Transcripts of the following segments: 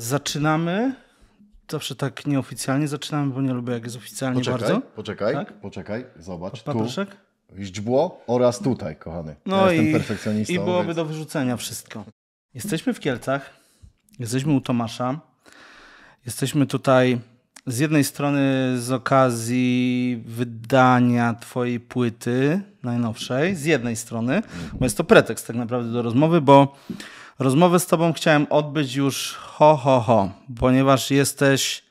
Zaczynamy. Zawsze tak nieoficjalnie zaczynamy, bo nie lubię jak jest oficjalnie poczekaj, bardzo. Poczekaj, tak? poczekaj, zobacz. Paproszek? Tu tak? źdźbło oraz tutaj, kochany. No ja i, I byłoby więc... do wyrzucenia wszystko. Jesteśmy w Kielcach, jesteśmy u Tomasza. Jesteśmy tutaj z jednej strony z okazji wydania twojej płyty najnowszej, z jednej strony, bo jest to pretekst tak naprawdę do rozmowy, bo Rozmowę z Tobą chciałem odbyć już ho, ho, ho, ponieważ jesteś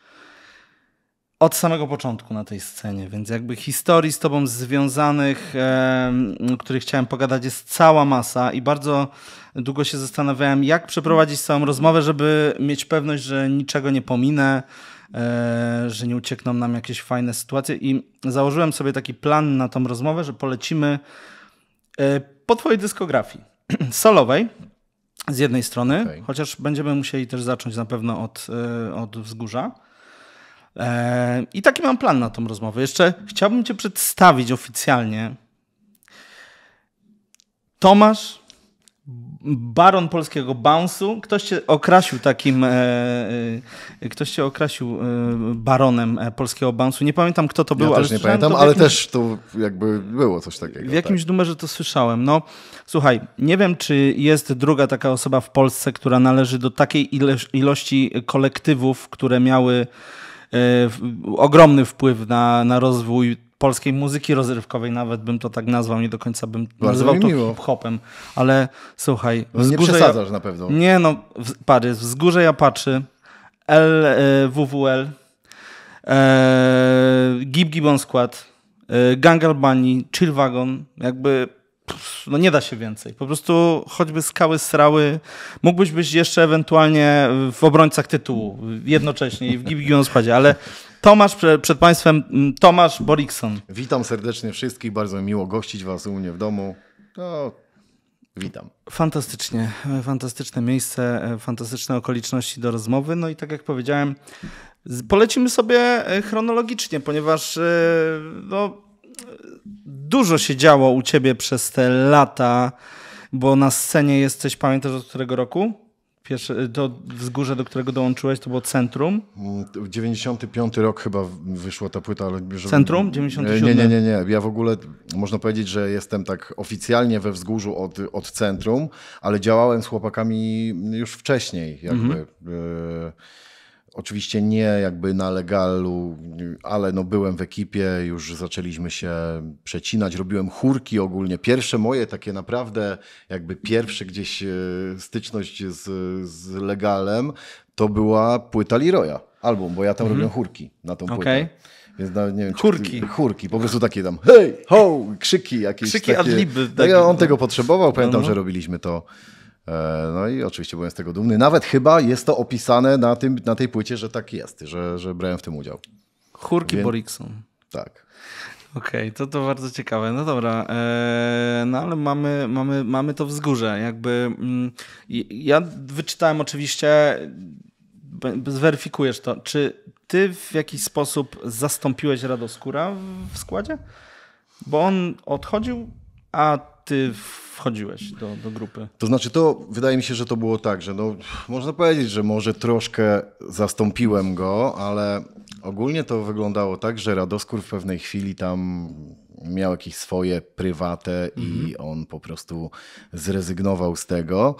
od samego początku na tej scenie, więc jakby historii z Tobą związanych, e, których chciałem pogadać, jest cała masa i bardzo długo się zastanawiałem, jak przeprowadzić całą rozmowę, żeby mieć pewność, że niczego nie pominę, e, że nie uciekną nam jakieś fajne sytuacje i założyłem sobie taki plan na tą rozmowę, że polecimy e, po Twojej dyskografii solowej z jednej strony, okay. chociaż będziemy musieli też zacząć na pewno od, e, od wzgórza. E, I taki mam plan na tą rozmowę. Jeszcze chciałbym Cię przedstawić oficjalnie. Tomasz baron polskiego bounce'u. Ktoś cię okrasił takim, e, e ktoś cię okrasił e, baronem e, polskiego bounce'u. Nie pamiętam, kto to był. Ja ale też nie pamiętam, ale jakimś, też to jakby było coś takiego. W jakimś tak. numerze to słyszałem. No, słuchaj, nie wiem, czy jest druga taka osoba w Polsce, która należy do takiej ilości kolektywów, które miały e, ogromny wpływ na, na rozwój polskiej muzyki rozrywkowej, nawet bym to tak nazwał, nie do końca bym Bardzo nazywał to hip-hopem, ale słuchaj. No nie przesadzasz ja... na pewno. Nie no, e, w, Parys, Wzgórze Japaczy, LWWL, e, Gib Gibbon Squad, e, Gang Albanii, Chill Wagon, jakby no nie da się więcej. Po prostu choćby skały srały. Mógłbyś być jeszcze ewentualnie w obrońcach tytułu jednocześnie i w Gibbon Składzie, ale Tomasz przed Państwem, mm, Tomasz Borikson. Witam serdecznie wszystkich, bardzo miło gościć Was u mnie w domu. No, witam. Fantastycznie, e, fantastyczne miejsce, e, fantastyczne okoliczności do rozmowy. No i tak jak powiedziałem, polecimy sobie e, chronologicznie, ponieważ no, dużo się działo u Ciebie przez te lata, bo na scenie jesteś, pamiętasz od którego roku? Pierwsze, to wzgórze, do którego dołączyłeś, to było Centrum? 95 mm, rok chyba wyszła ta płyta, ale... Żeby... Centrum? 97? E, nie, nie, nie, nie. Ja w ogóle, można powiedzieć, że jestem tak oficjalnie we wzgórzu od, od Centrum, ale działałem z chłopakami już wcześniej jakby. Mhm. E, Oczywiście nie jakby na legalu, ale no byłem w ekipie, już zaczęliśmy się przecinać, robiłem chórki ogólnie. Pierwsze moje takie naprawdę jakby pierwsze gdzieś e, styczność z, z legalem to była płyta Leroya, album, bo ja tam mhm. robiłem chórki na tą okay. płytę. Więc nawet nie wiem, chórki. chórki, po prostu takie tam hej, ho, krzyki jakieś. Krzyki takie. adliby. Tak. No, ja tak. on tego potrzebował, pamiętam, no. że no. robiliśmy to E, no i oczywiście byłem z tego dumny. Nawet chyba jest to opisane na, tym, na tej płycie, że tak jest, że, że brałem w tym udział. Chórki Więc... Borikson. Tak. Okej, okay, to to bardzo ciekawe. No dobra, e, no ale mamy, mamy, mamy to wzgórze. Jakby mm, ja wyczytałem oczywiście, zweryfikujesz to. Czy ty w jakiś sposób zastąpiłeś Radoskóra w, składzie? Bo on odchodził, a ty wchodziłeś do, do grupy? To znaczy, to wydaje mi się, że to było tak, że no, można powiedzieć, że może troszkę zastąpiłem go, ale ogólnie to wyglądało tak, że Radoskur w pewnej chwili tam miał jakieś swoje prywatne mhm. i on po prostu zrezygnował z tego.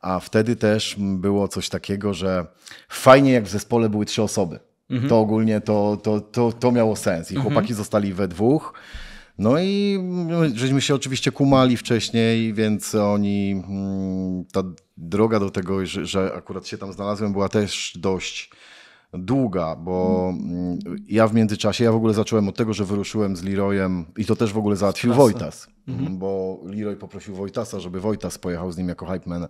A wtedy też było coś takiego, że fajnie jak w zespole były trzy osoby. Mhm. To ogólnie to, to, to, to miało sens. I mhm. chłopaki zostali we dwóch. No i żeśmy się oczywiście kumali wcześniej, więc oni, mm, ta droga do tego, że, że akurat się tam znalazłem, była też dość długa, bo mm, ja w międzyczasie, ja w ogóle zacząłem od tego, że wyruszyłem z Leroyem i to też w ogóle załatwił Wojtas, mhm. bo Leroy poprosił Wojtasa, żeby Wojtas pojechał z nim jako hype man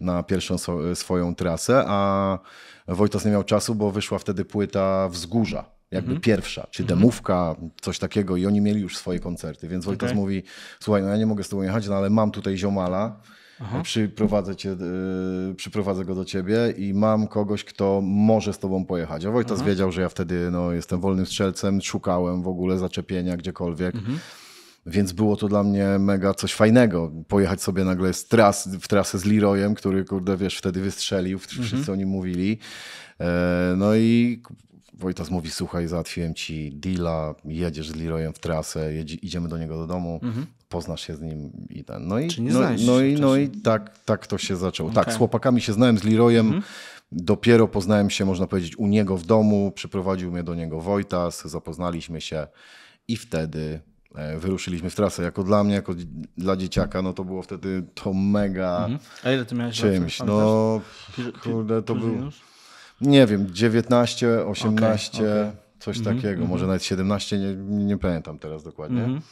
na pierwszą swoją trasę, a Wojtas nie miał czasu, bo wyszła wtedy płyta Wzgórza jakby mhm. pierwsza, czy mhm. demówka, coś takiego i oni mieli już swoje koncerty, więc Wojtas okay. mówi, słuchaj, no ja nie mogę z tobą jechać, no ale mam tutaj ziomala, Przyprowadzę, cię, e, przyprowadzę go do ciebie i mam kogoś, kto może z tobą pojechać. A Wojtas Aha. wiedział, że ja wtedy no, jestem wolnym strzelcem, szukałem w ogóle zaczepienia gdziekolwiek. Mhm. Więc było to dla mnie mega coś fajnego. Pojechać sobie nagle z tras, w trasę z Leroyem, który, kurde, wiesz, wtedy wystrzelił, wszyscy mhm. o nim mówili. E, no i Wojtas mówi, słuchaj, załatwiłem ci deala, jedziesz z Leroyem w trasę, jedzie, idziemy do niego do domu, mhm. poznasz się z nim i ten. No i, no, no, i, no i no tak, tak to się zaczęło. Okay. Tak, z chłopakami się znałem, z Leroyem. Mhm. Dopiero poznałem się, można powiedzieć, u niego w domu, przyprowadził mnie do niego Wojtas, zapoznaliśmy się i wtedy e, wyruszyliśmy w trasę. Jako dla mnie, jako dla dzieciaka, no to było wtedy to mega mhm. A ile ty miałeś czymś. Lat, no, kurde, to był... Nie wiem, 19, 18, okay, okay. coś mm -hmm, takiego, mm -hmm. może nawet 17, nie, nie pamiętam teraz dokładnie. Mm -hmm.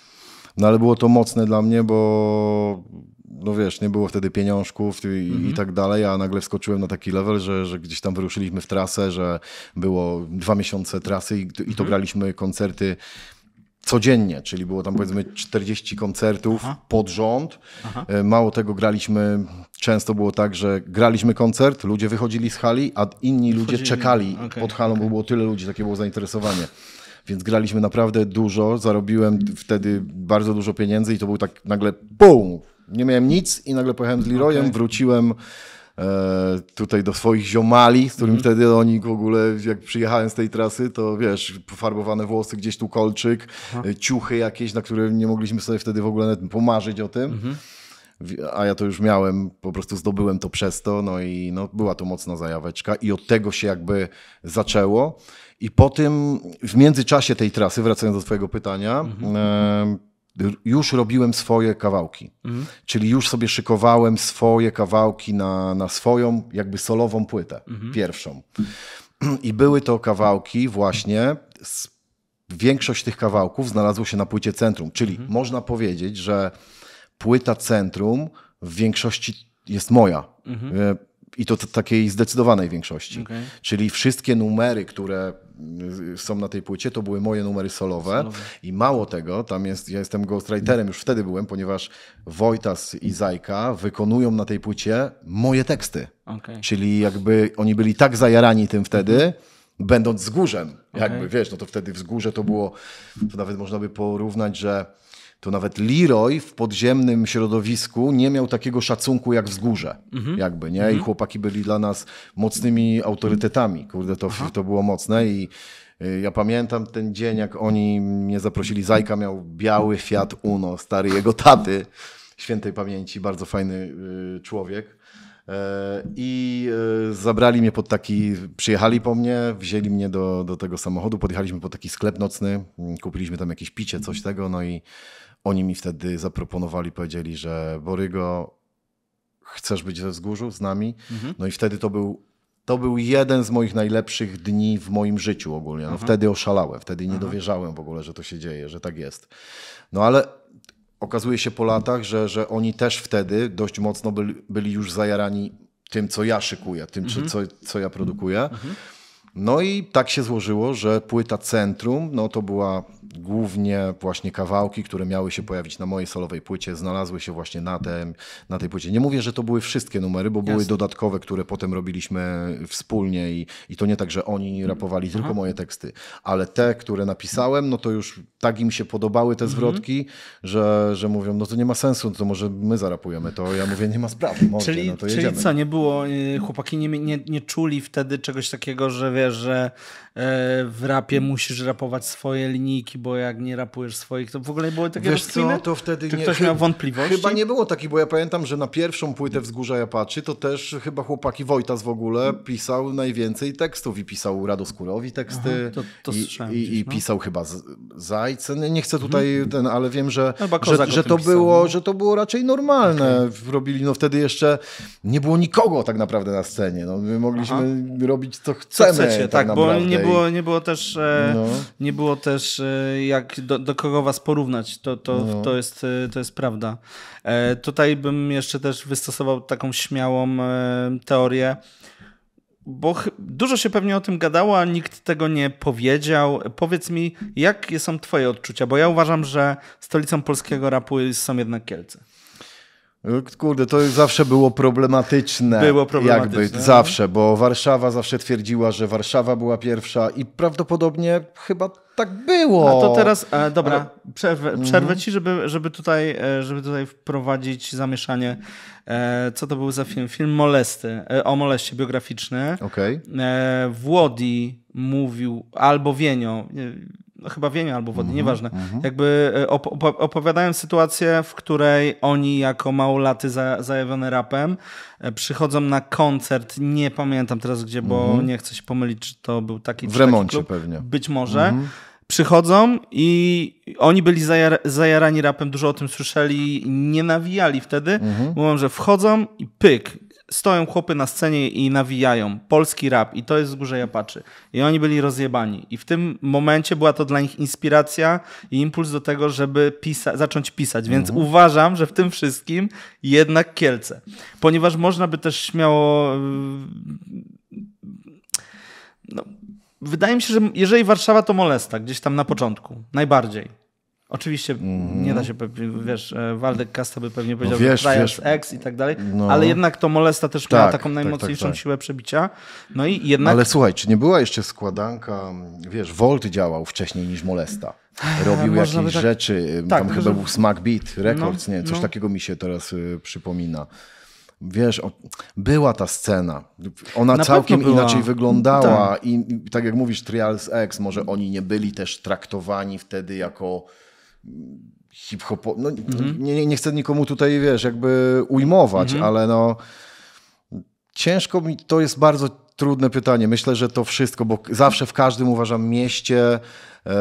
No ale było to mocne dla mnie, bo no wiesz, nie było wtedy pieniążków i, mm -hmm. i, mhm. tak dalej, a nagle wskoczyłem na taki level, że, że gdzieś tam wyruszyliśmy w trasę, że było dwa miesiące trasy i, i to mm -hmm. graliśmy koncerty codziennie, czyli było tam powiedzmy 40 koncertów Aha. pod rząd. Aha. E, mało tego graliśmy, często było tak, że graliśmy koncert, ludzie wychodzili z hali, a inni ludzie czekali okay, pod halą, okay. bo było tyle ludzi, takie było zainteresowanie. Więc graliśmy naprawdę dużo, zarobiłem wtedy bardzo dużo pieniędzy i to był tak nagle BUM! Nie miałem nic i nagle pojechałem z Leroyem, okay. wróciłem E, tutaj do swoich ziomali, z którymi mm. wtedy oni w ogóle, jak przyjechałem z tej trasy, to wiesz, pofarbowane włosy, gdzieś tu kolczyk, Aha. E, ciuchy jakieś, na które nie mogliśmy sobie wtedy w ogóle nawet pomarzyć o tym. Mm-hmm a ja to już miałem, po prostu zdobyłem to przez to, no i no, była to mocna zajaweczka i od tego się jakby zaczęło. I po tym, w międzyczasie tej trasy, wracając do Twojego pytania, mm-hmm już robiłem swoje kawałki. Mhm. Czyli już sobie szykowałem swoje kawałki na, na swoją, jakby solową płytę, mhm. pierwszą. I były to kawałki właśnie. Z, większość tych kawałków znalazło się na płycie centrum. Czyli mhm. można powiedzieć, że płyta centrum w większości jest moja. Mhm. E, i to takiej zdecydowanej większości. Okay. Czyli wszystkie numery, które y, są na tej płycie, to były moje numery solowe. solowe. I mało tego, tam jest, ja jestem ghostwriterem, już wtedy byłem, ponieważ Wojtas i Zajka wykonują na tej płycie moje teksty. Okay. Czyli jakby oni byli tak zajarani tym wtedy, mhm. będąc z górzem. Jakby, okay. wiesz, no to wtedy wzgórze to było, to nawet można by porównać, że to nawet Leroy w podziemnym środowisku nie miał takiego szacunku jak wzgórze, mhm. jakby, nie? Mhm. I chłopaki byli dla nas mocnymi autorytetami, kurde, to, to było mocne i y, ja pamiętam ten dzień, jak oni mnie zaprosili, Zajka miał biały Fiat Uno, stary jego taty, świętej pamięci, bardzo fajny y, człowiek. E, I y, zabrali mnie pod taki, przyjechali po mnie, wzięli mnie do, do tego samochodu, podjechaliśmy pod taki sklep nocny, kupiliśmy tam jakieś picie, coś tego, no i oni mi wtedy zaproponowali, powiedzieli, że Borygo, chcesz być ze wzgórzu z nami? Mhm. No i wtedy to był to był jeden z moich najlepszych dni w moim życiu ogólnie. No, mhm. wtedy oszalałem, wtedy nie Aha. Mhm. dowierzałem w ogóle, że to się dzieje, że tak jest. No ale okazuje się po latach, że, że oni też wtedy dość mocno byli, byli już zajarani tym, co ja szykuję, tym, mhm. co, co ja produkuję. Mhm. No i tak się złożyło, że płyta Centrum, no to była głównie właśnie kawałki, które miały się pojawić na mojej solowej płycie, znalazły się właśnie na, te, na tej płycie. Nie mówię, że to były wszystkie numery, bo Jasne. były dodatkowe, które potem robiliśmy wspólnie i, i to nie tak, że oni rapowali Aha. Mhm. tylko moje teksty, ale te, które napisałem, no to już tak im się podobały te mhm. zwrotki, mhm. że, że mówią, no to nie ma sensu, no to może my zarapujemy to. Ja mówię, nie ma sprawy, może, czyli, no to jedziemy. Czyli co, nie było, y, chłopaki nie, nie, nie czuli wtedy czegoś takiego, że wiesz, że e, w rapie mm. musisz rapować swoje linijki, bo bo jak nie rapujesz swoich, to w ogóle nie było takiego Wiesz co, to wtedy Czy nie, ktoś miał wątpliwości? Chyba nie było takich, bo ja pamiętam, że na pierwszą płytę Wzgórza Japaczy to też chyba chłopaki Wojtas w ogóle mhm. pisał najwięcej tekstów i pisał Radoskurowi teksty Aha, to, to i, i, gdzieś, i, no. pisał chyba Zajce. No, nie chcę tutaj mhm. ten, ale wiem, że, że, że, to pisał, było, no? że to było raczej normalne. Okay. Robili, no wtedy jeszcze nie było nikogo tak naprawdę na scenie. No, my mogliśmy Aha. robić co chcemy. Co chcecie, tak, tak bo nie było, nie było też, e, no. nie było też e, jak do, do kogo was porównać, to, to, no. to, jest, y, to jest prawda. E, tutaj bym jeszcze też wystosował taką śmiałą e, teorię, bo dużo się pewnie o tym gadało, a nikt tego nie powiedział. Powiedz mi, jakie są twoje odczucia, bo ja uważam, że stolicą polskiego rapu są jednak Kielce. E, kurde, to zawsze było problematyczne. Było problematyczne. Jakby, zawsze, bo Warszawa zawsze twierdziła, że Warszawa była pierwsza i prawdopodobnie chyba tak było. A to teraz, e, dobra, przerwę, mhm. przerwę, ci, żeby, żeby, tutaj, e, żeby tutaj wprowadzić zamieszanie. E, co to był za film? Film Molesty, e, o moleście biograficzny. Okej. Okay. E, Włodi mówił, albo Wienio, no chyba wienie albo wody, mm -hmm, nieważne, mm -hmm. jakby e, op opowiadałem sytuację, w której oni jako małolaty za zajawione rapem e, przychodzą na koncert, nie pamiętam teraz gdzie, bo mm -hmm. nie chcę się pomylić, czy to był taki W remoncie taki pewnie. Być może. Mhm. Przychodzą i oni byli zajar zajarani rapem, dużo o tym słyszeli, nie nawijali wtedy. Mhm. Mówią, że wchodzą i pyk, stoją chłopy na scenie i nawijają polski rap i to jest Wzgórze Japaczy. I oni byli rozjebani. I w tym momencie była to dla nich inspiracja i impuls do tego, żeby pisa zacząć pisać. Więc mhm. uważam, że w tym wszystkim jednak Kielce. Ponieważ można by też śmiało... Yy, no, wydaje mi się, że jeżeli Warszawa to molesta gdzieś tam na początku, najbardziej Oczywiście mm. nie da się, wiesz, e, Waldek Kasta by pewnie no powiedział, no wiesz, że Trials X i tak dalej, no. ale jednak to Molesta też tak, miała taką tak, najmocniejszą tak, tak, siłę przebicia. No i jednak... Ale słuchaj, czy nie była jeszcze składanka, wiesz, Volt działał wcześniej niż Molesta. Eee, Robił Można jakieś tak- rzeczy, tam tak, chyba że... był Smack Beat Records, no, nie, coś no. takiego mi się teraz y, przypomina wiesz, o, była ta scena. Ona Na całkiem inaczej wyglądała. Tak. I, I, tak jak mówisz, Trials X, może oni nie byli też traktowani wtedy jako hip-hop. No, mhm. nie, nie chcę nikomu tutaj, wiesz, jakby ujmować, mhm. ale no ciężko mi, to jest bardzo trudne pytanie. Myślę, że to wszystko, bo zawsze w każdym uważam mieście. Yy,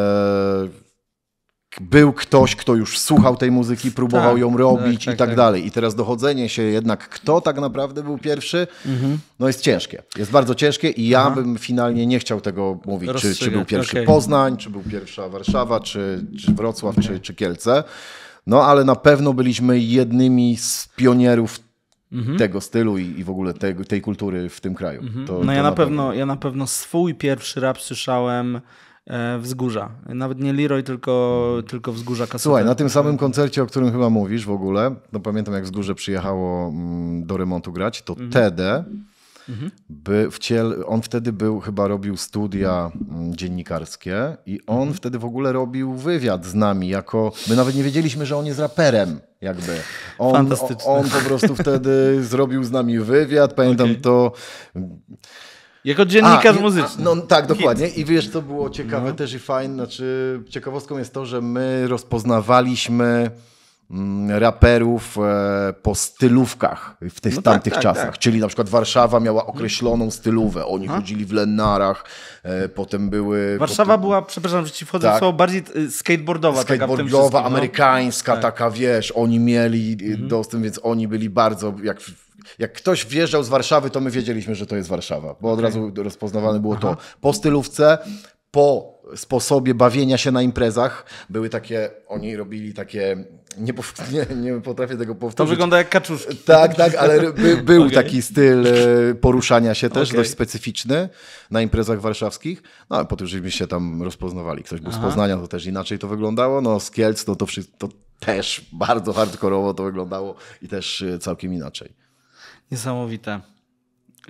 był ktoś, kto już słuchał tej muzyki, próbował tak, ją tak, robić tak, i tak, tak, dalej. I teraz dochodzenie się jednak, kto tak naprawdę był pierwszy, mhm. no jest ciężkie. Jest bardzo ciężkie i ja Aha. bym finalnie nie chciał tego mówić, czy, czy, był pierwszy okay. Poznań, czy był pierwsza Warszawa, czy, czy Wrocław, okay. czy, czy Kielce. No ale na pewno byliśmy jednymi z pionierów Mhm. tego stylu i, i w ogóle tej, tej kultury w tym kraju. Mhm. To, no to ja na, na pewno, pewno, ja na pewno swój pierwszy rap słyszałem E, wzgórza. Nawet nie Leroy, tylko, tylko wzgórza kasetę. Słuchaj, na tym samym koncercie, o którym chyba mówisz w ogóle, no pamiętam jak wzgórze przyjechało mm, do remontu grać, to mhm. Tede mhm. by wciel, on wtedy był, chyba robił studia mm, dziennikarskie i on mhm. wtedy w ogóle robił wywiad z nami jako, my nawet nie wiedzieliśmy, że on jest raperem jakby. On, on po prostu wtedy zrobił z nami wywiad, pamiętam okay. to jako dziennikarz a, muzyczny. A, no tak, dokładnie. I wiesz, co było ciekawe no. też i fajne, znaczy ciekawostką jest to, że my rozpoznawaliśmy mm, raperów e, po stylówkach w tych no tak, tamtych tak, czasach. Tak. Czyli na przykład Warszawa miała mhm. określoną stylówę. Oni chodzili w lenarach, e, potem były... Warszawa potem... była, przepraszam, że ci wchodzę tak. słowo, bardziej skateboardowa. Skateboardowa, taka no. amerykańska, no. taka wiesz, oni mieli e, mhm. dostęp, więc oni byli bardzo, jak jak ktoś wjeżdżał z Warszawy, to my wiedzieliśmy, że to jest Warszawa, bo od razu rozpoznawane było Aha. to po stylówce, po sposobie bawienia się na imprezach. Były takie, oni robili takie, nie, nie, nie potrafię tego powtórzyć. To wygląda jak kaczuszki. Tak, tak, ale by, był okay. taki styl e, poruszania się też okay. dość specyficzny na imprezach warszawskich. No ale po tym, żeśmy się tam rozpoznawali. Ktoś był Aha. z Poznania, to też inaczej to wyglądało. No z Kielc, no to, wszystko, to też bardzo hardkorowo to wyglądało i też e, całkiem inaczej. Niesamowite.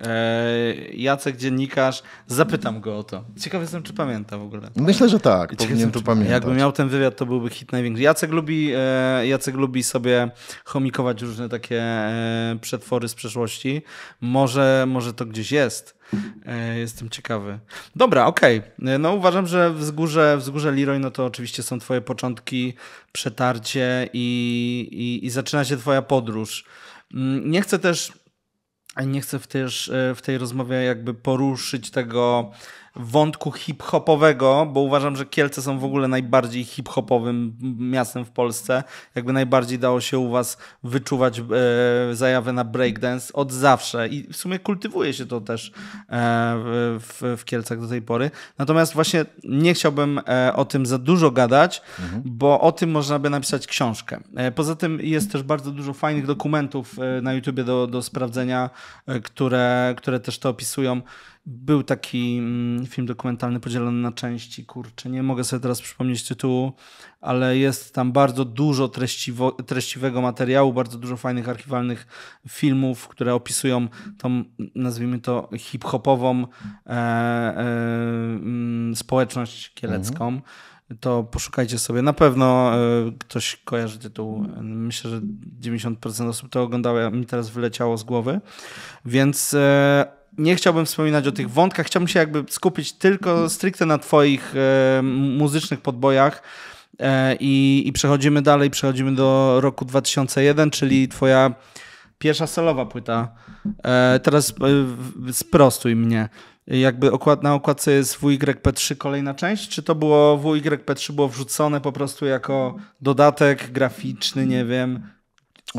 Eee, Jacek, dziennikarz, zapytam go o to. Ciekaw jestem, czy pamięta w ogóle. Myślę, że tak, powinien tu pamiętać. Jakby miał ten wywiad, to byłby hit największy. Jacek lubi, e, Jacek lubi sobie chomikować różne takie e, przetwory z przeszłości. Może, może to gdzieś jest. E, jestem ciekawy. Dobra, okej. Okay. E, no uważam, że wzgórze, wzgórze Leroy, no to oczywiście są twoje początki, przetarcie i, i, i zaczyna się twoja podróż. Mm, nie chcę też a nie chcę w, też, e, w tej rozmowie jakby poruszyć tego wątku hip-hopowego, bo uważam, że Kielce są w ogóle najbardziej hip-hopowym miastem w Polsce. Jakby najbardziej dało się u was wyczuwać e, zajawę na breakdance od zawsze i w sumie kultywuje się to też e, w, w, Kielcach do tej pory. Natomiast właśnie nie chciałbym e, o tym za dużo gadać, mhm. bo o tym można by napisać książkę. E, poza tym jest też bardzo dużo fajnych dokumentów e, na YouTubie do, do sprawdzenia, e, które, które też to opisują. Był taki mm, film dokumentalny podzielony na części, kurczę, nie mogę sobie teraz przypomnieć tytułu, ale jest tam bardzo dużo treściwo, treściwego materiału, bardzo dużo fajnych archiwalnych filmów, które opisują tą, nazwijmy to, hip-hopową e, e, mm, społeczność kielecką. Mhm to poszukajcie sobie. Na pewno e, ktoś kojarzy tytuł. Myślę, że 90% osób to oglądało, mi teraz wyleciało z głowy. Więc e, nie chciałbym wspominać o tych wątkach, chciałbym się jakby skupić tylko stricte na Twoich e, muzycznych podbojach. E, i, I przechodzimy dalej, przechodzimy do roku 2001, czyli Twoja pierwsza solowa płyta. E, teraz e, sprostuj mnie. Jakby okład, na okładce jest WYP3 kolejna część? Czy to było WYP3 było wrzucone po prostu jako dodatek graficzny, nie wiem,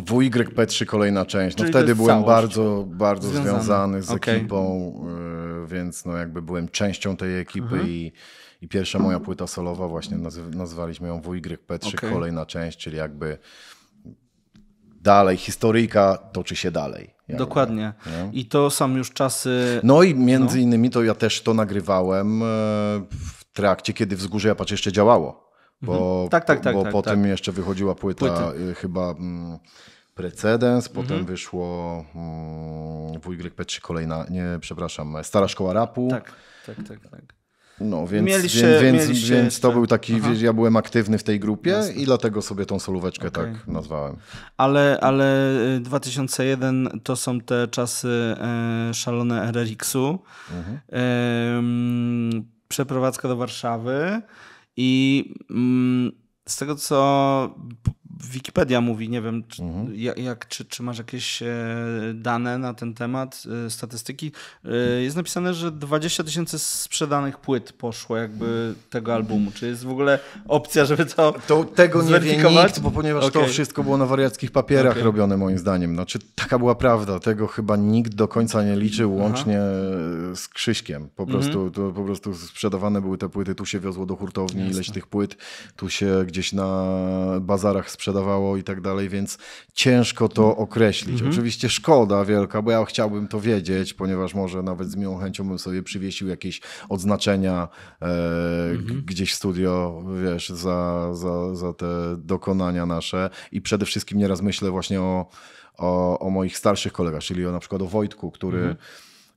WYP3 kolejna część. No Czyli wtedy byłem bardzo, bardzo związany, związany z okay. ekipą, y, więc no jakby byłem częścią tej ekipy mhm. i i pierwsza moja płyta solowa, właśnie nazwaliśmy ją WYP3, okay. kolejna część, czyli jakby dalej, historyjka toczy się dalej. Jakby, Dokładnie. Nie? I to są już czasy. No i między no. innymi to ja też to nagrywałem e, w trakcie, kiedy wzgórze Apache jeszcze działało. Bo, mhm. tak, tak, tak, bo tak, potem tak. jeszcze wychodziła płyta, y, chyba mm, Precedens, potem mhm. wyszło mm, WYP3 kolejna, nie, przepraszam, Stara Szkoła Rapu. Tak, tak, tak. tak. No, więc, mieliście, więc, mieliście, więc, to był taki, Aha. ja byłem aktywny w tej grupie Jasne. i dlatego sobie tą solóweczkę okay. tak nazwałem. Ale, ale 2001 y, to są te czasy e, szalone RRX-u. Mhm. E, przeprowadzka do Warszawy. I mm, z tego, co Wikipedia mówi, nie wiem, czy, mhm. jak, czy, czy masz jakieś e, dane na ten temat, e, statystyki. E, jest napisane, że 20 tysięcy sprzedanych płyt poszło jakby tego albumu. Czy jest w ogóle opcja, żeby to To tego nie wie nikt, bo ponieważ okay. to wszystko było na wariackich papierach okay. robione moim zdaniem. No, czy taka była prawda, tego chyba nikt do końca nie liczył, Aha. łącznie z Krzyśkiem. Po mhm. prostu, mhm. to, po prostu sprzedawane były te płyty, tu się wiozło do hurtowni Jasne. ileś tych płyt, tu się gdzieś na bazarach sprzedawało sprzedawało i tak dalej, więc ciężko to mhm. określić. Mhm. Oczywiście szkoda wielka, bo ja chciałbym to wiedzieć, ponieważ może nawet z miłą chęcią bym sobie przywiesił jakieś odznaczenia e, mhm. gdzieś w studio, wiesz, za, za, za te dokonania nasze i przede wszystkim nieraz myślę właśnie o, o, o moich starszych kolegach, czyli o, na przykład o Wojtku, który mhm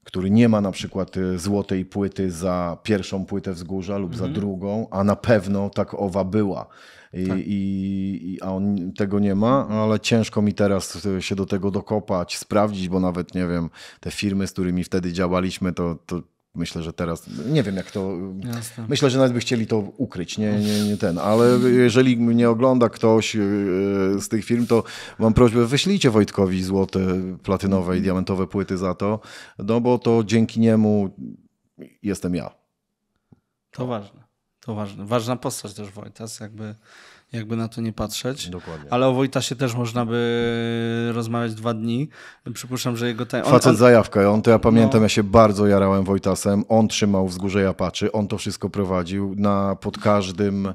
który nie ma na przykład y, złotej płyty za pierwszą płytę wzgórza lub mm -hmm. za mhm. drugą, a na pewno tak owa była. I, tak. i, a on tego nie ma, ale ciężko mi teraz e, się do tego dokopać, sprawdzić, bo nawet nie wiem, te firmy, z którymi wtedy działaliśmy, to, to Myślę, że teraz, nie wiem jak to, Jasne. myślę, że nawet by chcieli to ukryć, nie, nie, nie ten, ale jeżeli mnie ogląda ktoś e, z tych firm, to mam prośbę, wyślijcie Wojtkowi złote, platynowe i mhm. diamentowe płyty za to, no bo to dzięki niemu jestem ja. To ważne. To ważne. ważna postać też Wojtas, jakby jakby na to nie patrzeć. Dokładnie. Ale o Wojtasie też można by rozmawiać dwa dni. Przypuszczam, że jego... Ten... Facet on... zajawka, on to ja no. pamiętam, no... ja się bardzo jarałem Wojtasem, on trzymał wzgórze Apaczy, on to wszystko prowadził na, pod każdym,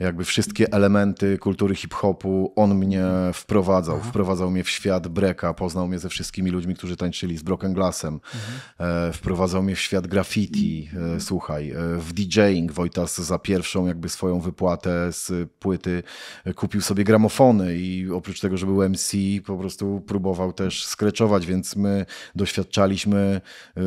jakby wszystkie elementy kultury hip-hopu, on mnie wprowadzał, Aha. wprowadzał mnie w świat breka, poznał mnie ze wszystkimi ludźmi, którzy tańczyli, z Broken Glassem, mhm. e, wprowadzał mnie w świat graffiti, e, słuchaj, e, w DJing Wojtas za pierwszą jakby swoją wypłatę z płyty kupił sobie gramofony i oprócz tego, że był MC, po prostu próbował też skreczować, więc my doświadczaliśmy y,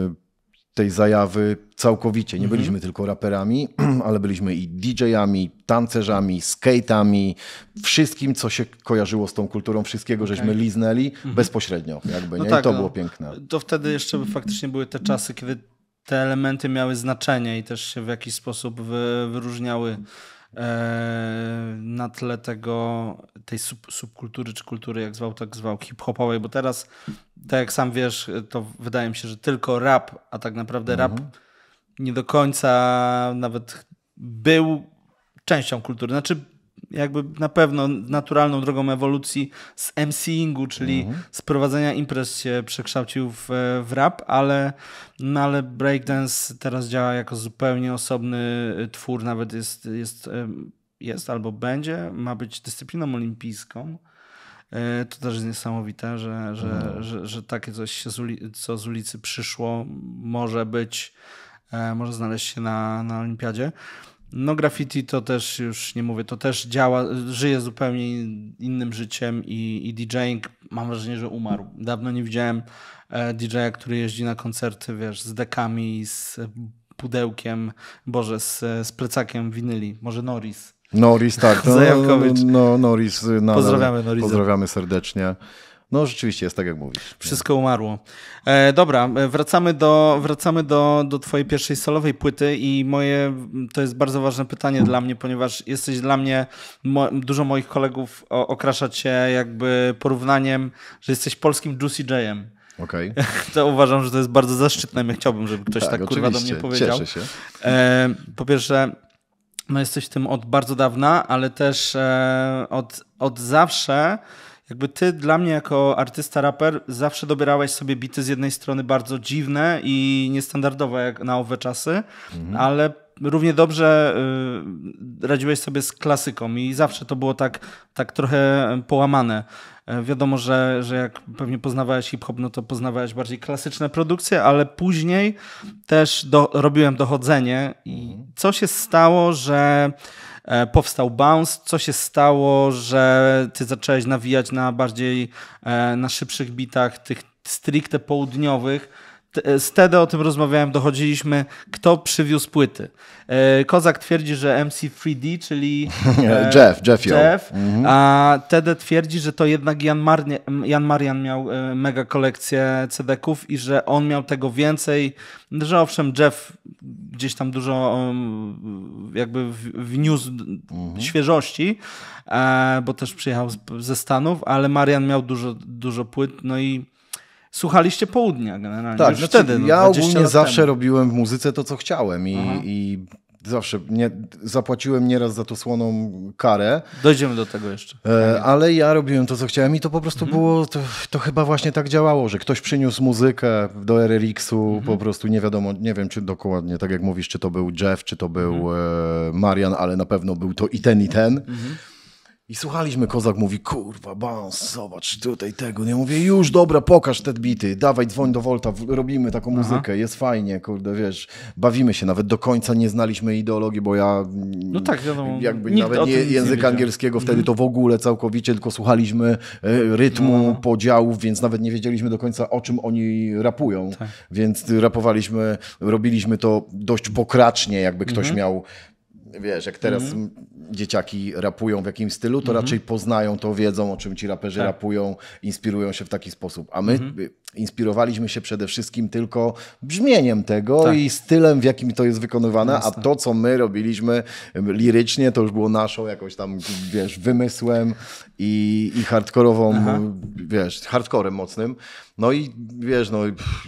tej zajawy całkowicie. Nie mhm. byliśmy tylko raperami, ale byliśmy i DJ-ami, tancerzami, skate'ami, wszystkim, co się kojarzyło z tą kulturą, wszystkiego okay. żeśmy liznęli mhm. bezpośrednio. Jakby, no nie? Tak, I to no. było piękne. To wtedy jeszcze faktycznie były te czasy, kiedy te elementy miały znaczenie i też się w jakiś sposób wyróżniały Eee, na tle tego, tej sub, subkultury, czy kultury, jak zwał, tak zwał, hip-hopowej, bo teraz, tak jak sam wiesz, to wydaje mi się, że tylko rap, a tak naprawdę mhm. rap nie do końca nawet był częścią kultury. Znaczy, jakby na pewno naturalną drogą ewolucji z MCingu, czyli mhm. z prowadzenia imprez się przekształcił w, w rap, ale, no ale breakdance teraz działa jako zupełnie osobny twór, nawet jest, jest, jest albo będzie, ma być dyscypliną olimpijską. E, to też jest niesamowite, że, że, mhm. że, że, takie coś, się z ulicy, co z ulicy przyszło, może być, e, może znaleźć się na, na olimpiadzie. No graffiti to też już nie mówię, to też działa, żyje zupełnie innym życiem i, i DJing mam wrażenie, że umarł. Dawno nie widziałem e, DJ-a, który jeździ na koncerty, wiesz, z dekami, z pudełkiem, boże, z, z plecakiem winyli, może Norris. Norris, tak. No, no, no, no Norris. Nadal. No, no, Pozdrawiamy Norris. Pozdrawiamy serdecznie. No rzeczywiście jest tak, jak mówisz. Wszystko nie. umarło. E, dobra, e, wracamy, do, wracamy do, do twojej pierwszej solowej płyty i moje, to jest bardzo ważne pytanie dla mnie, ponieważ jesteś dla mnie, mo, dużo moich kolegów o, okrasza cię jakby porównaniem, że jesteś polskim Juicy J'em. Okej. Okay. To uważam, że to jest bardzo zaszczytne. Ja chciałbym, żeby ktoś tak, tak kurwa do mnie powiedział. Cieszę się. E, po pierwsze, no jesteś tym od bardzo dawna, ale też e, od, od zawsze jakby ty dla mnie jako artysta raper zawsze dobierałeś sobie bity z jednej strony bardzo dziwne i niestandardowe jak na owe czasy, mhm. ale równie dobrze y, radziłeś sobie z klasyką i zawsze to było tak, tak trochę połamane. E, wiadomo, że, że jak pewnie poznawałeś hip-hop, no to poznawałeś bardziej klasyczne produkcje, ale później też do, robiłem dochodzenie i mhm. co się stało, że E, powstał Bounce. Co się stało, że ty zacząłeś nawijać na bardziej, e, na szybszych bitach, tych stricte południowych, E, z Tedy o tym rozmawiałem, dochodziliśmy, kto przywiózł płyty. E, Kozak twierdzi, że MC3D, czyli e, Jeff, Jeff, Jeff mhm. a Tedy twierdzi, że to jednak Jan, Jan Marian miał mega kolekcję CD-ków i że on miał tego więcej, że owszem, Jeff gdzieś tam dużo um, jakby wniósł mm świeżości, bo też przyjechał ze Stanów, ale Marian miał dużo, dużo płyt, no i słuchaliście południa generalnie. Tak, znaczy, wtedy. No, ja ogólnie zawsze temu. robiłem w muzyce to, co chciałem i, i zawsze nie, zapłaciłem nieraz za to słoną karę. Dojdziemy do tego jeszcze. E, ale ja robiłem to, co chciałem i to po prostu mhm. było, to, to, chyba właśnie tak działało, że ktoś przyniósł muzykę do RLX-u, mhm. po prostu nie wiadomo, nie wiem czy dokładnie, tak jak mówisz, czy to był Jeff, czy to był mhm. e, Marian, ale na pewno był to i ten, i ten. Mhm. I słuchaliśmy, Kozak mówi, kurwa, bans, zobacz tutaj tego. Ja mówię, już, dobra, pokaż te bity, dawaj, dzwoń do Volta, robimy taką Aha. muzykę, jest fajnie, kurde, wiesz, bawimy się, nawet do końca nie znaliśmy ideologii, bo ja mm, no tak, wiadomo, jakby nawet nie, języka nie angielskiego wtedy mhm. to w ogóle całkowicie, tylko słuchaliśmy e, rytmu, no, no, no. podziałów, więc nawet nie wiedzieliśmy do końca, o czym oni rapują, tak. więc rapowaliśmy, robiliśmy to dość pokracznie, jakby ktoś mhm. miał wiesz, jak teraz mm -hmm. dzieciaki rapują w jakimś stylu, to mm -hmm. raczej poznają to, wiedzą o czym ci raperzy tak. rapują, inspirują się w taki sposób. A my mm -hmm. inspirowaliśmy się przede wszystkim tylko brzmieniem tego tak. i stylem, w jakim to jest wykonywane, Jasne. a to, co my robiliśmy lirycznie, to już było naszą jakąś tam, wiesz, wymysłem i, i hardkorową, Aha. wiesz, hardkorem mocnym. No i wiesz, no... Pff,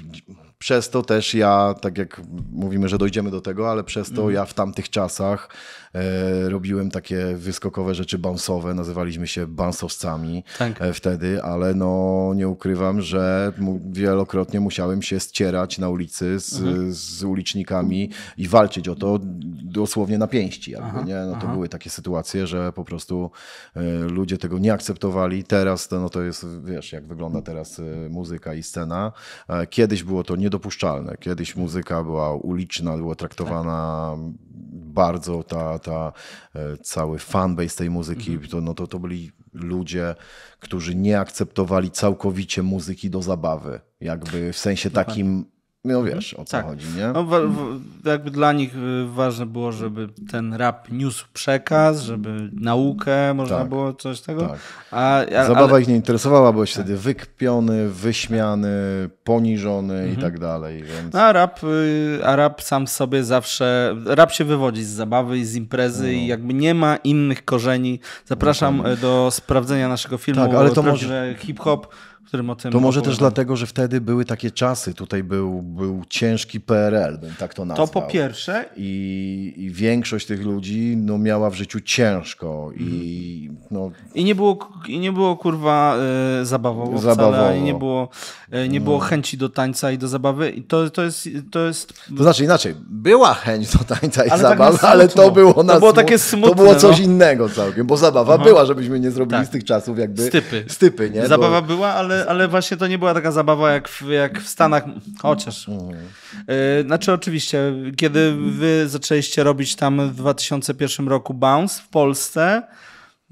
przez to też ja, tak jak mówimy, że dojdziemy do tego, ale przez to mhm. ja w tamtych czasach e, robiłem takie wyskokowe rzeczy bounce'owe, nazywaliśmy się bounce'owcami tak. E, wtedy, ale no nie ukrywam, że wielokrotnie musiałem się ścierać na ulicy z, mhm. z ulicznikami i walczyć o to dosłownie na pięści. Jakby, aha, nie? No to aha. były takie sytuacje, że po prostu e, ludzie tego nie akceptowali. Teraz to, no to jest, wiesz, jak wygląda teraz e, muzyka i scena. E, kiedyś było to nie niedopuszczalne. Kiedyś muzyka była uliczna, była traktowana tak. bardzo, ta, ta e, cały fanbase tej muzyki, mhm. to, no to, to byli ludzie, którzy nie akceptowali całkowicie muzyki do zabawy. Jakby w sensie takim no mhm. wiesz, o co tak. chodzi, nie? No, w, w, jakby dla nich y, ważne było, żeby ten rap niósł przekaz, mhm. żeby naukę można tak. było coś tego. Tak. A, a, Zabawa ale... ich nie interesowała, byłeś tak. wtedy wykpiony, wyśmiany, poniżony mhm. i tak dalej. Więc... No, a, rap, y, a rap sam sobie zawsze, rap się wywodzi z zabawy i z imprezy no. i jakby nie ma innych korzeni. Zapraszam no, do sprawdzenia naszego filmu. Tak, ale to może... Hip-hop w którym o tym. To może też dlatego, że wtedy były takie czasy. Tutaj był, był ciężki PRL, bym tak to nazwał. To po pierwsze. I, i większość tych ludzi no, miała w życiu ciężko. I, mhm. no... I, nie, było, I nie było kurwa y, e, zabawą zabawowo. Wcale, i nie było, y, nie było no. chęci do tańca i do zabawy. I to, to, jest, to jest. To znaczy inaczej, była chęć do tańca i ale tak zabawy, tak ale to było na to było takie smutne, To było no. coś no. innego całkiem, bo zabawa Aha. była, żebyśmy nie zrobili tak. z tych czasów jakby. Stypy. Stypy, nie? Zabawa bo... była, ale ale, właśnie to nie była taka zabawa jak w, jak w Stanach, chociaż. Mm. Y, znaczy oczywiście, kiedy wy zaczęliście robić tam w 2001 roku Bounce w Polsce,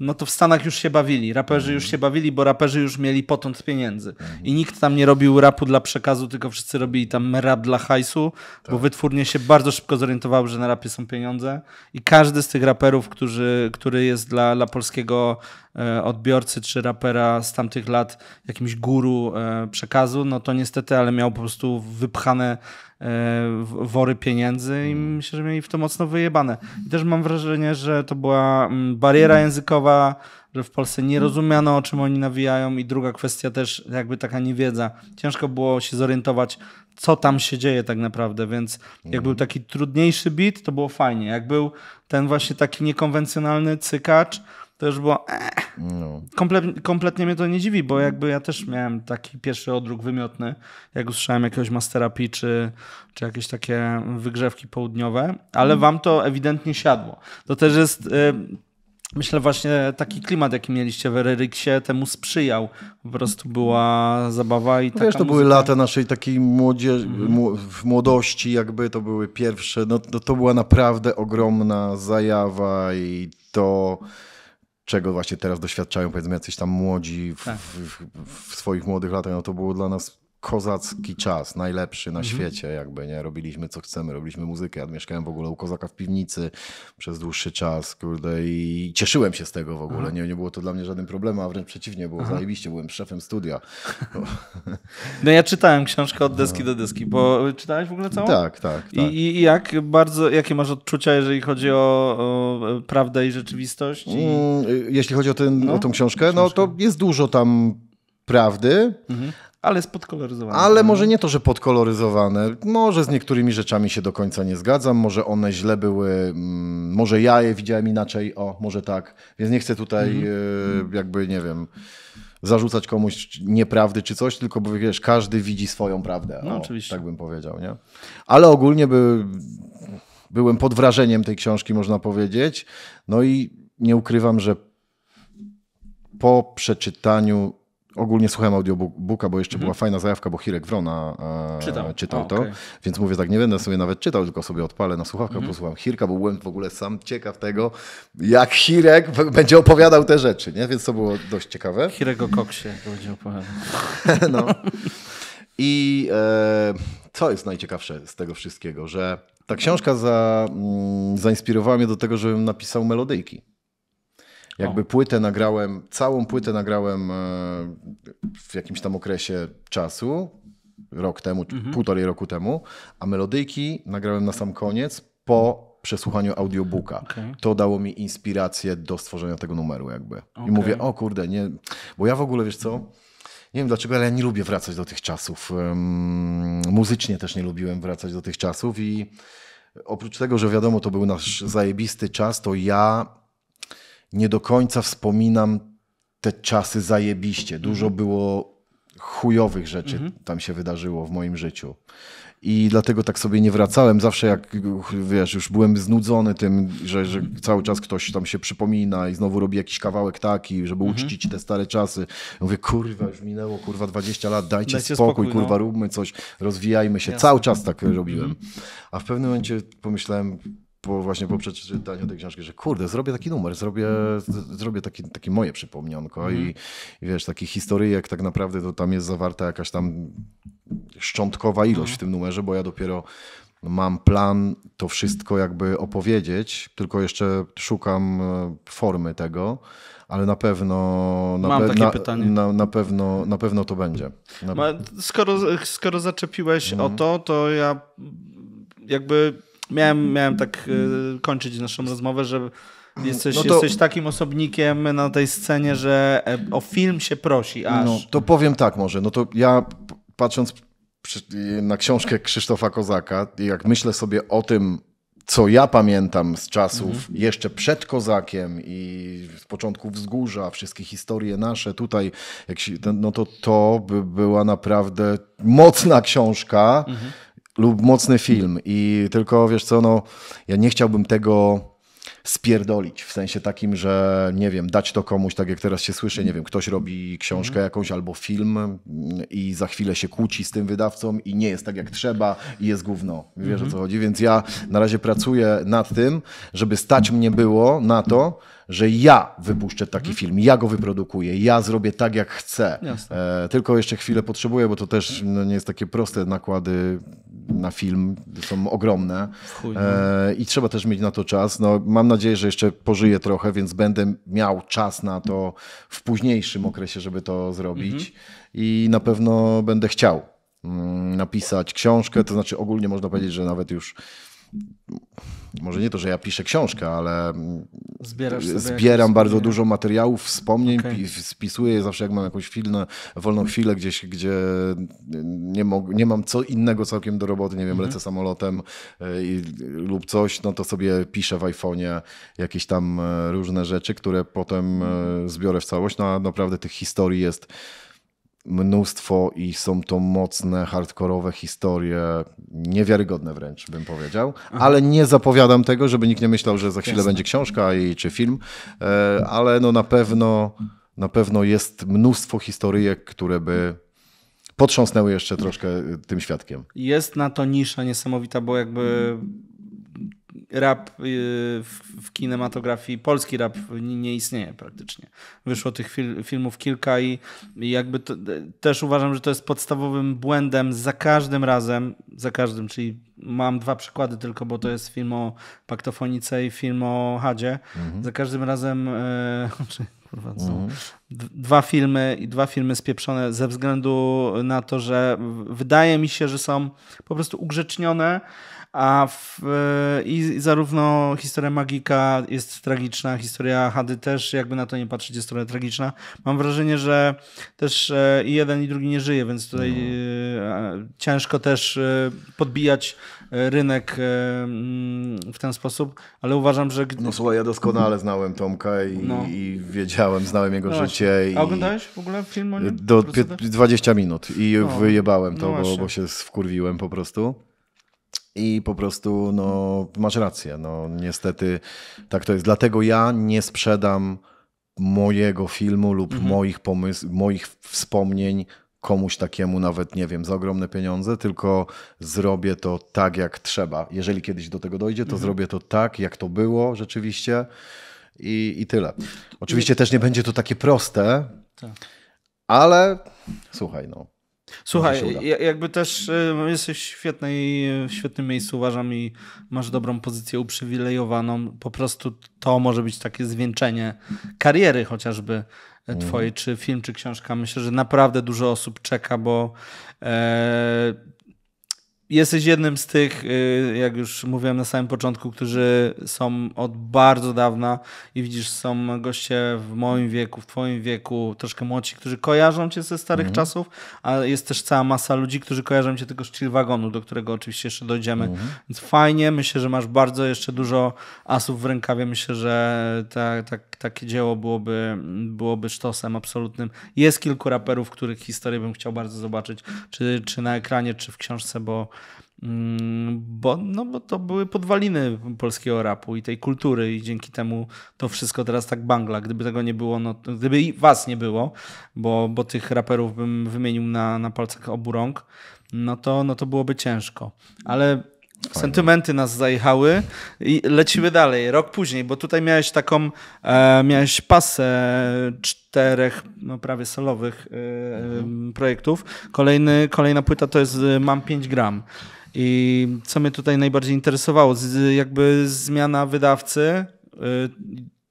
no to w Stanach już się bawili, raperzy już mhm. się bawili, bo raperzy już mieli potąd pieniędzy. Mhm. I nikt tam nie robił rapu dla przekazu, tylko wszyscy robili tam rap dla hajsu, tak. bo wytwórnie się bardzo szybko zorientowały, że na rapie są pieniądze. I każdy z tych raperów, którzy, który jest dla, dla polskiego e, odbiorcy czy rapera z tamtych lat jakimś guru e, przekazu, no to niestety, ale miał po prostu wypchane wory pieniędzy i mm. myślę, że mieli w to mocno wyjebane. I też mam wrażenie, że to była mm, bariera mm. językowa, że w Polsce nie rozumiano, o czym oni nawijają i druga kwestia też jakby taka niewiedza. Ciężko było się zorientować, co tam się dzieje tak naprawdę, więc jak był taki trudniejszy beat, to było fajnie. Jak był ten właśnie taki niekonwencjonalny cykacz, to już było. Eh. No. Komple- kompletnie mnie to nie dziwi, bo jakby ja też miałem taki pierwszy odruch wymiotny, jak usłyszałem jakiegoś Mastera czy, czy jakieś takie wygrzewki południowe, ale mm. wam to ewidentnie siadło. To też jest. Y- Myślę właśnie taki klimat, jaki mieliście w Ereriksie, temu sprzyjał. Po prostu była zabawa i no taka Wiesz, to były lata naszej takiej młodzieży, mm w młodości jakby to były pierwsze, no to, no to była naprawdę ogromna zajawa i to czego właśnie teraz doświadczają powiedzmy jacyś tam młodzi w, tak. w, w, w swoich młodych latach, no to było dla nas kozacki czas, najlepszy na mhm. świecie, jakby nie robiliśmy co chcemy, robiliśmy muzykę. Ja mieszkałem w ogóle u kozaka w piwnicy przez dłuższy czas, kurde, i cieszyłem się z tego w ogóle. Nie, nie było to dla mnie żaden problem, a wręcz przeciwnie, było Aha. zajebiście, byłem szefem studia. No ja czytałem książkę od deski do deski, bo czytałeś w ogóle całą? Tak, tak. tak. I, I, jak bardzo, jakie masz odczucia, jeżeli chodzi o, o prawdę i rzeczywistość? I... Mm, jeśli chodzi o, ten, no, o tą książkę, książkę, no to jest dużo tam prawdy. Mhm ale jest podkoloryzowane. Ale no. może nie to, że podkoloryzowane. Może z niektórymi rzeczami się do końca nie zgadzam, może one źle były, mm, może ja je widziałem inaczej, o, może tak. Więc nie chcę tutaj mhm. e, jakby, nie wiem, zarzucać komuś nieprawdy czy coś, tylko bo wiesz, każdy widzi swoją prawdę. No, o, oczywiście. Tak bym powiedział, nie? Ale ogólnie by, byłem pod wrażeniem tej książki, można powiedzieć. No i nie ukrywam, że po przeczytaniu ogólnie słuchałem audiobooka, bo jeszcze mhm. była fajna zajawka, bo Hirek Wrona e, czytał, czytał o, to. Okay. Więc mówię tak, nie będę sobie nawet czytał, tylko sobie odpalę na słuchawkach, mhm. posłucham Hirka, bo byłem w ogóle sam ciekaw tego, jak Hirek będzie opowiadał te rzeczy, nie? Więc to było dość ciekawe. Hirek o koksie będzie opowiadał. no. I e, co jest najciekawsze z tego wszystkiego, że ta książka za, mm, zainspirowała mnie do tego, żebym napisał melodyjki. Jakby o. płytę nagrałem, całą płytę nagrałem e, w jakimś tam okresie czasu, rok temu, mhm. półtorej roku temu, a melodyjki nagrałem na sam koniec po przesłuchaniu audiobooka. Okay. To dało mi inspirację do stworzenia tego numeru jakby. Okay. I mówię, o kurde, nie, bo ja w ogóle, wiesz co, nie wiem dlaczego, ale ja nie lubię wracać do tych czasów. Um, muzycznie też nie lubiłem wracać do tych czasów i oprócz tego, że wiadomo, to był nasz zajebisty czas, to ja nie do końca wspominam te czasy zajebiście. Dużo mhm. było chujowych rzeczy mhm. tam się wydarzyło w moim życiu. I dlatego tak sobie nie wracałem. Zawsze jak, wiesz, już byłem znudzony tym, że, że cały czas ktoś tam się przypomina i znowu robi jakiś kawałek taki, żeby mhm. uczcić te stare czasy. Ja mówię, kurwa, już minęło, kurwa, 20 lat, dajcie, dajcie spokój, spokój no. kurwa, róbmy coś, rozwijajmy się. Jasne. Cały czas tak mhm. robiłem. A w pewnym momencie pomyślałem, po, właśnie po przeczytaniu tej książki, że kurde, zrobię taki numer, zrobię, zrobię taki, takie moje przypomnianko mm. i, mhm. i wiesz, taki historyjek tak naprawdę to tam jest zawarta jakaś tam szczątkowa ilość mm. w tym numerze, bo ja dopiero mam plan to wszystko jakby opowiedzieć, tylko jeszcze szukam e, formy tego, ale na pewno na mam pe takie na, pytanie. Na, na, pewno, na pewno to będzie. Na... Skoro, skoro zaczepiłeś mm. o to, to ja jakby miałem, miałem tak y, kończyć naszą rozmowę, że jesteś, no to... jesteś takim osobnikiem na tej scenie, że e, o film się prosi aż. No, to powiem tak może, no to ja patrząc na książkę Krzysztofa Kozaka, jak myślę sobie o tym, co ja pamiętam z czasów mhm. jeszcze przed Kozakiem i z początku Wzgórza, wszystkie historie nasze tutaj, się, no to to by była naprawdę mocna książka, mhm lub mocny film i tylko wiesz co, no ja nie chciałbym tego spierdolić, w sensie takim, że nie wiem, dać to komuś, tak jak teraz się słyszy, nie wiem, ktoś robi książkę mhm. jakąś albo film i za chwilę się kłóci z tym wydawcą i nie jest tak jak trzeba i jest gówno. Wiesz mm -hmm. o co mhm. chodzi? Więc ja na razie pracuję nad tym, żeby stać mnie było na to, że ja wypuszczę taki mhm. film, ja go wyprodukuję, ja zrobię tak jak chcę. E, tylko jeszcze chwilę potrzebuję, bo to też no, nie jest takie proste nakłady na film są ogromne Chuj, no. e, i trzeba też mieć na to czas. No, mam nadzieję, że jeszcze pożyję trochę, więc będę miał czas na to w późniejszym okresie, żeby to zrobić mhm. i na pewno będę chciał mm, napisać książkę, to znaczy ogólnie można powiedzieć, że nawet już może nie to, że ja piszę książkę, ale zbieram bardzo dużo materiałów, wspomnień, okay. spisuję je zawsze, jak mam jakąś chwilę, wolną chwilę gdzieś, gdzie nie, nie mam co innego całkiem do roboty, nie wiem, mm -hmm. lecę samolotem e, i, lub coś, no to sobie piszę w iPhone'ie jakieś tam e, różne rzeczy, które potem e, zbiorę w całość, no a naprawdę tych historii jest mnóstwo i są to mocne, hardkorowe historie, niewiarygodne wręcz, bym powiedział. Aha. Ale nie zapowiadam tego, żeby nikt nie myślał, że za chwilę Jasne. będzie książka i, czy film, e, ale no na pewno, na pewno jest mnóstwo historyjek, które by potrząsnęły jeszcze troszkę e, tym świadkiem. Jest na to nisza niesamowita, bo jakby rap y, w kinematografii, polski rap nie istnieje praktycznie. Wyszło tych fil filmów kilka i jakby to, też uważam, że to jest podstawowym błędem za każdym razem, za każdym, czyli mam dwa przykłady tylko, bo to jest film o paktofonice i film o Hadzie. Mhm. Za każdym razem, e, znaczy, kurwa, mhm. dwa filmy i dwa filmy spieprzone ze względu na to, że wydaje mi się, że są po prostu ugrzecznione a w, i zarówno historia Magika jest tragiczna, historia Hady też, jakby na to nie patrzeć, jest trochę tragiczna. Mam wrażenie, że też e, i jeden, i drugi nie żyje, więc tutaj no. e, ciężko też e, podbijać rynek mm, w ten sposób, ale uważam, że... Gdy... No słuchaj, ja doskonale znałem Tomka i, no. i wiedziałem, znałem jego no życie. I... A oglądałeś w ogóle film o nim? Do 20 minut i no. wyjebałem to, no bo, bo się wkurwiłem po prostu. I po prostu, no, masz rację. No, niestety tak to jest. Dlatego ja nie sprzedam mojego filmu lub mhm. moich pomysłów, moich wspomnień komuś takiemu nawet, nie wiem, za ogromne pieniądze, tylko zrobię to tak, jak trzeba. Jeżeli kiedyś do tego dojdzie, to mhm. zrobię to tak, jak to było rzeczywiście i, i tyle. Oczywiście też nie będzie to takie proste, tak. ale słuchaj, no. Słuchaj, jakby też jesteś w, świetnej, w świetnym miejscu, uważam, i masz dobrą pozycję uprzywilejowaną. Po prostu to może być takie zwieńczenie kariery chociażby e, mhm. twojej, mm. czy film, czy książka. Myślę, że naprawdę dużo osób czeka, bo e, jesteś jednym z tych, y, jak już mówiłem na samym początku, którzy są od bardzo dawna i widzisz, są goście w moim wieku, w twoim wieku, troszkę młodsi, którzy kojarzą cię ze starych mhm. czasów, a jest też cała masa ludzi, którzy kojarzą cię tylko z chill wagonu, do którego oczywiście jeszcze dojdziemy. Mhm. Więc fajnie, myślę, że masz bardzo jeszcze dużo asów w rękawie. Myślę, że ta, ta, takie dzieło byłoby, byłoby sztosem absolutnym. Jest kilku raperów, których historię bym chciał bardzo zobaczyć, czy, czy na ekranie, czy w książce, bo Mm, bo, no, bo to były podwaliny polskiego rapu i tej kultury i dzięki temu to wszystko teraz tak bangla. Gdyby tego nie było, no, gdyby i was nie było, bo, bo tych raperów bym wymienił na, na palcach obu rąk, no to, no to byłoby ciężko. Ale Fajne. Sentymenty nas zajechały i lecimy dalej. Rok później, bo tutaj miałeś taką, e, miałeś pasę czterech, no prawie solowych e, mhm. projektów. Kolejny, kolejna płyta to jest y, Mam 5 gram. I co mnie tutaj najbardziej interesowało, z, jakby zmiana wydawcy. Y,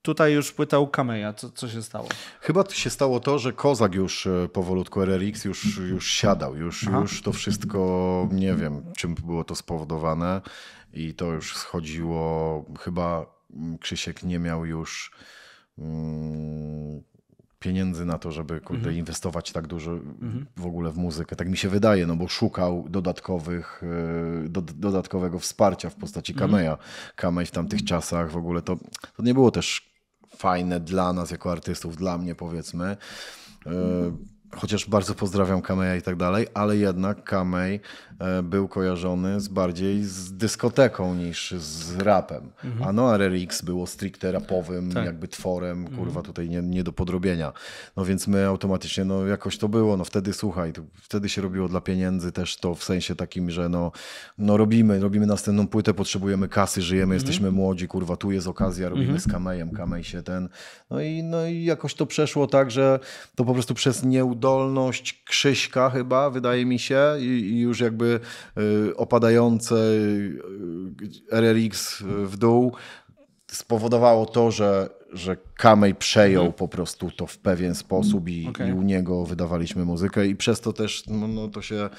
tutaj już płyta u Kameja. Co, co się stało? Chyba się stało to, że Kozak już e, powolutku RRX już, już siadał, już, już to wszystko, nie wiem czym było to spowodowane i to już schodziło, chyba mm, Krzysiek nie miał już mm, pieniędzy na to, żeby kurde, mhm. inwestować tak dużo mhm. w ogóle w muzykę. Tak mi się wydaje, no bo szukał dodatkowych, e, do, dodatkowego wsparcia w postaci mhm. Kameja. Kamej w tamtych czasach w ogóle to, to nie było też fajne dla nas jako artystów, dla mnie powiedzmy. E, chociaż bardzo pozdrawiam Kameja i tak dalej, ale jednak Kamej e, był kojarzony z bardziej z dyskoteką niż z rapem. Mhm. A no RRX było stricte rapowym tak. jakby tworem, mhm. kurwa tutaj nie, nie do podrobienia. No więc my automatycznie, no jakoś to było, no wtedy słuchaj, to, wtedy się robiło dla pieniędzy też to w sensie takim, że no, no robimy, robimy następną płytę, potrzebujemy kasy, żyjemy, mhm. jesteśmy młodzi, kurwa tu jest okazja, robimy mhm. z Kamejem, Kamej się ten. No i, no i jakoś to przeszło tak, że to po prostu przez nieudolność dolność Krzyśka chyba, wydaje mi się, i, już jakby y, opadające opadający RRX w dół spowodowało to, że, że Kamej przejął mhm. po prostu to w pewien sposób i, okay. Mhm. i, u niego wydawaliśmy muzykę i przez to też no, no to się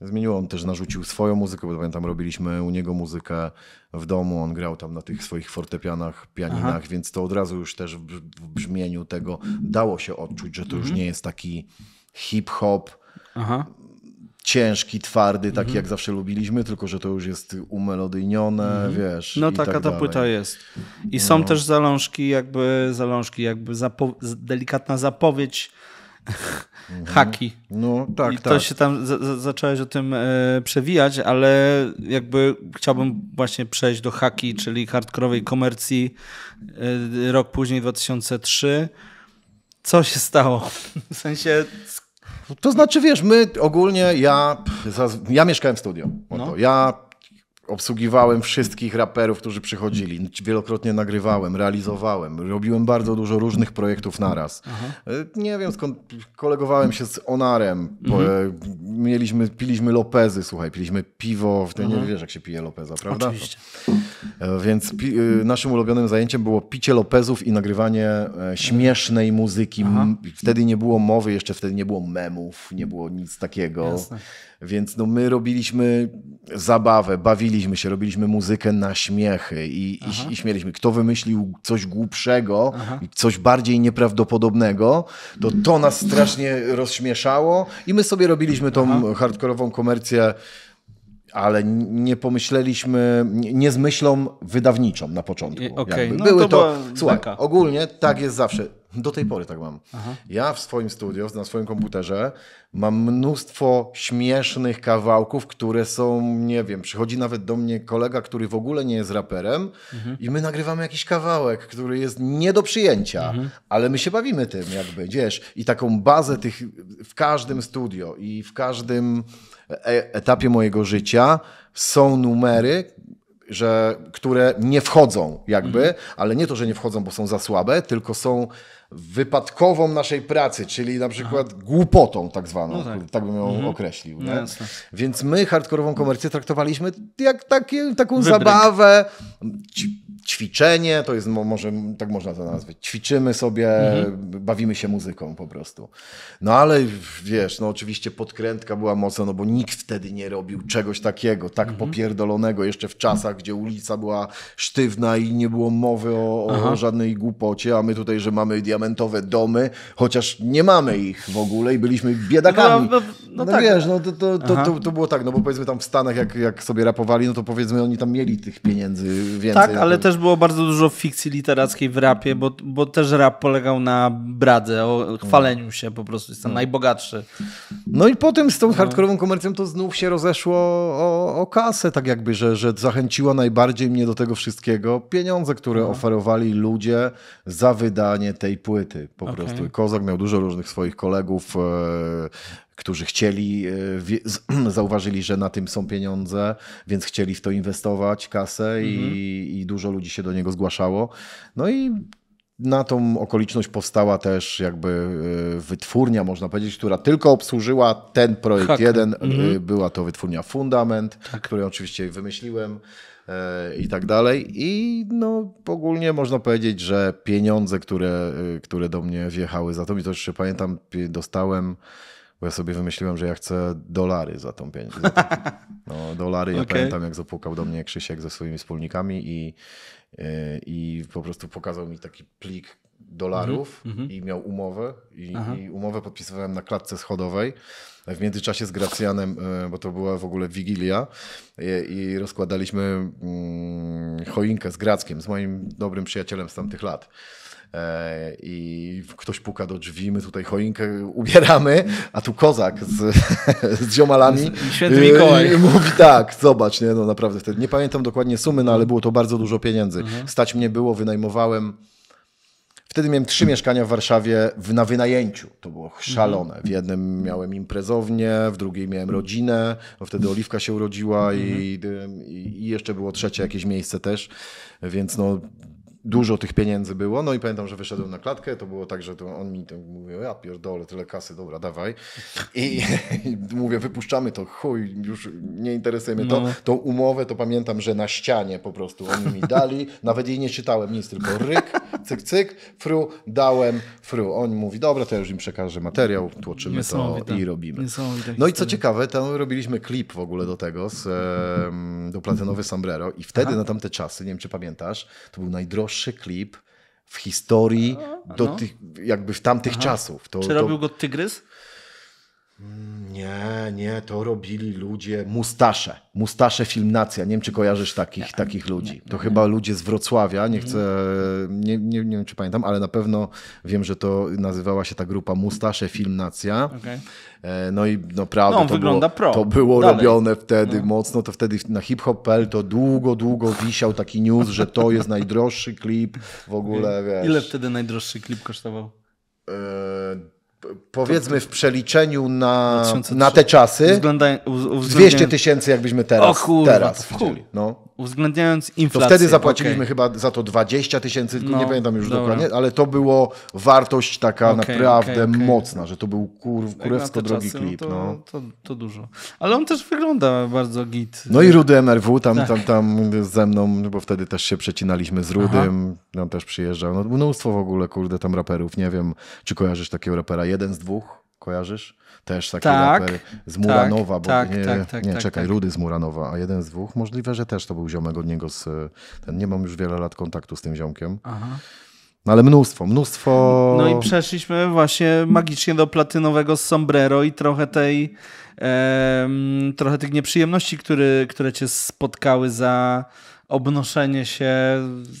zmieniło. On też narzucił swoją muzykę, bo pamiętam, robiliśmy u niego muzykę w domu. On grał tam na tych swoich fortepianach, pianinach, Aha. więc to od razu już też w brzmieniu tego dało się odczuć, że to mhm. już nie jest taki hip-hop. Aha ciężki, twardy, taki mm. jak zawsze lubiliśmy, tylko że to już jest umelodyjnione, mm. wiesz. No taka tak ta dalej. płyta jest. I no. są też zalążki, jakby zalążki, jakby zapo delikatna zapowiedź mhm. haki. No tak, I tak. To się tam za, za, zacząłeś o tym e, przewijać, ale jakby chciałbym właśnie przejść do haki, czyli hardkorowej komercji. E, rok później, 2003. Co się stało? W sensie... To znaczy, wiesz, my ogólnie, ja, ja mieszkałem w studio. No. Ja Obsługiwałem wszystkich raperów, którzy przychodzili. Wielokrotnie nagrywałem, realizowałem. Robiłem bardzo dużo różnych projektów naraz. Aha. E, nie wiem skąd. Kolegowałem się z Onarem. Mhm. E, mieliśmy, piliśmy Lopezy, słuchaj, piliśmy piwo. Ty nie wiesz, jak się pije Lopeza, prawda? Oczywiście. E, więc pi- naszym ulubionym zajęciem było picie Lopezów i nagrywanie śmiesznej muzyki. Aha. Wtedy nie było mowy, jeszcze wtedy nie było memów, nie było nic takiego. Jasne. Więc no, my robiliśmy zabawę, bawiliśmy się, robiliśmy muzykę na śmiechy i, i, i śmieliśmy. Kto wymyślił coś głupszego, Aha. coś bardziej nieprawdopodobnego, to to nas strasznie rozśmieszało i my sobie robiliśmy tą Aha. hardkorową komercję ale nie pomyśleliśmy, nie z myślą wydawniczą na początku. Okay. No Były to, była... słuchaj, ogólnie tak jest zawsze do tej pory tak mam. Aha. Ja w swoim studio, na swoim komputerze mam mnóstwo śmiesznych kawałków, które są, nie wiem, przychodzi nawet do mnie kolega, który w ogóle nie jest raperem mhm. i my nagrywamy jakiś kawałek, który jest nie do przyjęcia, mhm. ale my się bawimy tym jakby, wiesz, i taką bazę tych w każdym studio i w każdym e, etapie mojego życia są numery, że, które nie wchodzą jakby, mhm. ale nie to, że nie wchodzą, bo są za słabe, tylko są wypadkową naszej pracy, czyli na przykład Aha. głupotą tak zwaną, no tak. tak. bym ją mhm. określił. No Więc my hardkorową komercję traktowaliśmy jak takie, taką Wybryk. zabawę, ćwiczenie, to jest może, tak można to nazwać, ćwiczymy sobie, mhm. bawimy się muzyką po prostu. No ale wiesz, no oczywiście podkrętka była mocna, no bo nikt wtedy nie robił czegoś takiego, tak mhm. popierdolonego, jeszcze w czasach, gdzie ulica była sztywna i nie było mowy o, o żadnej głupocie, a my tutaj, że mamy diamenty diamentowe domy, chociaż nie mamy ich w ogóle i byliśmy biedakami. No, no, no, no tak. wiesz, no to, to, to, to, było tak, no bo powiedzmy tam w Stanach, jak, jak sobie rapowali, no to powiedzmy oni tam mieli tych pieniędzy więcej. Tak, no ale też było bardzo dużo fikcji literackiej w rapie, bo, bo też rap polegał na bradze, o chwaleniu się po prostu, jestem no. najbogatszy. No i potem z tą no. hardkorową komercją to znów się rozeszło o, o kasę, tak jakby, że, że zachęciła najbardziej mnie do tego wszystkiego pieniądze, które oferowali ludzie za wydanie tej płyty płyty po okay. prostu. Kozak miał dużo różnych swoich kolegów, e, którzy chcieli, e, zauważyli, że na tym są pieniądze, więc chcieli w to inwestować kasę mm -hmm. i, mhm. i dużo ludzi się do niego zgłaszało. No i na tą okoliczność powstała też jakby e, wytwórnia, można powiedzieć, która tylko obsłużyła ten projekt jeden. Mm -hmm. Była to wytwórnia Fundament, tak. której oczywiście wymyśliłem i tak dalej. I no, ogólnie można powiedzieć, że pieniądze, które, y, które do mnie wjechały za to, i to jeszcze pamiętam, dostałem bo ja sobie wymyśliłem, że ja chcę dolary za tą pieniądze. No, dolary, ja okay. pamiętam jak zapukał do mnie Krzysiek ze swoimi wspólnikami i, y, i po prostu pokazał mi taki plik dolarów mm -hmm. i miał umowę i, i, umowę podpisywałem na klatce schodowej. W międzyczasie z Gracjanem, e, bo to była w ogóle wigilia e, i, rozkładaliśmy mm, choinkę z Grackiem, z moim dobrym przyjacielem z tamtych lat e, i ktoś puka do drzwi, my tutaj choinkę ubieramy, a tu kozak z, z dziomalami Święty Mikołaj. mówi tak, zobacz, nie, no naprawdę wtedy, nie pamiętam dokładnie sumy, no ale było to bardzo dużo pieniędzy. Mhm. Stać mnie było, wynajmowałem Wtedy miałem trzy mieszkania w Warszawie w, na wynajęciu. To było szalone. W jednym miałem imprezownię, w drugiej miałem rodzinę, bo no wtedy Oliwka się urodziła i, mhm. i, i jeszcze było trzecie jakieś miejsce też, więc no dużo tych pieniędzy było, no i pamiętam, że wyszedłem na klatkę, to było tak, że on mi tak mówił, ja pierdolę, tyle kasy, dobra, dawaj. I, i mówię, wypuszczamy to, chuj, już nie interesuje mnie to. No. Tą umowę to pamiętam, że na ścianie po prostu oni mi dali, nawet jej nie czytałem nic, tylko ryk, cyk, cyk, fru, dałem, fru. On mówi, dobra, to ja już im przekażę materiał, tłoczymy to i robimy. No i co ciekawe, to robiliśmy klip w ogóle do tego, z, do Platynowy Sombrero i wtedy Aha. na tamte czasy, nie wiem czy pamiętasz, to był najdroższy najdroższy klip w historii do no. tych, jakby w tamtych Aha. czasów. To, Czy to... robił go Tygrys? Nie, nie, to robili ludzie. Mustasze. Mustasze Filmnacja. Nie wiem, czy kojarzysz takich, nie, takich ludzi. Nie, nie, to chyba ludzie z Wrocławia. Nie chcę, nie, nie, nie wiem, czy pamiętam, ale na pewno wiem, że to nazywała się ta grupa Mustasze Filmnacja. Okay. E, no i naprawdę. No, to wygląda było, pro. To było Dalej. robione wtedy no. mocno. To wtedy na hiphop.pl to długo, długo wisiał taki news, że to jest najdroższy klip w ogóle. Wiesz. Ile wtedy najdroższy klip kosztował? E powiedzmy w przeliczeniu na, na te czasy, 200 tysięcy jakbyśmy teraz. O kurwa, teraz w chuj. No uwzględniając inflację. To wtedy zapłaciliśmy okay. chyba za to 20 tysięcy, no, nie pamiętam już dobra. dokładnie, ale to było wartość taka okay, naprawdę okay, mocna, że to był kur, kurewsko drogi czasy, no klip. No to, To, to, dużo. Ale on też wygląda bardzo git. No i Rudy MRW tam, tak. tam, tam ze mną, bo wtedy też się przecinaliśmy z Rudym, Aha. on też przyjeżdżał. No mnóstwo w ogóle, kurde, tam raperów, nie wiem, czy kojarzysz takiego rapera, jeden z dwóch? Kojarzysz? też taki tak, raper z tak, Muranowa, tak, bo tak, nie, tak, tak, nie tak, czekaj, tak. Rudy z Muranowa, a jeden z dwóch, możliwe, że też to był ziomek od niego z, ten, nie mam już wiele lat kontaktu z tym ziomkiem. Aha. No ale mnóstwo, mnóstwo. No i przeszliśmy właśnie magicznie do platynowego sombrero i trochę tej, trochę tych nieprzyjemności, który, które cię spotkały za, obnoszenie się,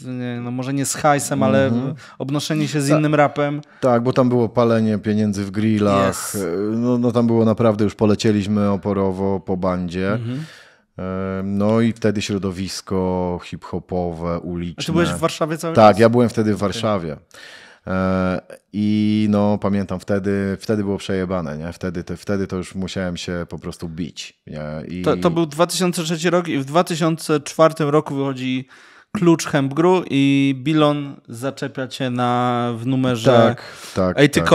nie, no może nie z hajsem, mm -hmm. ale mhm. obnoszenie się z Ta, innym rapem. Tak, bo tam było palenie pieniędzy w grillach. Yes. No, no tam było naprawdę, już polecieliśmy oporowo po bandzie. Mm -hmm. No i wtedy środowisko hip-hopowe, uliczne. A ty byłeś w Warszawie cały tak, czas? Tak, ja byłem wtedy w Warszawie. Okay. E, I no pamiętam, wtedy, wtedy było przejebane, nie? Wtedy, to, wtedy to już musiałem się po prostu bić. I... To, to był 2003 rok i w 2004 roku wychodzi klucz Hembgru i Bilon zaczepia cię na, w numerze tak, tak, ty Tak.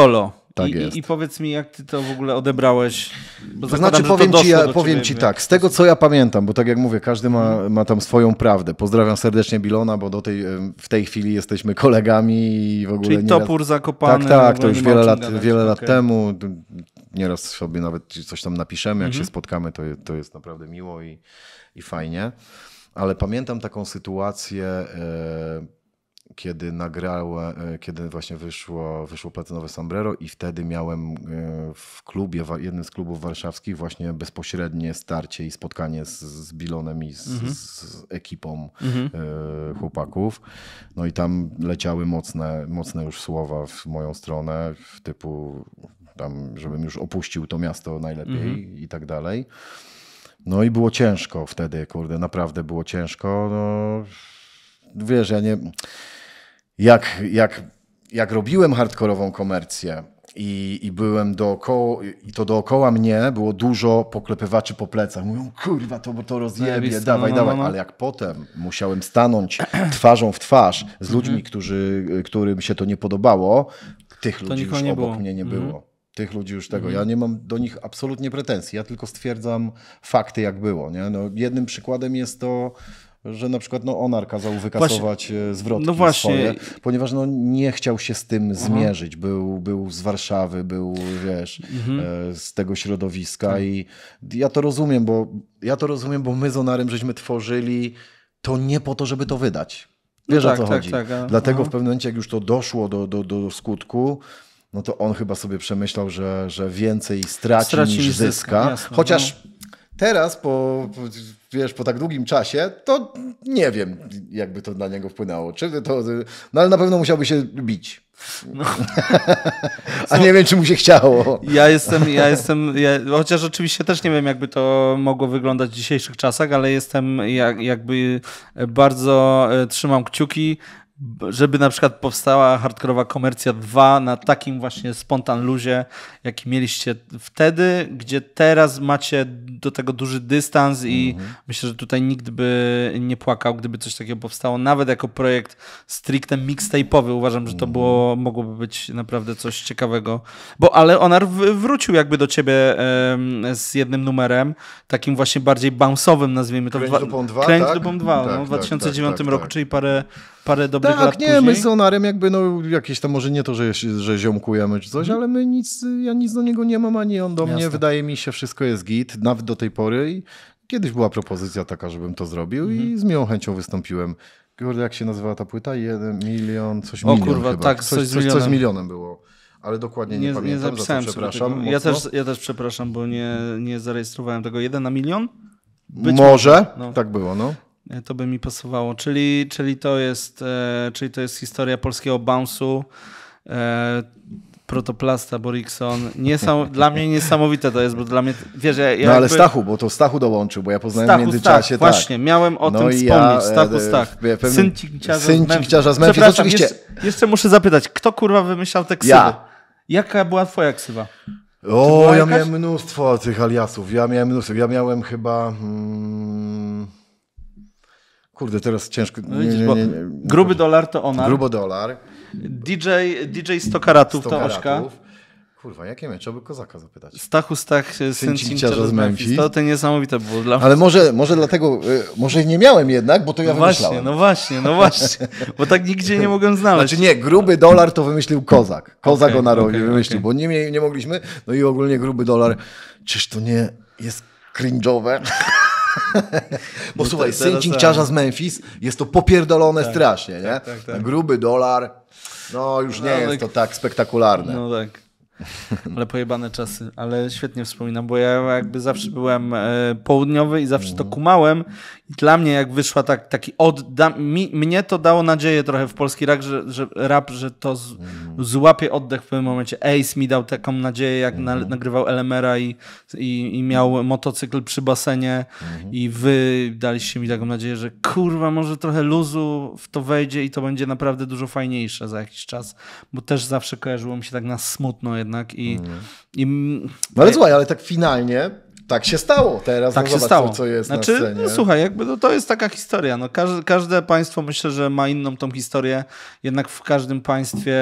Tak I, jest. I, powiedz mi, jak ty to w ogóle odebrałeś? Bo znaczy, to znaczy, powiem to ci, ja, powiem ci tak, z tego co ja pamiętam, bo tak jak mówię, każdy ma, ma tam swoją prawdę. Pozdrawiam serdecznie Bilona, bo do tej, w tej chwili jesteśmy kolegami i w ogóle. Czyli nieraz... topór zakopany. Tak, tak, to już wiele lat, wiele okay. lat temu. Nieraz sobie nawet coś tam napiszemy, jak mhm. się spotkamy, to, to jest naprawdę miło i, i fajnie. Ale pamiętam taką sytuację. Yy kiedy nagrałem, kiedy właśnie wyszło, wyszło platynowe Sombrero i wtedy miałem e, w klubie, w jednym z klubów warszawskich właśnie bezpośrednie starcie i spotkanie z, z Bilonem i z, mhm. z ekipą e, mhm. chłopaków. No i tam leciały mocne, mocne już słowa w moją stronę, typu tam, żebym już opuścił to miasto najlepiej mhm. i tak dalej. No i było ciężko wtedy, kurde, naprawdę było ciężko. No, wiesz, ja nie jak, jak, jak robiłem hardkorową komercję i, i byłem dookoła, i to dookoła mnie było dużo poklepywaczy po plecach. Mówią, kurwa, to, to rozjebie, no, dawaj, no, no, dawaj. Ale jak potem musiałem stanąć twarzą w twarz z ludźmi, mhm. którzy, którym się to nie podobało, tych ludzi już nie obok było. mnie nie było. Mhm. Tych ludzi już tego. Mhm. Ja nie mam do nich absolutnie pretensji. Ja tylko stwierdzam fakty, jak było. Nie? No, jednym przykładem jest to że na przykład no, Onar kazał wykasować właśnie, zwrotki no właśnie. swoje, ponieważ no, nie chciał się z tym zmierzyć. Był, był z Warszawy, był wiesz, mhm. E, z tego środowiska tak. i ja to rozumiem, bo ja to rozumiem, bo my z Onarem żeśmy tworzyli to nie po to, żeby to wydać. No wiesz no tak, o co tak, chodzi. Tak, Dlatego Aha. w pewnym momencie, jak już to doszło do, do, do skutku, no to on chyba sobie przemyślał, że, że więcej straci, straci niż zyska. Jasne, Chociaż no Teraz, po, wiesz, po tak długim czasie, to nie wiem, jakby to na niego wpłynęło. Czy to, no ale na pewno musiałby się bić. No. A nie wiem, czy mu się chciało. Ja jestem, ja jestem, ja, chociaż oczywiście też nie wiem, jakby to mogło wyglądać w dzisiejszych czasach, ale jestem jak, jakby bardzo e, trzymam kciuki żeby na przykład powstała hardkorowa komercja 2 na takim właśnie spontan luzie, jaki mieliście wtedy, gdzie teraz macie do tego duży dystans i mhm. myślę, że tutaj nikt by nie płakał, gdyby coś takiego powstało, nawet jako projekt stricte mixtape'owy. Uważam, że to było, mhm. mogłoby być naprawdę coś ciekawego. Bo ale Onar wrócił jakby do ciebie z jednym numerem, takim właśnie bardziej bounce'owym nazwijmy to. Kręć dupą 2, tak? dupą 2, tak, no, w tak, 2009 tak, tak, tak. roku, czyli parę parę tak, dobrych tak, lat nie, później. my z Onarem jakby, no jakieś tam może nie to, że, że ziomkujemy czy coś, mhm. ale my nic, ja nic do niego nie mam, ani on do Jasne. mnie. Wydaje mi się, wszystko jest git, nawet do tej pory i kiedyś była propozycja taka, żebym to zrobił mhm. i z miłą chęcią wystąpiłem. Kurde, jak się nazywała ta płyta? Jeden milion, coś o, kurwa, chyba. tak, coś, coś, z milionem. coś z milionem było ale dokładnie nie, nie pamiętam. Nie zapisałem za przepraszam. Ja też, ja też przepraszam, bo nie, nie zarejestrowałem tego. Jeden na milion? Być może, może. No. tak było, no. E, to by mi pasowało. Czyli, czyli, to, jest, e, czyli to jest historia polskiego bounce'u. E, protoplasta Borikson. Niesam- dla mnie niesamowite to jest, bo dla mnie, wiesz, ja, ja No ale jakby... Stachu, bo to Stachu dołączył, bo ja poznałem Stachu, w międzyczasie. Stach, tak, właśnie, miałem o no tym wspomnieć. Ja, Stachu, Stach. Pewnie... Syn Cinkciarza z Memphis. Z Memphis. Oczywiście. Jeszcze, jeszcze, muszę zapytać, kto kurwa wymyślał te ksywy? Ja. Jaka była twoja ksywa? O, ja jakaś? miałem mnóstwo tych aliasów. Ja miałem mnóstwo. Ja miałem chyba... Hmm Kurde, teraz ciężko. No nie, nie, nie, gruby dolar to ona. Grubo dolar. DJ, DJ 100 karatów to Ośka. Kurwa, jakie mecze? Trzeba by Kozaka zapytać. Stachu Stach, syn Cinciarza z Memphis. To, to niesamowite było dla Ale może, może dlatego, e, może nie miałem jednak, bo to ja no wymyślałem. Właśnie, no właśnie, no właśnie. Bo tak nigdzie nie mogłem znaleźć. Znaczy nie, gruby dolar to wymyślił Kozak. Kozak okay, go okay, wymyślił, okay. bo nie, nie mogliśmy. No i ogólnie gruby dolar, czyż to nie jest cringe'owe? Bo no słuchaj, syn teraz... Tak. z Memphis jest to popierdolone tak, strasznie, nie? Tak, tak, tak. Gruby dolar, no już nie no, jest tak. to tak spektakularne. No tak. Ale pojebane czasy, ale świetnie wspominam, bo ja jakby zawsze byłem e, południowy i zawsze to mhm. kumałem i dla mnie jak wyszła tak, taki odda, mi, mnie to dało nadzieję trochę w polski rap, że, że, rap, że to z, mhm. złapie oddech w pewnym momencie. Ace mi dał taką nadzieję, jak na, mhm. nagrywał Elemera i, i, i, miał motocykl przy basenie i wy daliście mi taką nadzieję, że kurwa, może trochę luzu w to wejdzie i to będzie naprawdę dużo fajniejsze za jakiś czas, bo też zawsze kojarzyło mi się tak na smutno jednak i... Mm. i no ale e- słuchaj, ale tak finalnie tak się stało teraz. Tak no się zobacz, stało. Co, jest znaczy, na no scenie. No, słuchaj, jakby no to jest taka historia. No, każde, każde państwo myślę, że ma inną tą historię. Jednak w każdym państwie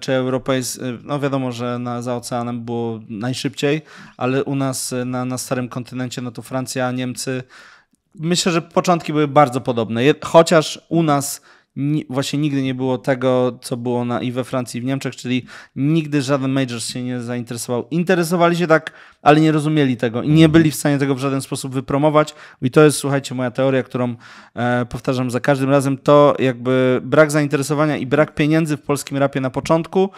czy europejskim, e, no wiadomo, że na, za oceanem było najszybciej, ale u nas e, na, na starym kontynencie, no to Francja, Niemcy. Myślę, że początki były bardzo podobne. Je, chociaż u nas właśnie nigdy nie było tego, co było na, i we Francji, i w Niemczech, czyli nigdy żaden major się nie zainteresował. Interesowali się tak, ale nie rozumieli tego i nie mhm. byli w stanie tego w żaden sposób wypromować. I to jest, słuchajcie, moja teoria, którą e, powtarzam za każdym razem, to jakby brak zainteresowania i brak pieniędzy w polskim rapie na początku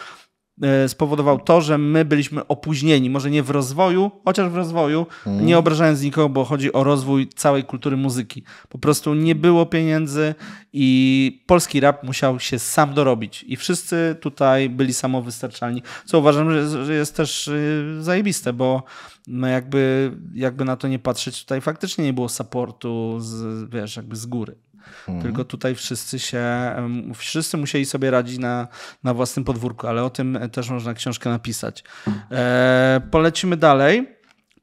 E, spowodował to, że my byliśmy opóźnieni, może nie w rozwoju, chociaż w rozwoju, mm. nie obrażając nikogo, bo chodzi o rozwój całej kultury muzyki. Po prostu nie było pieniędzy i polski rap musiał się sam dorobić i wszyscy tutaj byli samowystarczalni, co uważam, że jest też e, zajebiste, bo no jakby, jakby na to nie patrzeć, tutaj faktycznie nie było supportu z, wiesz, jakby z góry. Mhm. Tylko tutaj wszyscy się, wszyscy musieli sobie radzić na, na własnym podwórku, ale o tym e, też można książkę napisać. E, polecimy dalej.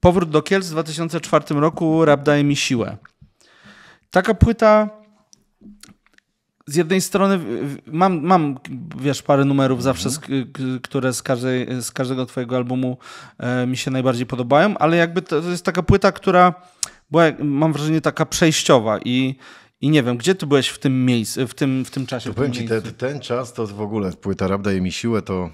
Powrót do Kielc w 2004 roku, Rap daje mi siłę. Taka płyta z jednej strony mam, mam wiesz, parę numerów zawsze, z, mhm. które z, każdej, z każdego twojego albumu e, mi się najbardziej podobają, ale jakby to, to jest taka płyta, która była, mam wrażenie, taka przejściowa i i nie wiem, gdzie ty byłeś w tym miejscu, w tym, w tym czasie? To powiem ci, ten, ten czas to w ogóle, płyta Rap daje mi siłę, to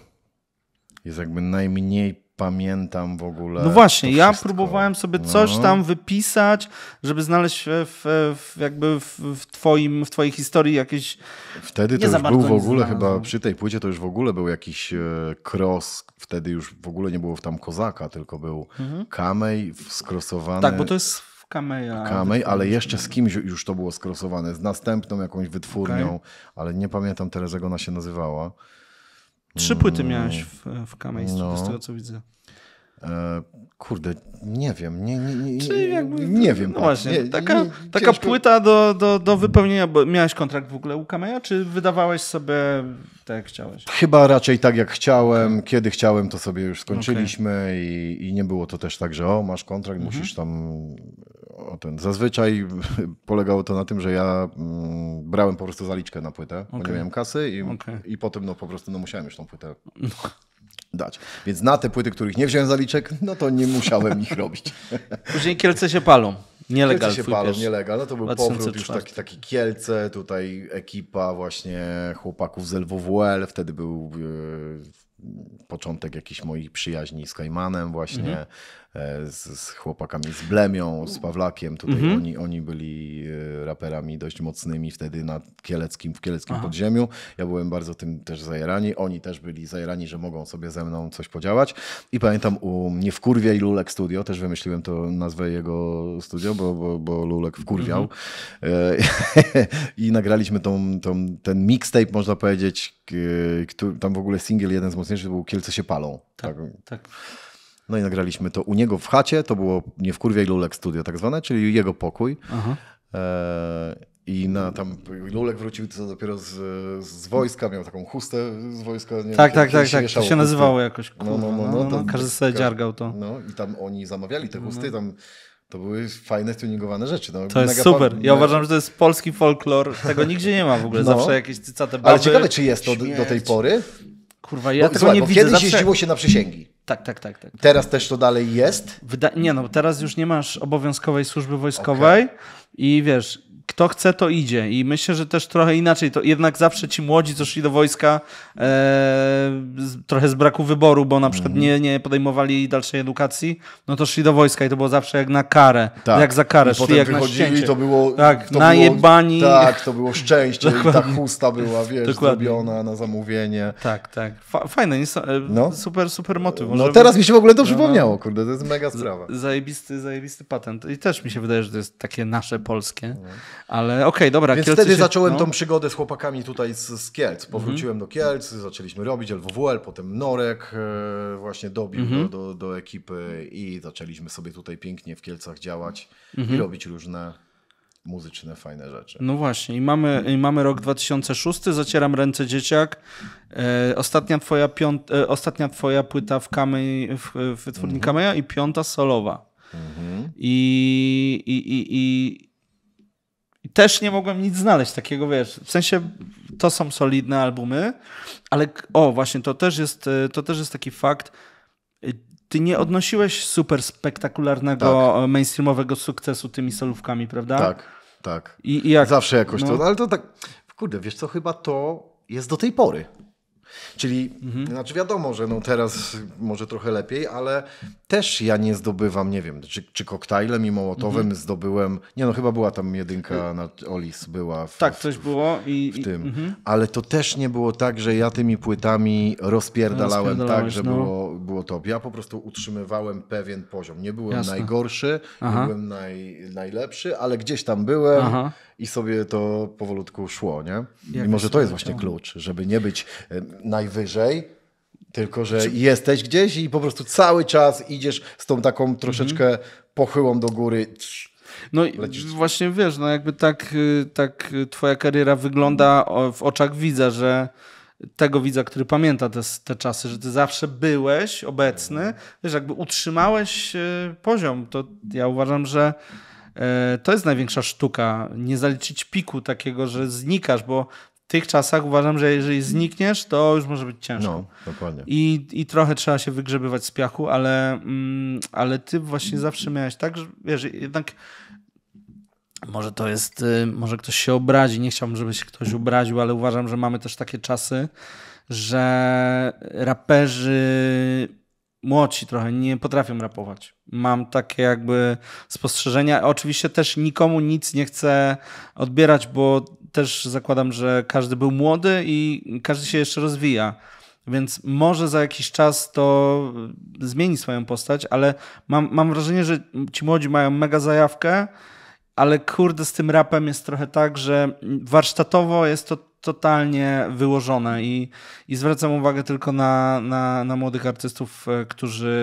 jest jakby najmniej pamiętam w ogóle. No właśnie, ja próbowałem sobie coś no. tam wypisać, żeby znaleźć e, w, e, w jakby w, w, twoim, w twojej historii jakieś. Wtedy to nie już był w ogóle, chyba przy tej płycie to już w ogóle był jakiś e, cross. Wtedy już w ogóle nie było tam kozaka, tylko był mhm. kamej skrosowany. Tak, bo to jest Kameja. Kamej, ale jeszcze z kimś już to było skrosowane, z następną jakąś wytwórnią, okay. ale nie pamiętam teraz, jak ona się nazywała. Trzy płyty mm, miałeś w, w Kamej, no. z tego co widzę. E, kurde, nie wiem, nie, nie, nie, Czyli jakby, nie wiem. No tak, właśnie, nie, taka, nie, taka płyta do, do, do wypełnienia, bo miałeś kontrakt w ogóle u Kameja, czy wydawałeś sobie tak jak chciałeś? Chyba raczej tak jak chciałem, kiedy chciałem to sobie już skończyliśmy okay. i, i nie było to też tak, że o masz kontrakt, mhm. musisz tam o ten. Zazwyczaj polegało to na tym, że ja mm, brałem po prostu zaliczkę na płytę, okay. bo nie miałem kasy i, okay. i potem no, po prostu no, musiałem już tą płytę dać. Więc na te płyty, których nie wziąłem zaliczek, no to nie musiałem ich robić. Później Kielce się palą. Nielegal. Kielce się palą, nielegal. No to był 2004. powrót już taki, taki Kielce, tutaj ekipa właśnie chłopaków z LWWL, wtedy był... Yy, początek jakiejś mojej przyjaźni z Kajmanem właśnie. Mhm. E, z, z chłopakami, z Blemią, z Pawlakiem. Tutaj mhm. oni, oni byli e, raperami dość mocnymi wtedy na kieleckim, w kieleckim Aha. podziemiu. Ja byłem bardzo tym też zajerani. Oni też byli zajerani, że mogą sobie ze mną coś podziałać. I pamiętam u mnie w Kurwie i Lulek Studio, też wymyśliłem to nazwę jego studio, bo, bo, bo Lulek wkurwiał. Mhm. E, I nagraliśmy tą, tą, ten mixtape, można powiedzieć, który, tam w ogóle single jeden z mocniejszych był Kielce się palą. tak. tak. tak. No i nagraliśmy to u niego w chacie, to było nie w kurwie Lulek Studio tak zwane, czyli jego pokój. Aha. E, I na, tam Lulek wrócił to dopiero z, z wojska, miał taką chustę z wojska. Nie tak, wiem, tak, tak, tak. To tak, się tak. nazywało jakoś. No, no, kurwa, no, no, no, no, no, tam, każdy sobie dziargał to. No i tam oni zamawiali te chusty, no. tam to były fajne, tuningowane rzeczy. No, to jest super. Ja uważam, że to jest polski folklor. Tego nigdzie nie ma w ogóle. Zawsze jakieś cytaty. baby, Ale ciekawe, czy jest to do, do tej pory? Kurwa, ja bo, tego słuchaj, nie bo widzę. Kiedyś zawsze... jeździło się na przysięgi. Tak, tak, tak. tak. Teraz też to dalej jest? Wyda nie no, teraz już nie masz obowiązkowej służby wojskowej okay. i wiesz, kto chce, to idzie. I myślę, że też trochę inaczej. To jednak zawsze ci młodzi, co szli do wojska, e, trochę z braku wyboru, bo na przykład mm. nie, nie podejmowali dalszej edukacji, no to szli do wojska i to było zawsze jak na karę. Tak. Jak za karę, I szli jak na ścięcie. to było. Tak, to najebani. Było, tak, to było szczęście. ta chusta była, wiesz, Dokładnie. zrobiona na zamówienie. Tak, tak. Fajne, nie, e, no. super, super motyw. Może no teraz mi się w ogóle to no, no. przypomniało, kurde, to jest mega sprawa. Z, zajebisty, zajebisty patent. I też mi się wydaje, że to jest takie nasze polskie. No. Ale okej, okay, dobra. Więc Kielcy wtedy się... zacząłem no. tą przygodę z chłopakami tutaj z, z Kielc. Powróciłem do Kielc, zaczęliśmy robić LWWL, potem Norek e, właśnie dobił mhm. do, do, do, ekipy i zaczęliśmy sobie tutaj pięknie w Kielcach działać i mhm. robić różne muzyczne, fajne rzeczy. No właśnie, i mamy, i mamy rok 2006, Zacieram ręce dzieciak. E, ostatnia, twoja piąt, e, ostatnia twoja płyta w, kamy, w, w mhm. Kameja i piąta solowa. I, i, i, i też nie mogłem nic znaleźć takiego, wiesz, w sensie to są solidne albumy, ale o, właśnie, to też jest, e, to też jest taki fakt, e, ty nie odnosiłeś super spektakularnego tak. E, mainstreamowego sukcesu tymi solówkami, prawda? Tak, tak. I, i jak? Zawsze jakoś no. to, ale to tak, kurde, wiesz co, chyba to jest do tej pory. Czyli, mhm. znaczy wiadomo, że no teraz może trochę lepiej, ale też ja nie zdobywam, nie wiem, czy, czy koktajlem i mołotowym mhm. zdobyłem, nie no chyba była tam jedynka y- na Olis, była. W, tak, coś w, było i... W tym, i, mhm. ale to też nie było tak, że ja tymi płytami rozpierdalałem tak, że no. było, było top. Ja po prostu utrzymywałem pewien poziom. Nie byłem Jasne. najgorszy, Aha. nie byłem naj, najlepszy, ale gdzieś tam byłem. Aha i sobie to powolutku szło, nie? Jak Mimo, że to jest właśnie klucz, żeby nie być e, najwyżej, tylko że jesteś gdzieś i po prostu cały czas idziesz z tą taką troszeczkę mhm. pochyłą do góry. No i właśnie wiesz, no jakby tak, y, tak twoja kariera wygląda w oczach widza, że tego widza, który pamięta te, te czasy, że ty zawsze byłeś obecny, mhm. wiesz, jakby utrzymałeś y, poziom, to ja uważam, że E, to jest największa sztuka. Nie zaliczyć piku takiego, że znikasz, bo w tych czasach uważam, że jeżeli znikniesz, to już może być ciężko. No, dokładnie. I, i trochę trzeba się wygrzebywać z piachu, ale, mm, ale ty właśnie zawsze miałeś tak, że wiesz, jednak może to jest, y, może ktoś się obrazi, nie chciałbym, żeby się ktoś obraził, ale uważam, że mamy też takie czasy, że raperzy młodsi trochę nie potrafią rapować. Mam takie jakby spostrzeżenia. Oczywiście też nikomu nic nie chcę odbierać, bo też zakładam, że każdy był młody i każdy się jeszcze rozwija. Więc może za jakiś czas to zmieni swoją postać, ale mam, mam wrażenie, że ci młodzi mają mega zajawkę, ale kurde, z tym rapem jest trochę tak, że warsztatowo jest to totalnie wyłożone i, i zwracam uwagę tylko na, na, na młodych artystów, e, którzy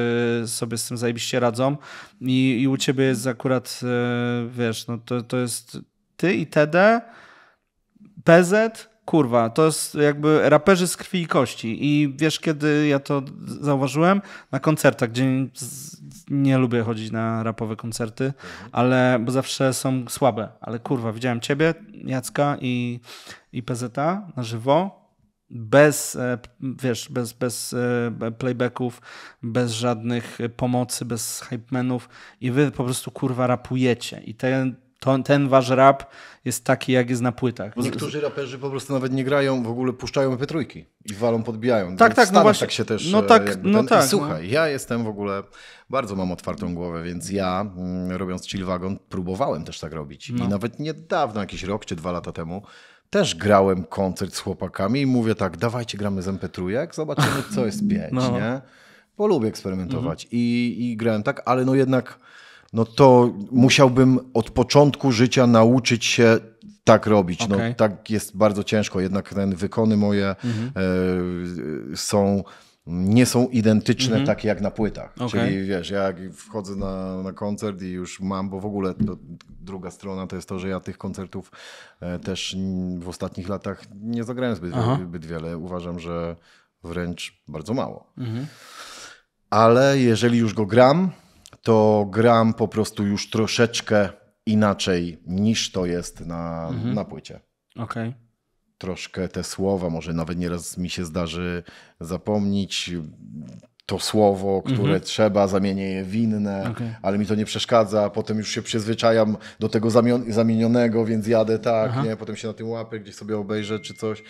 sobie z tym zajebiście radzą i, i u ciebie jest akurat, e, wiesz, no to, to jest ty i TD, PZ, kurwa, to jest jakby raperzy z krwi i kości. I wiesz, kiedy ja to zauważyłem? Na koncertach, gdzie nie lubię chodzić na rapowe koncerty, mhm. ale bo zawsze są słabe. Ale kurwa, widziałem ciebie, Jacka i, i PZA na żywo, bez, e, wiesz, bez, bez e, playbacków, bez żadnych e, pomocy, bez hypemenów i wy po prostu kurwa rapujecie i ten, to, ten wasz rap jest taki, jak jest na płytach. Bo niektórzy raperzy po prostu nawet nie grają, w ogóle puszczają mp3 i walą, podbijają. Tak, tak, no właśnie. tak się też no tak, no tak. No. słuchaj, no. ja jestem w ogóle, bardzo mam otwartą głowę, więc ja mm, robiąc chill wagon próbowałem też tak robić. No. I nawet niedawno, jakiś rok czy dwa lata temu, też grałem koncert z chłopakami i mówię tak, dawajcie gramy z MP3, zobaczymy co jest pięć, no. nie? Bo lubię eksperymentować mhm. I, i grałem tak, ale no jednak no to musiałbym od początku życia nauczyć się tak robić. Okay. No, tak jest bardzo ciężko, jednak ten wykony moje mhm. E, są nie są identyczne mhm. takie jak na płytach. Okay. Czyli wiesz, ja jak wchodzę na, na koncert i już mam, bo w ogóle druga strona to jest to, że ja tych koncertów e, też w ostatnich latach nie zagrałem zbyt, zbyt wiele. Uważam, że wręcz bardzo mało. Mhm. Ale jeżeli już go gram, to gram po prostu już troszeczkę inaczej niż to jest na, mhm. na płycie. Okej. Okay troszkę te słowa, może nawet nieraz mi się zdarzy zapomnieć to słowo, które mhm. trzeba, zamienię je w inne, okay. ale mi to nie przeszkadza. Potem już się przyzwyczajam do tego zamienionego, więc jadę tak, nie? potem się na tym łapę, gdzieś sobie obejrzę czy coś.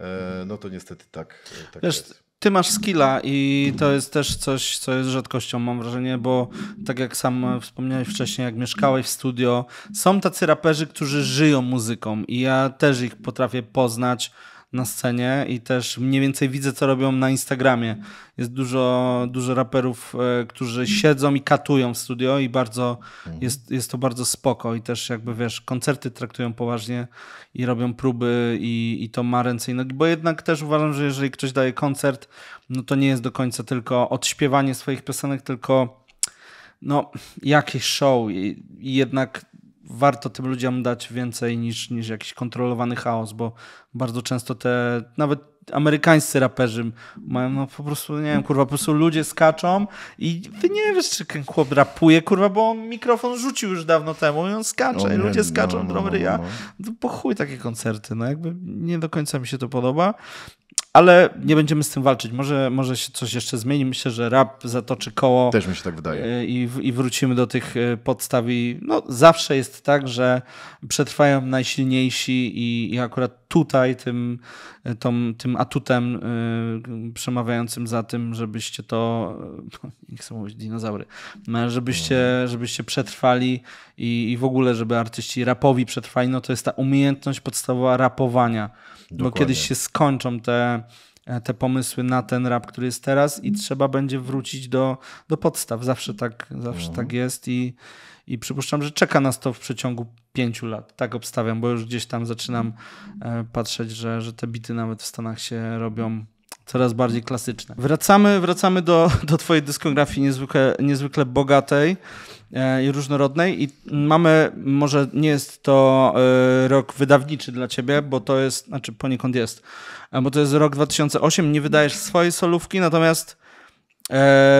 E, no to niestety tak, e, tak Wiesz, jest ty masz skilla i to jest też coś, co jest rzadkością, mam wrażenie, bo tak jak sam wspomniałeś wcześniej, jak mieszkałeś w studio, są tacy raperzy, którzy żyją muzyką i ja też ich potrafię poznać na scenie i też mniej więcej widzę, co robią na Instagramie. Jest dużo, dużo raperów, e, którzy siedzą i katują w studio i bardzo mhm. jest, jest to bardzo spoko i też jakby wiesz, koncerty traktują poważnie i robią próby i, i to ma ręce i nogi, bo jednak też uważam, że jeżeli ktoś daje koncert, no to nie jest do końca tylko odśpiewanie swoich piosenek, tylko no, jakieś show i jednak warto tym ludziom dać więcej niż, niż jakiś kontrolowany chaos, bo bardzo często te nawet amerykańscy raperzy mają, no po prostu, nie wiem, kurwa, po prostu ludzie skaczą i ty nie wiesz, czy ten chłop rapuje, kurwa, bo on mikrofon rzucił już dawno temu i on skacze, no, i ludzie skaczą, no, no, no, no. po chuj takie koncerty, no jakby nie do końca mi się to podoba ale nie będziemy z tym walczyć. Może, może się coś jeszcze zmieni. Myślę, że rap zatoczy koło. Też mi się tak wydaje. E, I, I wrócimy do tych e, podstaw. I no, zawsze jest tak, że przetrwają najsilniejsi, i, i akurat tutaj tym, e, tą, tym atutem yy, przemawiającym za tym, żebyście to. No, nie chcę mówić dinozaury. No, żebyście, mhm. żebyście przetrwali i, i w ogóle, żeby artyści rapowi przetrwali, no to jest ta umiejętność podstawowa rapowania Dokładnie. bo kiedyś się skończą te, e, te pomysły na ten rap, który jest teraz i trzeba będzie wrócić do, do podstaw. Zawsze tak, zawsze no. tak jest i, i przypuszczam, że czeka nas to w przeciągu pięciu lat. Tak obstawiam, bo już gdzieś tam zaczynam e, patrzeć, że, że te bity nawet w Stanach się robią coraz bardziej klasyczne. Wracamy, wracamy do, do twojej dyskografii niezwykle, niezwykle bogatej. E, i różnorodnej. I mamy, może nie jest to e, rok wydawniczy dla ciebie, bo to jest, znaczy poniekąd jest, e, bo to jest rok 2008, nie wydajesz swojej solówki, natomiast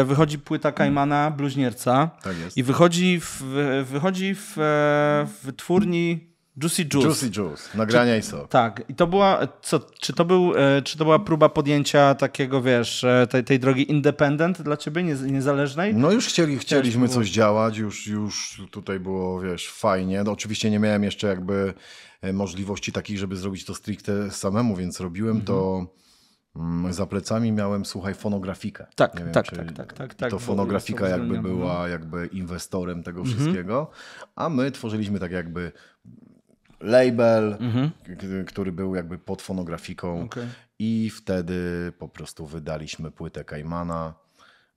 wychodzi płyta Kajmana Bluźnierca. Tak jest. I wychodzi w, wychodzi w, w wytwórni Juicy Juice. Juicy Juice, nagrania i so. Tak, i to była, co, czy, to był, e, czy to była próba podjęcia takiego, wiesz, e, tej, tej drogi independent dla ciebie, nie, niezależnej? No już chcieli, chcieliśmy było... coś działać, już, już tutaj było, wiesz, fajnie. No, oczywiście nie miałem jeszcze jakby e, możliwości takich, żeby zrobić to stricte samemu, więc robiłem mhm. to... Mm, za plecami miałem, słuchaj, fonografikę. Tak, wiem, tak, czy... tak, tak, tak, tak. To fonografika jakby była no. jakby inwestorem tego mhm. wszystkiego, a my tworzyliśmy tak jakby label, mhm. który był jakby pod fonografiką. Okay. I wtedy po prostu wydaliśmy płytę Kajmana,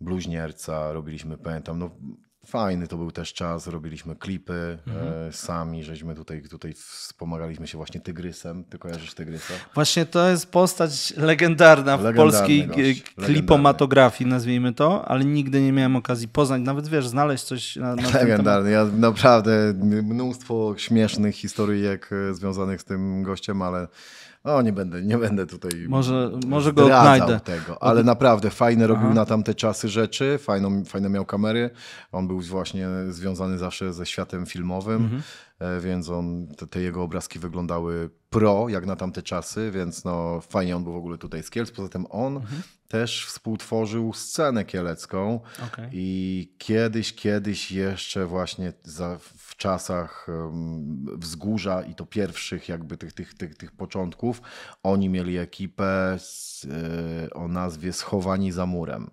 bluźnierca, robiliśmy, pamiętam, no Fajny to był też czas, robiliśmy klipy mhm. e, sami, żeśmy tutaj, tutaj wspomagaliśmy się właśnie Tygrysem, ty kojarzysz Tygrysa? Właśnie to jest postać legendarna w polskiej e, klipomatografii, nazwijmy to, ale nigdy nie miałem okazji poznać, nawet wiesz, znaleźć coś na, na Legendarny, ja naprawdę mnóstwo śmiesznych historii jak e, związanych z tym gościem, ale no nie będę, nie będę tutaj. Może, może go odnajdę. tego, ale naprawdę fajne robił Aha. na tamte czasy rzeczy, fajną, fajne miał kamery. On był właśnie związany zawsze ze światem filmowym. Mhm e, więc on, te, te, jego obrazki wyglądały pro, jak na tamte czasy, więc no fajnie on był w ogóle tutaj z Kielc. Poza tym on mhm też współtworzył scenę kielecką okay. i kiedyś, kiedyś jeszcze właśnie za, w czasach um, wzgórza i to pierwszych jakby tych, tych, tych, tych początków, oni mieli ekipę z, y, o nazwie Schowani za murem.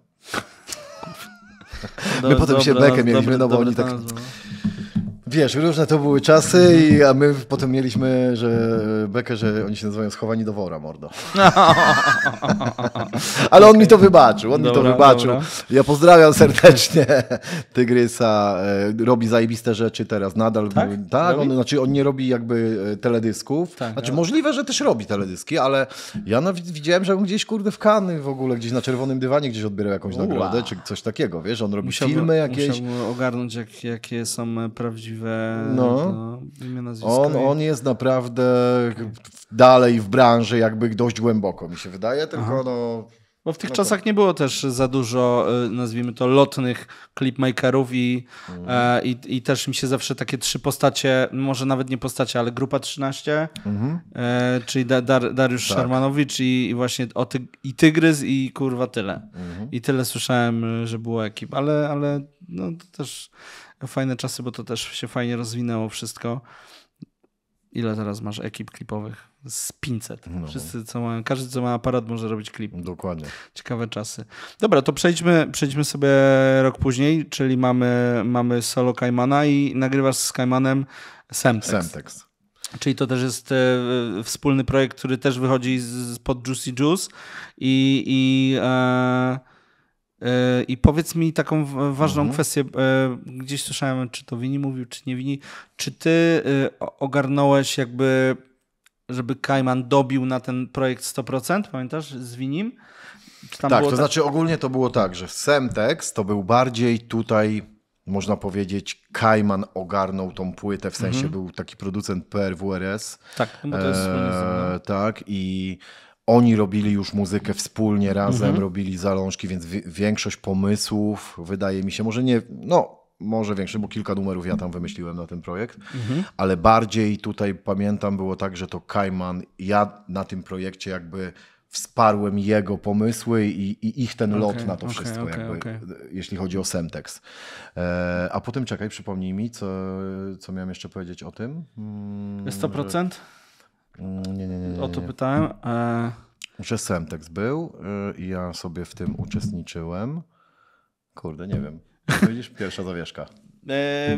My potem dobra, się bekę mieliśmy, dobra, no bo oni tak... Nazwa. Wiesz, różne to były czasy, i, a my potem mieliśmy, że bekę, że oni się nazywają schowani do wora, mordo. Ale on mi to wybaczył, on dobra, mi to wybaczył. Dobra. Ja pozdrawiam serdecznie Tygrysa, e, robi zajebiste rzeczy teraz, nadal. Tak? tak on, znaczy on nie robi jakby e, teledysków. Tak, znaczy możliwe, że też robi teledyski, ale ja no widziałem, że on gdzieś kurde w Kany w ogóle, gdzieś na czerwonym dywanie gdzieś odbierał jakąś Uła. nagrodę, czy coś takiego, wiesz, on robi musiałby, filmy jakieś. Musiałby ogarnąć jak, jakie są e, prawdziwe prawdziwe no. no imię, nazwisko. On, on jest naprawdę dalej w branży jakby dość głęboko, mi się wydaje, tylko Aha. no bo w tych no czasach tak. nie było też za dużo, y, nazwijmy to, lotnych clipmakerów i, mm. e, i, i, też mi się zawsze takie trzy postacie, może nawet nie postacie, ale Grupa 13, mm-hmm. e, czyli da, Dar, Dariusz tak. Szarmanowicz i, i właśnie o ty, i Tygrys i kurwa tyle. Mm-hmm. I tyle słyszałem, y, że było ekip, ale, ale no, to też fajne czasy, bo to też się fajnie rozwinęło wszystko. Ile teraz masz ekip klipowych? Z 500. No. Wszyscy, co mają, każdy, co ma aparat, może robić klip. Dokładnie. Ciekawe czasy. Dobra, to przejdźmy, przejdźmy sobie rok później, czyli mamy, mamy solo Kaimana i nagrywasz z Kaimanem Semtex. Semtex. Czyli to też jest e, wspólny projekt, który też wychodzi z, pod Juicy Juice i, i e, E, I powiedz mi taką ważną mhm. kwestię, e, gdzieś słyszałem, czy to Wini mówił, czy nie Wini, czy ty e, ogarnąłeś jakby, żeby Kajman dobił na ten projekt 100%, pamiętasz, z Winim? tak, to tak... znaczy ogólnie to było tak, że Semtex to był bardziej tutaj, można powiedzieć, Kajman ogarnął tą płytę, w sensie mhm. był taki producent PRWRS. Tak, no bo to jest... E, no. tak, i oni robili już muzykę wspólnie, razem mhm. robili zalążki, więc większość pomysłów, wydaje mi się, może nie, no może większość, bo kilka numerów ja tam wymyśliłem na ten projekt, mhm. ale bardziej tutaj pamiętam było tak, że to Kajman, ja na tym projekcie jakby wsparłem jego pomysły i, i ich ten okay, lot na to okay, wszystko, okay, jakby, jeśli chodzi o Semtex. E, a potem czekaj, przypomnij mi, co, co miałem jeszcze powiedzieć o tym. Hmm, 100%? Że... Mm, nie, nie, nie. nie, O to pytałem. E... Że Semtex był y, i ja sobie w tym uczestniczyłem. Kurde, nie wiem. Widzisz, pierwsza zawieszka.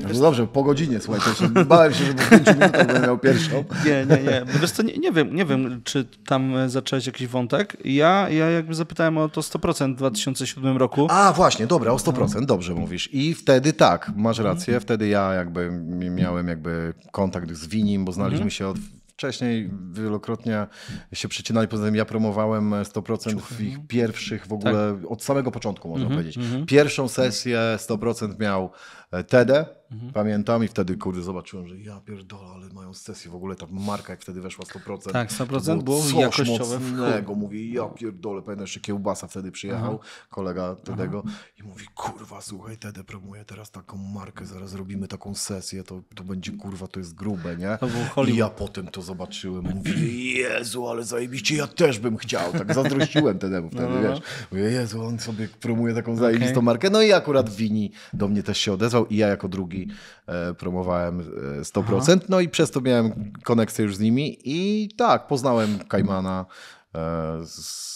no dobrze, po godzinie, słuchajcie. Bałem się, że w 5 minutach będę miał pierwszą. Nie, nie, nie. Wiesz co, nie, nie, wiem, nie wiem, czy tam zacząłeś jakiś wątek. Ja, ja jakby zapytałem o to 100% w 2007 roku. A, właśnie, dobra, o 100%, dobrze mówisz. I wtedy tak, masz rację, wtedy ja jakby miałem jakby kontakt z Winim, bo znaliśmy mhm. się od wcześniej wielokrotnie się przecinali. Poza tym ja promowałem 100% ich pierwszych w ogóle, tak. od samego początku można mm -hmm, powiedzieć. Mm -hmm. Pierwszą sesję 100% miał E, TD, mhm. pamiętam i wtedy, kurde, zobaczyłem, że ja pierdolę, ale mają sesję w ogóle, ta marka jak wtedy weszła 100%. Tak, 100% to było, było jakościowe. Mocnego. Mówi, ja pierdolę, pamiętam jeszcze Kiełbasa wtedy przyjechał, Aha. kolega Tedego Aha. i mówi, kurwa, słuchaj, TD promuje teraz taką markę, zaraz robimy taką sesję, to, to będzie, kurwa, to jest grube, nie? I ja potem to zobaczyłem, mówię, Jezu, ale zajebiście, ja też bym chciał, tak zazdrościłem Tedemu wtedy, no. no, no. wiesz. Mówię, Jezu, on sobie promuje taką zajebistą okay. markę, no i akurat Wini do mnie też się odezwał, i ja jako drugi e, promowałem 100%. E, Aha. No i przez to miałem koneksję już z nimi i tak, poznałem Kajmana e, z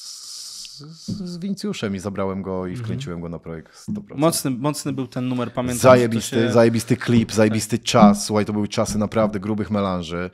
z, z Wincjuszem i zabrałem go i mhm. wkręciłem go na projekt 100%. Mocny, mocny był ten numer, pamiętam. Zajebisty, się... zajebisty klip, tak. zajebisty tak. czas. Słuchaj, to były czasy naprawdę grubych melanży.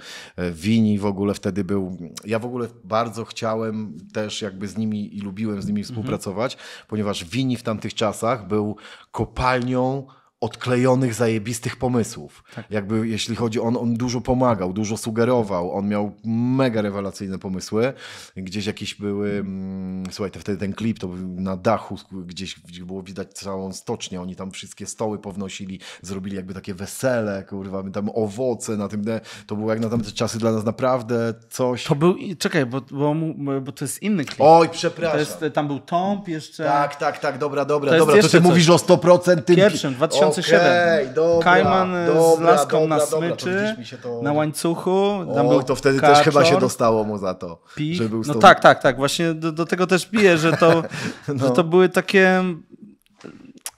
Wini w ogóle wtedy był... Ja w ogóle bardzo chciałem też jakby z nimi i lubiłem z nimi mhm. współpracować, mhm. ponieważ Wini w tamtych czasach był kopalnią odklejonych, zajebistych pomysłów. Tak. Jakby jeśli chodzi, on, on dużo pomagał, dużo sugerował, on miał mega rewelacyjne pomysły. Gdzieś jakieś były, mm, słuchaj, to wtedy ten klip to był na dachu, gdzieś było widać całą stocznię, oni tam wszystkie stoły pownosili, zrobili jakby takie wesele, kurwa, tam owoce na tym, to było jak na tamte czasy dla nas naprawdę coś. To był, czekaj, bo, bo, bo to jest inny klip. Oj, przepraszam. Jest, tam był Tomp jeszcze. Tak, tak, tak, dobra, dobra, to dobra, to ty coś. mówisz o 100%. Tym... Pierwszym, 2000 2007. Okay, dobra, Kajman dobra, z laską dobra, na smyczy, to... na łańcuchu. Tam o, był to wtedy kaczor, też chyba się dostało mu za to. Pik. Że był no tą... tak, tak, tak. Właśnie do, do tego też piję, że to, no. że to były takie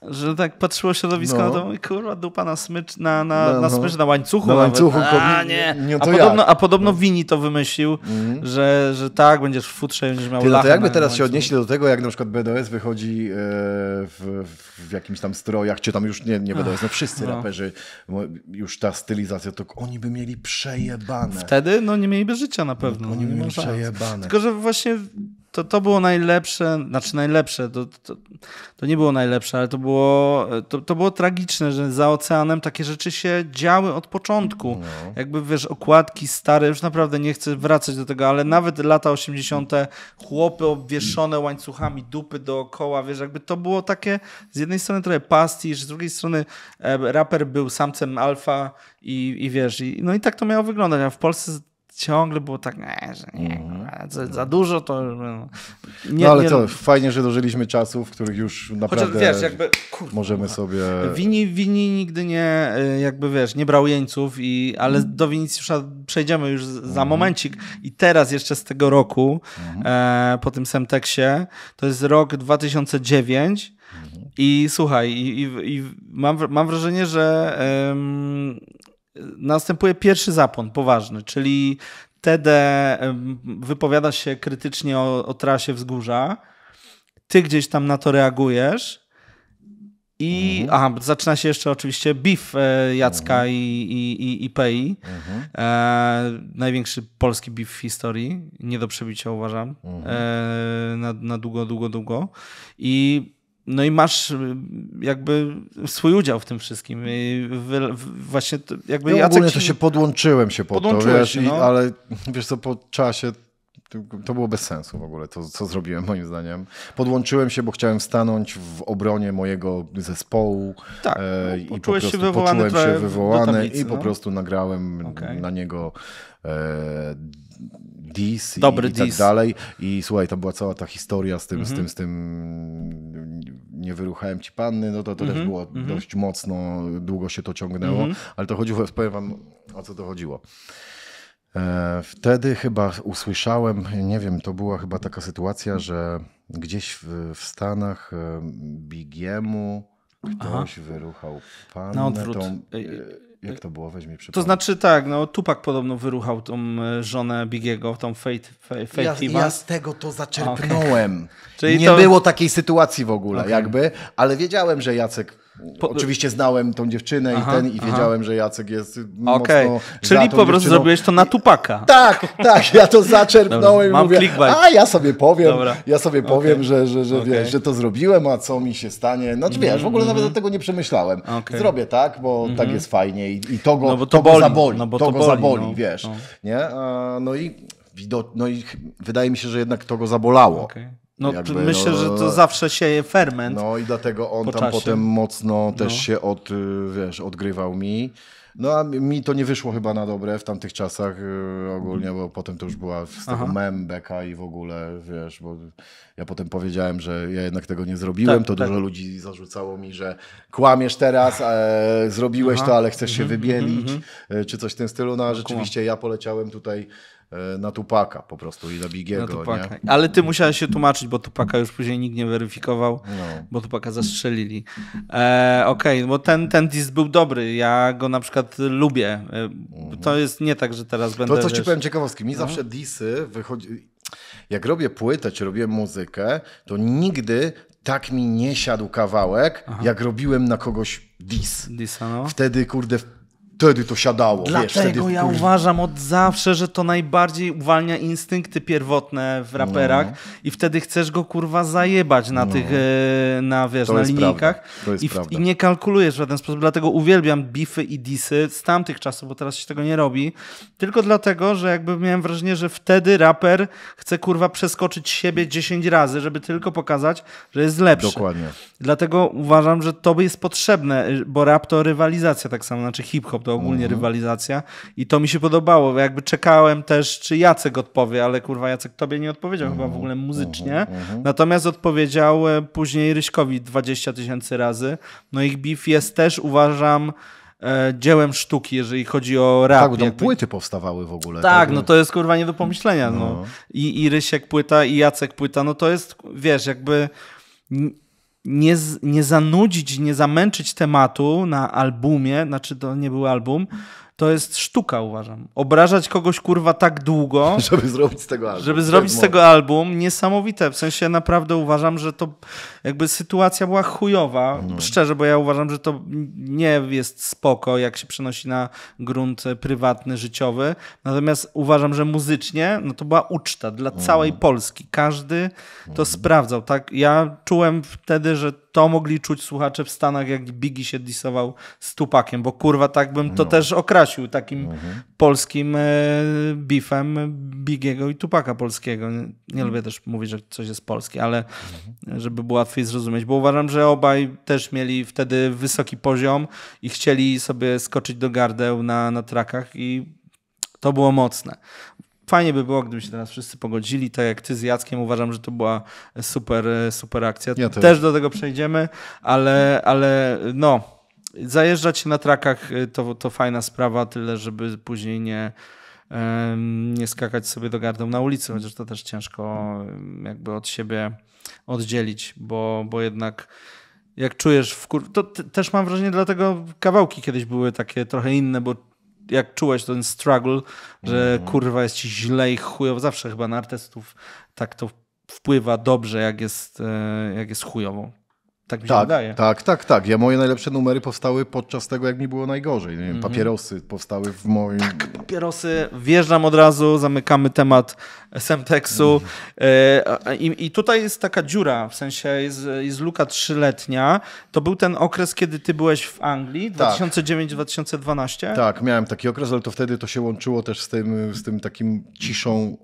że tak patrzyło środowisko no. na to i kurwa dupa na smycz, na, na, no, na no. smycz, na łańcuchu na łańcuchu nawet. Łańcuchu, a, nie. nie a, podobno, a podobno no. Wini to wymyślił, mm. że, że tak, będziesz w futrze, będziesz miał Ty, no to jakby teraz łańcuchu. się odnieśli do tego, jak na przykład BDS wychodzi e, w, w jakimś tam strojach, czy tam już nie, nie BDS, no wszyscy no. raperzy, już ta stylizacja, to oni by mieli przejebane. Wtedy? No nie mieliby życia na pewno. Oni by no, mieli przejebane. Tylko, że właśnie to, to było najlepsze, znaczy najlepsze, to, to, to, nie było najlepsze, ale to było, to, to było tragiczne, że za oceanem takie rzeczy się działy od początku. No. Jakby wiesz, okładki stare, już naprawdę nie chcę wracać do tego, ale nawet lata 80., chłopy obwieszone łańcuchami dupy dookoła, wiesz, jakby to było takie z jednej strony trochę pastisz, z drugiej strony e, raper był samcem alfa i, i wiesz, i, no i tak to miało wyglądać, a w Polsce ciągle było tak, nie, że nie, mhm. za, za, dużo to... No, no nie, no ale nie... to fajnie, że dożyliśmy czasów, w których już naprawdę Chociaż, wiesz, jakby, kurwa, możemy sobie... Wini, wini nigdy nie, y, jakby wiesz, nie brał jeńców, i, ale mm. do Winicjusza przejdziemy już za mm. momencik i teraz jeszcze z tego roku, mhm. e, po tym Semteksie, to jest rok 2009 mhm. i słuchaj, i, i, i mam, mam wrażenie, że... Ym, następuje pierwszy zapłon poważny, czyli TD wypowiada się krytycznie o, o trasie wzgórza, ty gdzieś tam na to reagujesz i mhm. aha, zaczyna się jeszcze oczywiście beef e, Jacka mhm. i, i, i, i Mhm. E, największy polski beef w historii, nie do przebicia uważam, mhm. e, na, na długo, długo, długo. I no i masz y, jakby swój udział w tym wszystkim. I właśnie jakby Ja Jacek... Ogólnie to się podłączyłem się pod to, wiesz, się, no. i, ale wiesz co, po czasie to było bez sensu w ogóle, to co zrobiłem moim zdaniem. Podłączyłem się, bo chciałem stanąć w obronie mojego zespołu tak, e, i po prostu się poczułem się wywołany tablicy, i po no. prostu nagrałem okay. na niego e, Dis Dobry i, tak dalej. I słuchaj, tam była cała ta historia z tym, mm -hmm. z mhm. tym, z tym nie wyruchałem ci panny, no to, to mm -hmm. też mhm, było mm -hmm. dość mocno, długo się to ciągnęło, mhm. ale to chodziło, powiem wam o co to chodziło. E, wtedy chyba usłyszałem, nie wiem, to była chyba taka sytuacja, że gdzieś w, w Stanach e, Bigiemu ktoś Aha. wyruchał pannę. Na odwrót. Tą, e, e, jak to było? Weźmie przypomnę. To znaczy tak, no Tupak podobno wyruchał tą e, żonę Bigiego, tą Fate, Fate, Fate ja, ja z tego to zaczerpnąłem. Okay. Czyli nie to... było takiej sytuacji w ogóle okay. jakby, ale wiedziałem, że Jacek po... Oczywiście znałem tą dziewczynę aha, i ten i wiedziałem, aha. że Jacek jest okay. mocno Czyli po prostu zrobiłeś to na tupaka. I... Tak, tak, ja to zaczerpnąłem Dobra, i mówię, clickbait. a ja sobie powiem, Dobra. ja sobie okay. powiem, że, że, że, okay. wiesz, że to zrobiłem, a co mi się stanie. No, czy wiesz, mhm, w ogóle mhm. nawet do tego nie przemyślałem. Okay. Zrobię tak, bo mm -hmm. tak jest fajnie i, i to go, no bo to, boli. zaboli, no bo to, go boli, zaboli, no. wiesz. No. Nie? A, no i no i wydaje mi się, że jednak to go zabolało. Okay. No, jakby, myślę, no, że to no, zawsze sieje ferment. No i dlatego on po tam czasie. potem mocno też no. się od, y, wiesz, odgrywał mi. No a mi to nie wyszło chyba na dobre w tamtych czasach yy, ogólnie, bo potem to już była z tego mem, beka i w ogóle, wiesz, bo ja potem powiedziałem, że ja jednak tego nie zrobiłem, tak, to tak. dużo ludzi zarzucało mi, że kłamiesz teraz, e, zrobiłeś Aha. to, ale chcesz się mhm, wybielić, mm -hmm. czy coś w tym stylu, no a rzeczywiście ja poleciałem tutaj E, na Tupaka po prostu i na Bigiego. Na nie? Ale ty musiałeś się tłumaczyć, bo Tupaka już później nikt nie weryfikował, no. bo Tupaka zastrzelili. E, Okej, okay, no bo ten, ten diss był dobry, ja go na przykład lubię. E, mhm. To jest nie tak, że teraz będę... To coś ci powiem ciekawostki, mi no. zawsze disy wychodzi... Jak robię płytę, czy robię muzykę, to nigdy tak mi nie siadł kawałek, Aha. jak robiłem na kogoś dis. Disa, no. Wtedy, kurde, wtedy to siadało. Dlatego wiesz, wtedy... ja uważam od zawsze, że to najbardziej uwalnia instynkty pierwotne w no. raperach no. i wtedy chcesz go kurwa zajebać na no. tych, e, na wiesz, to na linijkach I, i, nie kalkulujesz w żaden sposób, dlatego uwielbiam bify i disy z tamtych czasów, bo teraz się tego nie robi, tylko dlatego, że jakby miałem wrażenie, że wtedy raper chce kurwa przeskoczyć siebie 10 razy, żeby tylko pokazać, że jest lepszy. Dokładnie. Dlatego uważam, że to by jest potrzebne, bo rap to rywalizacja tak samo, znaczy hip-hop to ogólnie mhm. rywalizacja i to mi się podobało, jakby czekałem też, czy Jacek odpowie, ale kurwa Jacek tobie nie odpowiedział mhm. chyba w mhm. ogóle muzycznie, mhm. Mhm. natomiast odpowiedział e, później Ryśkowi 20 tysięcy razy, no ich beef jest też uważam e, dziełem sztuki, jeżeli chodzi o rap. Tak, tam płyty powstawały w ogóle. Tak, tak no to jest kurwa nie do pomyślenia. No. no. I, I Rysiek płyta, i Jacek płyta, no to jest, wiesz, jakby nie, nie zanudzić, nie zamęczyć tematu na albumie, znaczy to nie był album, to jest sztuka, uważam. Obrażać kogoś kurwa tak długo, żeby zrobić z tego album. Żeby zrobić z tego album niesamowite. W sensie naprawdę uważam, że to jakby sytuacja była chujowa. No. Szczerze, bo ja uważam, że to nie jest spoko, jak się przenosi na grunt e, prywatny, życiowy. Natomiast uważam, że muzycznie no to była uczta dla mhm. całej Polski. Każdy to no. sprawdzał. Tak? Ja czułem wtedy, że to mogli czuć słuchacze w Stanach, jak Biggie się disował z Tupakiem, bo kurwa tak bym to no. też okrasił takim mhm. polskim e, Bigiego i Tupaka polskiego. Nie, nie mhm. lubię też mówić, że coś jest polskie, ale mhm. żeby było łatwiej zrozumieć, bo uważam, że obaj też mieli wtedy wysoki poziom i chcieli sobie skoczyć do gardeł na, na trakach i to było mocne. Fajnie by było, gdyby się teraz wszyscy pogodzili, tak jak ty z Jackiem, uważam, że to była super, super akcja. Ja też. też do tego przejdziemy, ale, ale no, zajeżdżać się na trakach y, to, to fajna sprawa, tyle żeby później nie, nie skakać sobie do gardą na ulicy, chociaż to też ciężko jakby od siebie oddzielić, bo, bo jednak jak czujesz w kur... To też mam wrażenie, dlatego kawałki kiedyś były takie trochę inne, bo jak czułeś ten struggle, że mm. kurwa jest ci źle i chujowo, zawsze chyba na artystów tak to wpływa dobrze, jak jest, e, jak jest chujowo. Tak mi się tak, wydaje. Tak, tak, tak. Ja moje najlepsze numery powstały podczas tego, jak mi było najgorzej. Nie wiem, mm -hmm. Papierosy powstały w moim... Tak, papierosy. Wjeżdżam od razu, zamykamy temat Semtexu. Mm. E, I, I, tutaj jest taka dziura, w sensie jest, jest luka trzyletnia. To był ten okres, kiedy ty byłeś w Anglii, 2009-2012? Tak. tak, miałem taki okres, ale to wtedy to się łączyło też z tym, z tym takim ciszą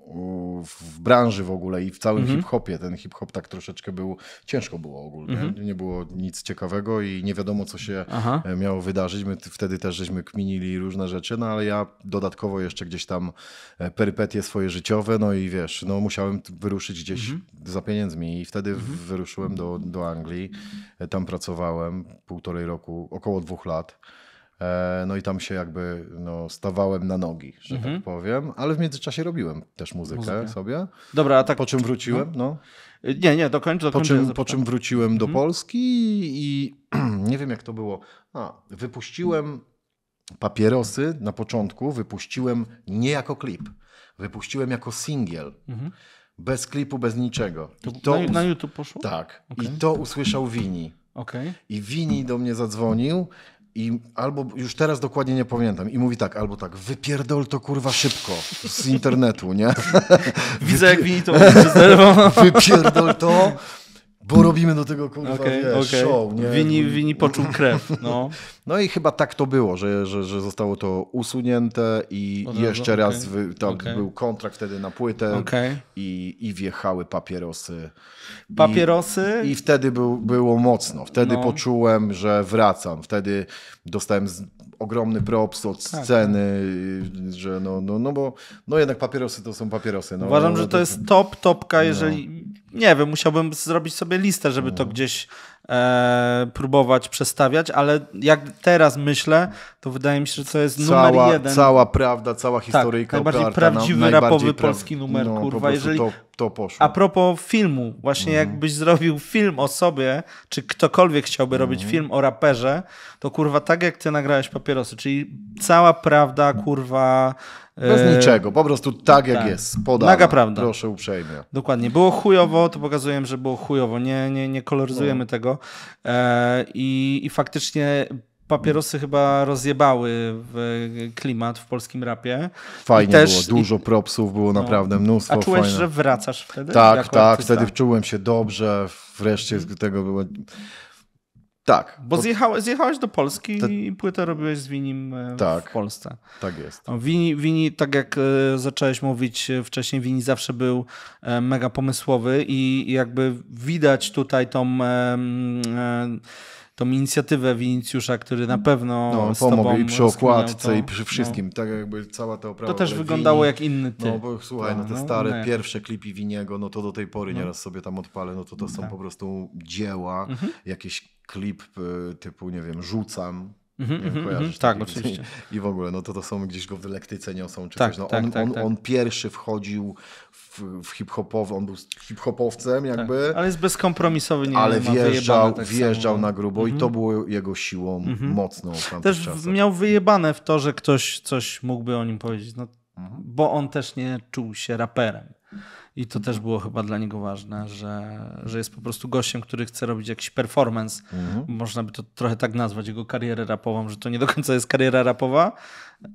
w branży w ogóle i w całym mm -hmm. hip-hopie. Ten hip-hop tak troszeczkę był... Ciężko było ogólnie. -hmm nie było nic ciekawego i nie wiadomo, co się Aha. E, miało wydarzyć. My wtedy też żeśmy kminili różne rzeczy, no ale ja dodatkowo jeszcze gdzieś tam e, perypetie swoje życiowe, no i wiesz, no musiałem wyruszyć gdzieś mhm. za pieniędzmi i wtedy mhm. wyruszyłem do, do Anglii. E, tam pracowałem półtorej roku, około dwóch lat. No i tam się jakby no, stawałem na nogi, że tak mhm. tak powiem, ale w międzyczasie robiłem też muzykę, muzykę, sobie. Dobra, a tak. Po czym wróciłem, no. no. Nie, nie, dokończę. dokończ. Po czym, po czym wróciłem do mhm. Polski i nie wiem jak to było. A, wypuściłem papierosy na początku, wypuściłem nie jako klip, wypuściłem jako singiel. Mhm. Bez klipu, bez niczego. To, to na, na, YouTube poszło? Tak. Okay. I to usłyszał Wini. Okay. I Wini do mnie zadzwonił i albo, już teraz dokładnie nie pamiętam, i mówi tak, albo tak, wypierdol to kurwa szybko z internetu, nie? Widzę jak wini to. Wypierdol to, bo robimy do tego kurwa okay, wiesz, okay. show. Nie? Wini, wini poczuł krew. No. no i chyba tak to było, że, że, że zostało to usunięte i jeszcze raz wy, tak, był kontrakt wtedy na płytę i, i wjechały papierosy. Papierosy? I, i wtedy był, było mocno. Wtedy no. poczułem, że wracam. Wtedy dostałem z, ogromny props od tak. tak. sceny, że no, no, no bo no jednak papierosy to są papierosy. No, Uważam, no, że to no, jest top topka, no. jeżeli nie wiem, musiałbym zrobić sobie listę, żeby to no. gdzieś e, próbować przestawiać, ale jak teraz myślę, to wydaje mi się, że to jest cała, numer jeden. Cała prawda, cała tak, historyjka. Tak, najbardziej oparta, prawdziwy, najbardziej rapowy pra... polski numer, no, kurwa. Jeżeli... To, to poszło. A propos filmu, właśnie mm. jakbyś zrobił film o sobie, czy ktokolwiek chciałby mm. robić film o raperze, to kurwa tak jak ty nagrałeś papierosy, czyli cała prawda, kurwa bez e, niczego, po prostu tak jak tak. jest, Podaj. Naga prawda. Proszę uprzejmie. Dokładnie. Było chujowo, to pokazuję, że było chujowo. Nie, nie, nie koloryzujemy no. tego. E... I, I faktycznie papierosy chyba rozjebały w klimat w polskim rapie. Fajnie też, było, dużo propsów było no, naprawdę mnóstwo. A czułeś, fajne. że wracasz wtedy? Tak, tak, artysta? wtedy czułem się dobrze, wreszcie tego było... Tak. Bo, bo... zjechałeś do Polski te... i płytę robiłeś z Winim e, tak, w Polsce. Tak jest. Wini, Wini, tak jak e, zacząłeś mówić e, wcześniej, Wini zawsze był mega pomysłowy i jakby widać tutaj tą tą inicjatywę Winicjusza, który na mhm. pewno no, pomógł i przy okładce to, i przy no. wszystkim, no. tak jakby cała ta oprawa. To też wyglądało wini, jak inny ty. No bo słuchaj, no, no te no, stare no, pierwsze klipy Winiego, no to do tej pory no. nieraz sobie tam odpalę, no to to są tak. po prostu dzieła, mhm. jakieś klip y, typu, nie wiem, rzucam, Mm -hmm, mm -hmm, tak, oczywiście. I, w ogóle, no to, to są gdzieś go w lektyce niosą czy tak, coś. No, tak, on, tak, on, tak. on, pierwszy wchodził w, w hip-hopowy, on był hip-hopowcem tak, jakby. Ale jest bezkompromisowy. Nie ale nie wjeżdżał, tak wjeżdżał na grubo mm -hmm. i to mhm. było jego siłą mhm. mocną. Też czasach. miał wyjebane w to, że ktoś coś mógłby o nim powiedzieć, no, mhm. bo on też nie czuł się raperem. I to też mhm. było chyba dla niego ważne, że, że jest po prostu gościem, który chce robić jakiś performance. Mhm. Można by to trochę tak nazwać, jego karierę rapową, że to nie do końca jest kariera rapowa,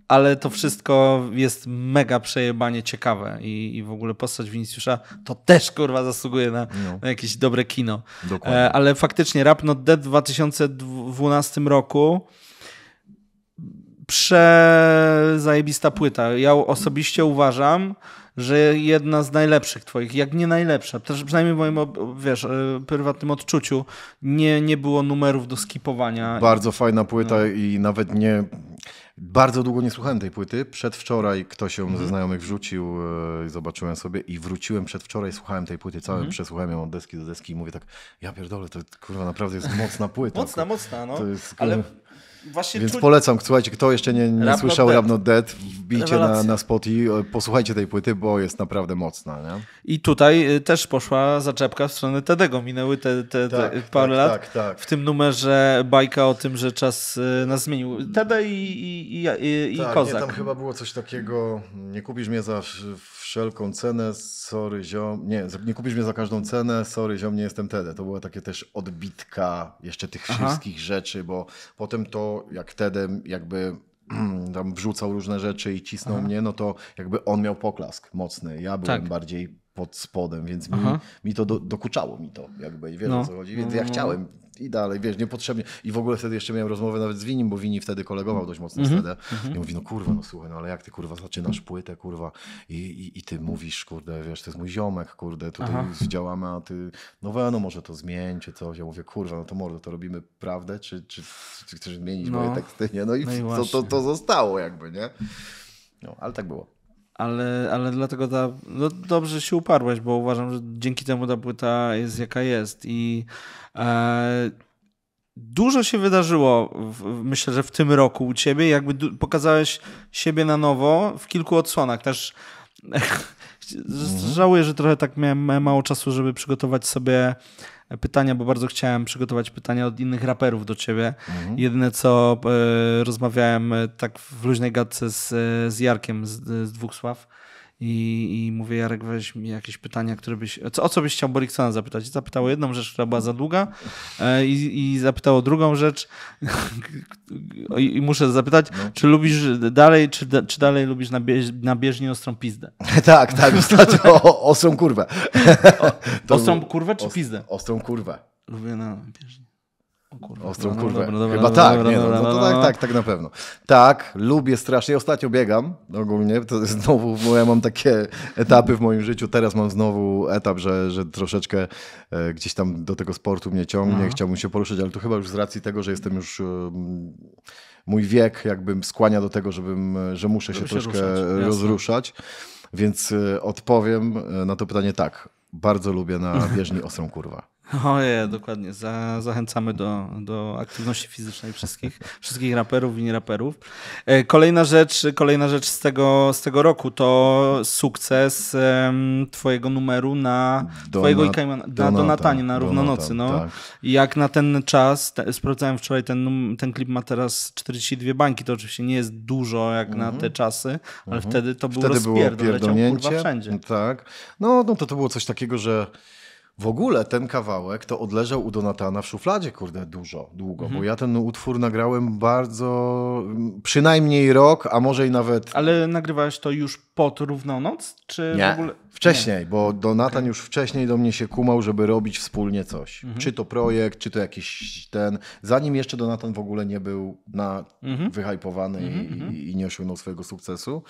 ale to wszystko jest mega przejebanie ciekawe i, i w ogóle postać Viniciusza to też kurwa zasługuje na, no. na jakieś dobre kino. Dokładnie. E, ale faktycznie Rap Not Dead w 2012 roku przezajebista płyta. Ja osobiście uważam, że jedna z najlepszych twoich, jak nie najlepsza, też przynajmniej w moim, wiesz, e, prywatnym odczuciu, nie, nie było numerów do skipowania. Bardzo fajna płyta no. i nawet nie... Bardzo długo nie słuchałem tej płyty. Przedwczoraj ktoś ją mhm. ze znajomych wrzucił e, i zobaczyłem sobie i wróciłem przedwczoraj, słuchałem tej płyty całym, mhm. przesłuchałem ją od deski do deski i mówię tak, ja pierdolę, to kurwa naprawdę jest mocna płyta. Mocna, mocna, no. Jest, kurwa... Ale właśnie Więc polecam, słuchajcie, kto jeszcze nie, nie Rap słyszał Rap Not Dead, wbijcie na, na spot i e, posłuchajcie tej płyty, bo jest naprawdę mocna. Nie? I tutaj e, też poszła zaczepka w stronę Tedego. Minęły te, te, te tak, parę tak, lat. Tak, tak. w tym numerze bajka o tym, że czas e, nas zmienił. Tede i, i, i, i tak, Kozak. Nie, tam chyba było coś takiego, nie kupisz mnie za wszelką cenę, sorry ziom, nie, nie kupisz mnie za każdą cenę, sorry ziom, nie jestem tedy. To była takie też odbitka jeszcze tych Aha. wszystkich rzeczy, bo potem to jak tedem jakby tam wrzucał różne rzeczy i cisnął Aha. mnie, no to jakby on miał poklask mocny. Ja byłem tak. bardziej pod spodem, więc mi, mi to do, dokuczało mi to, jakby, i wiesz no. o co chodzi, więc no, ja no, no. chciałem i dalej, wiesz, niepotrzebnie. I w ogóle wtedy jeszcze miałem rozmowę nawet z Winim, bo Wini wtedy kolegował dość mocno mhm. wtedy. Mm -hmm. I mówi, no kurwa, no słuchaj, no ale jak ty kurwa zaczynasz płytę, kurwa, i, i, i ty mówisz, kurde, wiesz, to jest mój ziomek, kurde, tutaj Aha. działamy, a ty, no no może to zmień, czy coś. Ja mówię, kurwa, no to mordo, to robimy prawdę, czy, czy, czy chcesz zmienić no. moje teksty, nie? No i, no i to, to, to zostało jakby, nie? No, ale tak było ale, ale dlatego ta, no dobrze się uparłeś, bo uważam, że dzięki temu ta płyta jest jaka jest i e, dużo się wydarzyło, w, myślę, że w tym roku u ciebie, jakby du- pokazałeś siebie na nowo w kilku odsłonach, też mhm. Żałuję, że trochę tak miałem mało czasu, żeby przygotować sobie pytania, bo bardzo chciałem przygotować pytania od innych raperów do ciebie. Mhm. Jedyne co e, rozmawiałem e, tak w luźnej gadce z, e, z Jarkiem z, z Dwóch Sław i, i mówię, Jarek, weź mi jakieś pytania, które byś, co, o co byś chciał Boriksona zapytać? Zapytało jedną rzecz, która była za długa e, i, i zapytało drugą rzecz i, i muszę zapytać, no. czy lubisz dalej, czy, czy dalej lubisz na, bież, na bieżni ostrą pizdę? tak, tak, ostatnio o, ostrą kurwę. o, ostrą kurwę czy pizdę? Ostrą kurwę. Lubię na bieżni. Kurwa, Ostrą no, no, kurwę. Dobra, dobra, Chyba dobra, tak, nie, no, no, to tak, no. tak, tak na pewno. Tak, lubię strasznie. Ostatnio biegam ogólnie, to znowu, bo ja mam takie etapy w moim życiu. Teraz mam znowu etap, że, że troszeczkę e, gdzieś tam do tego sportu mnie ciągnie, Aha. chciałbym się poruszyć, ale to chyba już z racji tego, że jestem już... E, mój wiek jakby skłania do tego, żebym, że muszę się, się troszkę ruszać. rozruszać. Więc e, odpowiem e, na to pytanie tak. Bardzo lubię na bieżni Ostrą Kurwa. Oje, dokładnie. Za, zachęcamy do, do aktywności fizycznej wszystkich, wszystkich raperów i nieraperów. E, kolejna rzecz, kolejna rzecz z tego, z tego roku to sukces um, twojego numeru na twojego i na Donatanie, na Równonocy. Donata, no. Tak. Jak na ten czas, te, sprawdzałem wczoraj, ten, ten klip ma teraz 42 bańki, to oczywiście nie jest dużo jak na mhm. te czasy, ale mhm. wtedy to był wtedy rozpierdol, było leciał kurwa wszędzie. Tak, no, no to to było coś takiego, że w ogóle ten kawałek to odleżał u Donatana w szufladzie, kurde, dużo, długo, mhm. bo ja ten utwór nagrałem bardzo, przynajmniej rok, a może i nawet... Ale nagrywałeś to już pod Równonoc, czy Nie. w ogóle... Wcześniej, Nie. bo Donatan okay. już wcześniej do mnie się kumał, żeby robić wspólnie coś. Mhm. Czy to projekt, czy to jakiś ten. Zanim jeszcze Donatan w ogóle nie był na mhm. wyhypowany mhm, mhm. I, i nie osiągnął swojego sukcesu,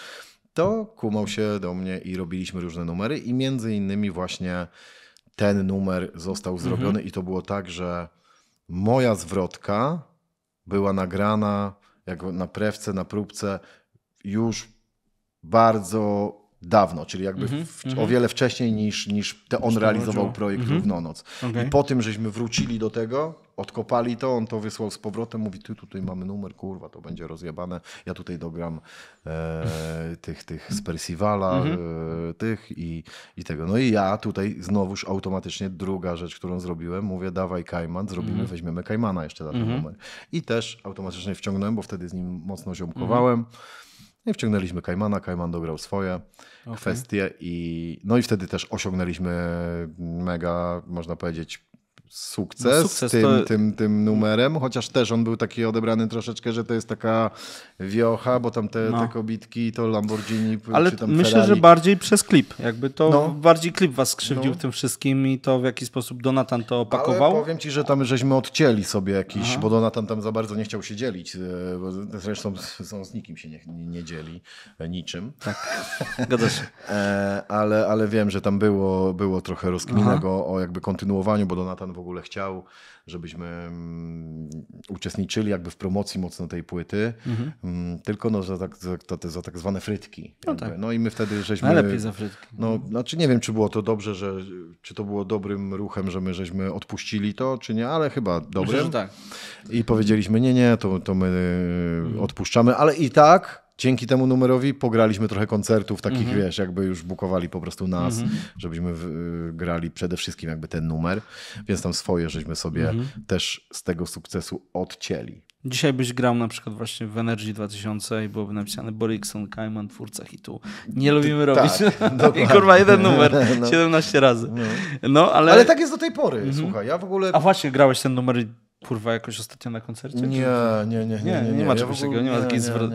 to kumał się do mnie i robiliśmy różne numery i między innymi właśnie ten numer został mhm. zrobiony mhm. i to było tak, że moja zwrotka była nagrana jak na prewce, na próbce już bardzo dawno, czyli jakby mm -hmm, w, mm -hmm. o wiele wcześniej niż, niż te on realizował projekt mm -hmm. Równonoc. Okay. I po tym, żeśmy wrócili do tego, odkopali to, on to wysłał z powrotem, mówi ty tutaj mamy numer, kurwa, to będzie rozjebane, ja tutaj dogram e, tych, tych z Percivala, mhm. e, tych i, i tego. No i ja tutaj znowuż automatycznie druga rzecz, którą zrobiłem, mówię dawaj Kajman, zrobimy, mhm. weźmiemy Kajmana jeszcze na ten mhm. numer. I też automatycznie wciągnąłem, bo wtedy z nim mocno ziomkowałem. No i wciągnęliśmy Kajmana, Kajman dograł swoje okay. kwestie i no i wtedy też osiągnęliśmy mega, można powiedzieć, sukces, no sukces tym, to... tym, tym numerem, chociaż też on był taki odebrany troszeczkę, że to jest taka wiocha, bo tam te, no. te kobitki to Lamborghini Ale czy tam myślę, Ferrari. że bardziej przez klip, jakby to no. bardziej klip was skrzywdził no. tym wszystkim i to w jaki sposób Donatan to opakował. Ale powiem ci, że tam żeśmy odcięli sobie jakiś, Aha. bo Donatan tam za bardzo nie chciał się dzielić, e, zresztą on z nikim się nie, nie dzieli, e, niczym. Tak, e, ale, ale wiem, że tam było, było trochę rozkminnego Aha. o jakby kontynuowaniu, bo Donatan w ogóle chciał, żebyśmy mm, uczestniczyli jakby w promocji mocno tej płyty, mhm. Mm, tylko no za tak, za, za tak zwane frytki. No, tak. no, i my wtedy żeśmy... Najlepiej za frytki. No, znaczy nie wiem, czy było to dobrze, że, czy to było dobrym ruchem, że my żeśmy odpuścili to, czy nie, ale chyba dobrze. tak. I powiedzieliśmy, nie, nie, to, to my y, mhm. odpuszczamy, ale i tak dzięki temu numerowi pograliśmy trochę koncertów takich, mhm. wiesz, jakby już bukowali po prostu nas, mhm. żebyśmy w, y, grali przede wszystkim jakby ten numer, więc tam swoje żeśmy sobie mhm. też z tego sukcesu odcięli. Dzisiaj byś grał na przykład właśnie w Energy 2000 i byłoby napisane Borikson, Kaiman, twórca hitu. Nie lubimy tak, robić. Tak, I kurwa, jeden numer, no. 17 razy. No. no. ale... ale tak jest do tej pory, mhm. słuchaj. Ja w ogóle... A właśnie grałeś ten numer Kurwa, jakoś ostatnio na koncercie? Nie, nie, nie, nie. Nie, nie, nie, ma czegoś takiego, nie ma takiej zwrot.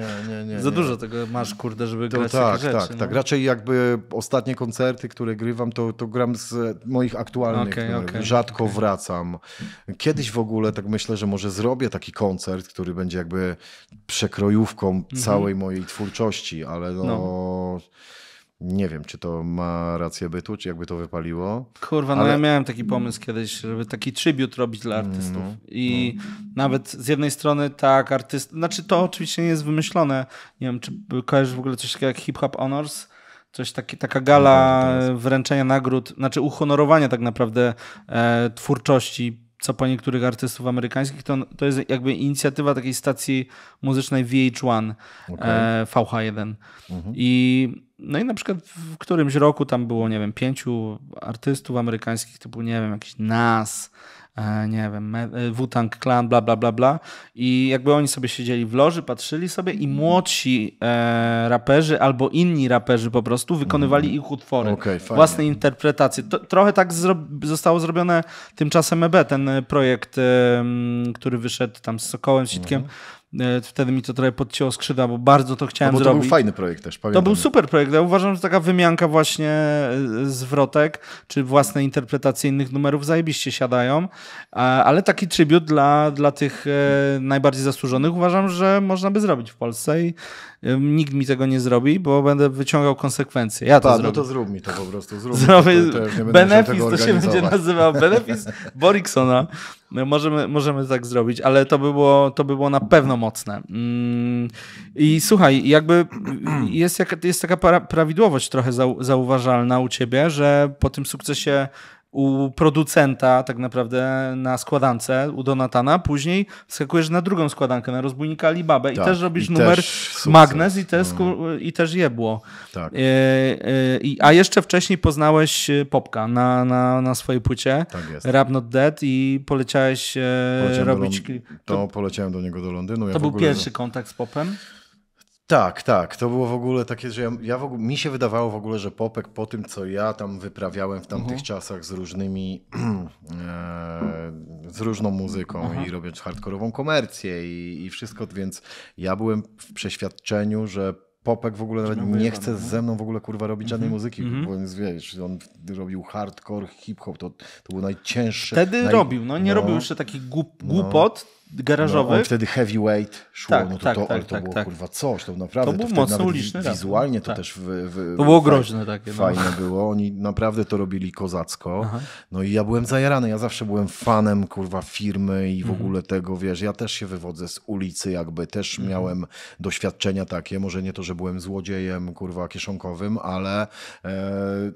Za dużo tego masz, kurde, żeby to, grać tak, rzeczy, Tak, tak, no. Raczej jakby ostatnie koncerty, które grywam, to, to gram z moich aktualnych. Okay, okay, Rzadko okay. wracam. Kiedyś w ogóle tak myślę, że może zrobię taki koncert, który będzie jakby przekrojówką mhm. całej mojej twórczości, ale no. no nie wiem, czy to ma rację bytu, czy jakby to wypaliło. Kurwa, no ja miałem taki pomysł kiedyś, żeby taki tribut robić dla artystów. No, I no. nawet z jednej strony tak, artyst... Znaczy to oczywiście nie jest wymyślone. Nie wiem, czy kojarzysz w ogóle coś takiego jak Hip Hop Honors? Coś taki, taka gala no, wręczenia nagród, znaczy uhonorowania tak naprawdę e, twórczości co po niektórych artystów amerykańskich, to, to jest jakby inicjatywa takiej stacji muzycznej VH1, okay. e, VH1. Mhm. I no i na przykład w którymś roku tam było, nie wiem, pięciu artystów amerykańskich typu, nie wiem, jakiś Nas, E, nie wiem, e, Wutang Clan, bla, bla, bla, bla. I jakby oni sobie siedzieli w loży, patrzyli sobie i mhm. młodsi e, raperzy albo inni raperzy po prostu wykonywali mhm. ich utwory, okay, własne interpretacje. To, trochę tak zro zostało zrobione tymczasem EB, ten projekt, e, który wyszedł tam z Sokołem, Sitkiem. Mm E, wtedy mi to trochę podcięło skrzydła, bo bardzo to chciałem no to zrobić. To był fajny projekt też, pamiętam. To był super projekt. Ja uważam, że taka wymianka właśnie e, zwrotek, czy własne interpretacje innych numerów zajebiście siadają, ale taki tribut dla, dla tych e, najbardziej zasłużonych uważam, że można by zrobić w Polsce i nikt mi tego nie zrobi, bo będę wyciągał konsekwencje. Ja to Ta, no zrobię. no to zrób mi to po prostu. Zrób zrobię to, to benefis, to się będzie nazywał benefis Boriksona. No, możemy, możemy tak zrobić, ale to by było, to by było na pewno mocne. Mm, I słuchaj, jakby jest, jest taka prawidłowość trochę zauważalna u ciebie, że po tym sukcesie u producenta tak naprawdę na składance, u Donatana, później skakujesz na drugą składankę, na rozbójnika Alibabę tak, i też robisz i numer też magnes i też, mm. i też jebło. Tak. E, e, a jeszcze wcześniej poznałeś e, Popka na, na, na swojej płycie tak jest. Rap Not Dead i poleciałeś robić To, to poleciałem do niego do Londynu. Ja to był pierwszy kontakt z Popem? Tak, tak. To było w ogóle takie, że ja, ja ogóle, mi się wydawało w ogóle, że Popek po tym, co ja tam wyprawiałem w tamtych mhm. czasach z różnymi, e, z różną muzyką mhm. i robiąc hardkorową komercję i, i wszystko, więc ja byłem w przeświadczeniu, że Popek w ogóle nawet nie chce no. ze mną w ogóle kurwa robić żadnej mhm. muzyki, mhm. bo -hmm. bo wiesz, on robił hardcore, hip-hop, to, to był najcięższy. Wtedy naj... robił, no nie no. robił jeszcze takich głup, no. głupot, no garażowych. No, wtedy heavyweight szło, tak, no to, tak, to, tak, to tak, było tak. kurwa coś, to naprawdę. To był to mocno uliczny. Tak. Wizualnie to tak. też w, w, To było groźne takie. No. fajne no. było, oni naprawdę to robili kozacko. Aha. No i ja byłem zajarany, ja zawsze byłem fanem kurwa firmy i w mhm. ogóle tego, wiesz, ja też się wywodzę z ulicy jakby, też mhm. miałem doświadczenia takie, może nie to, że byłem złodziejem kurwa kieszonkowym, ale e,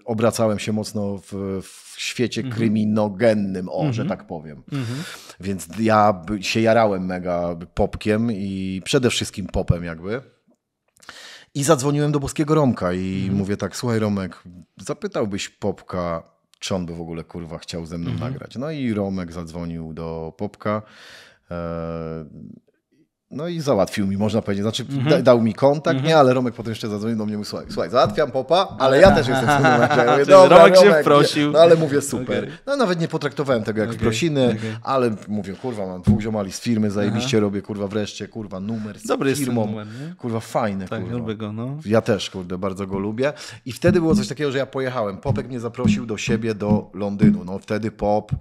obracałem się mocno w, w w świecie mm kryminogennym, o, że mhm. tak powiem. Mhm. Więc ja się jarałem mega popkiem i przede wszystkim popem jakby. I zadzwoniłem do boskiego Romka i mhm. mówię tak, słuchaj Romek, zapytałbyś Popka, czy on by w ogóle kurwa chciał ze mną nagrać. No i Romek zadzwonił do Popka. Eee no i załatwił mi, można powiedzieć. Znaczy, mhm. dał mi kontakt, mhm. nie, ale Romek potem jeszcze zadzwonił do mnie, mówi, słuchaj, słuchaj załatwiam popa, ale ja też jestem w tym Romek, się prosił. No ale mówię, super. Okay. No nawet nie potraktowałem tego jak okay. prosiny, okay. ale mówię, kurwa, mam dwóch ziomali z firmy, zajebiście Aha. robię, kurwa, wreszcie, kurwa, numer z Dobry firmą. Numer, kurwa, fajny, tak, kurwa. Lubię go, no. Ja też, kurde, bardzo go lubię. I wtedy było coś takiego, że ja pojechałem. Popek mnie zaprosił do siebie, do Londynu. No wtedy pop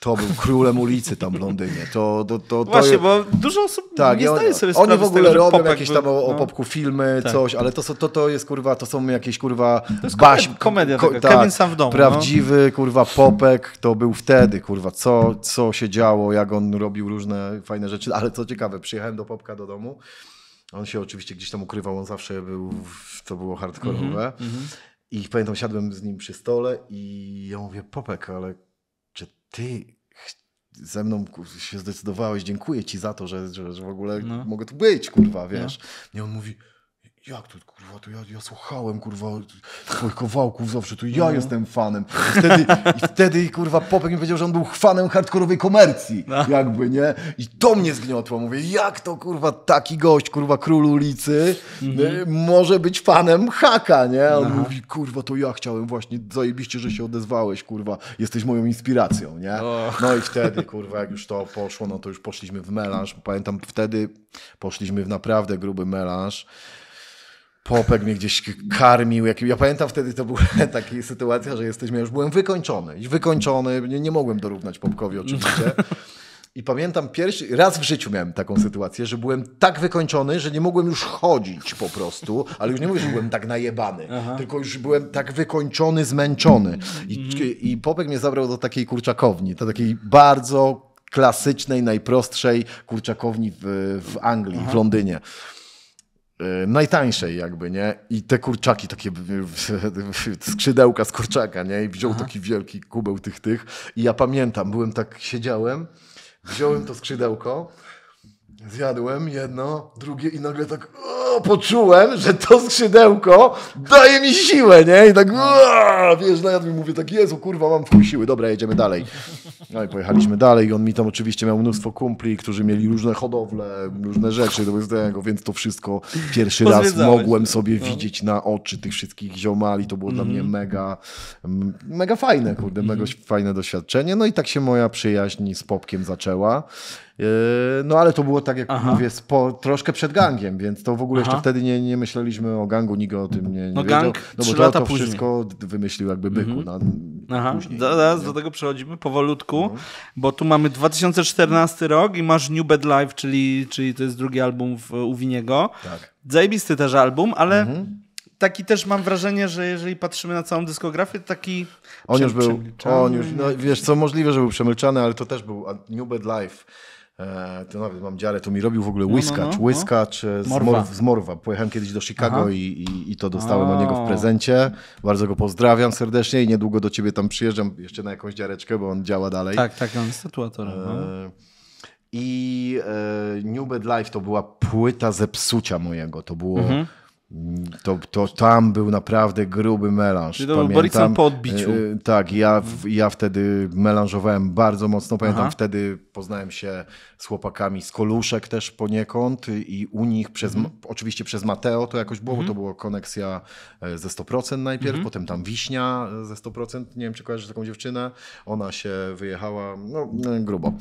to był królem ulicy tam w Londynie. To, to, to, to Właśnie, bo dużo osób tak, nie on, sobie sprawy Oni w ogóle tego, robią jakieś tam o, o, no. popku filmy, tak. coś, ale to, to, to jest kurwa, to są jakieś kurwa... To jest baś, komedia, ko, tak, Kevin sam w domu. No. Prawdziwy no. kurwa popek to był wtedy, kurwa, co, co się działo, jak on robił różne fajne rzeczy, ale co ciekawe, przyjechałem do popka do domu, on się oczywiście gdzieś tam ukrywał, on zawsze był, to było hardkorowe. Mm -hmm, mm -hmm. I pamiętam, siadłem z nim przy stole i ja mówię, Popek, ale ty ze mną się zdecydowałeś, dziękuję ci za to, że, że, że w ogóle no. mogę tu być, kurwa, no. wiesz. No. I on mówi, jak to kurwa, to ja, ja słuchałem kurwa twoich kawałków zawsze, to ja jestem fanem. I wtedy, I wtedy kurwa Popek mi powiedział, że on był fanem hardkorowej komercji, no. jakby, nie? I to mnie zgniotło. Mówię, jak to kurwa taki gość, kurwa król ulicy mhm. y, może być fanem haka, nie? On Aha. mówi, kurwa, to ja chciałem właśnie, zajebiście, że się odezwałeś, kurwa, jesteś moją inspiracją, nie? No i wtedy, kurwa, jak już to poszło, no to już poszliśmy w melanż. Pamiętam wtedy poszliśmy w naprawdę gruby melanż. Popek mnie gdzieś karmił. Jak... Ja pamiętam wtedy to była taka sytuacja, że jesteśmy, ja już byłem wykończony. Wykończony, nie, nie mogłem dorównać Popkowi oczywiście. No. I pamiętam pierwszy raz w życiu miałem taką sytuację, że byłem tak wykończony, że nie mogłem już chodzić po prostu, ale już nie mówię, że byłem tak najebany, Aha. tylko już byłem tak wykończony, zmęczony. I, mhm. I Popek mnie zabrał do takiej kurczakowni, do takiej bardzo klasycznej, najprostszej kurczakowni w, w Anglii, Aha. w Londynie. Y, najtańszej jakby, nie? I te kurczaki, takie skrzydełka z kurczaka, nie? I wziął Aha. taki wielki kubeł tych, tych. I ja pamiętam, byłem tak, siedziałem, wziąłem to skrzydełko, zjadłem jedno, drugie i nagle tak poczułem, że to skrzydełko daje mi siłę, nie? I tak, uaa, no. wiesz, no ja mówię tak, Jezu, kurwa, mam w siły, dobra, jedziemy dalej. No i pojechaliśmy dalej i on mi tam oczywiście miał mnóstwo kumpli, którzy mieli różne hodowle, różne rzeczy do więc to wszystko pierwszy raz mogłem sobie no. widzieć na oczy tych wszystkich ziomali, to było mm -hmm. dla mhm. mnie mega, mega fajne, kurde, mm -hmm. mega mhm. fajne doświadczenie. No i tak się moja przyjaźń z Popkiem zaczęła. Yy, no ale to było tak, jak Aha. mówię, spo, troszkę przed gangiem, więc to w ogóle Aha. jeszcze wtedy nie, nie myśleliśmy o gangu, nikt o tym nie, nie no, wiedział. Gang no bo to, wszystko wymyślił jakby byku. Mhm. No, Aha. Później, Zaraz do tego przechodzimy powolutku, mhm. bo tu mamy 2014 rok i masz New Bed Life, czyli, czyli to jest drugi album w Uwiniego. Tak. Zajebisty też album, ale... Mhm taki też mam wrażenie, że jeżeli patrzymy na całą dyskografię, to taki. On już był. On już, no, wiesz, co możliwe, że był przemilczany, ale to też był New Bed Life. E, to nawet mam dziarę, to mi robił w ogóle no, no, łyskacz, no, no, no, łyskacz e, z morwa. z morwa. Pojechałem kiedyś do Chicago i, i, i to dostałem od niego w prezencie. Bardzo go pozdrawiam serdecznie i niedługo do ciebie tam przyjeżdżam jeszcze na jakąś dziareczkę, bo on działa dalej. Tak, tak, on jest tatuatorem. No. E I e New Bed Life to była płyta zepsucia mojego. To było... Mhm to, to tam był naprawdę gruby melanż. pamiętam, po odbiciu. E, e, tak, ja, ja wtedy melanżowałem bardzo mocno. Pamiętam, Aha. wtedy poznałem się z chłopakami z Koluszek też poniekąd i u nich, przez, mhm. oczywiście przez Mateo to jakoś było, mhm. to była koneksja e, ze 100% najpierw, mhm. potem tam Wiśnia ze 100%, nie wiem czy kojarzysz taką dziewczynę, ona się wyjechała, no grubo,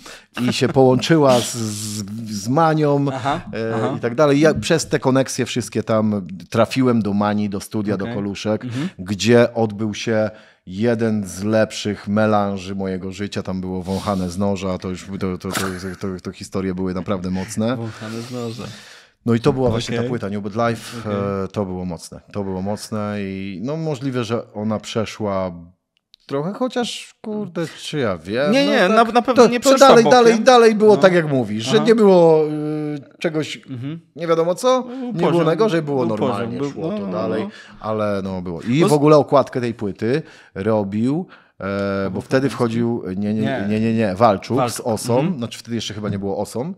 i się połączyła z, z, z Manią Aha. Aha. i tak dalej. Ja, przez te koneksje wszystkie tam trafiłem do Mani, do studia, okay. do Koluszek, mhm. gdzie odbył się jeden z lepszych melanży mojego życia. Tam było wąchane z noża, to już to, to, to, to historie były naprawdę mocne. Wąchane z noża. No i to była właśnie okay. ta płyta New Bad Life, okay. E, to było mocne. To było mocne i no możliwe, że ona przeszła trochę, chociaż kurde, czy ja wiem. Nie, no, nie, tak, na, na, pewno to, nie przeszła To dalej, bokiem. dalej, dalej było no. tak, jak mówisz, Aha. że nie było y, czegoś, mhm. nie wiadomo co, no, był nie było że było normalnie, poziom, szło był, to no, no, no dalej, ale no było. I bo w ogóle okładkę tej płyty robił... E, bo wtedy wchodził, nie, nie, nie, nie, nie, nie z Osą, mhm. znaczy wtedy jeszcze chyba nie było Osą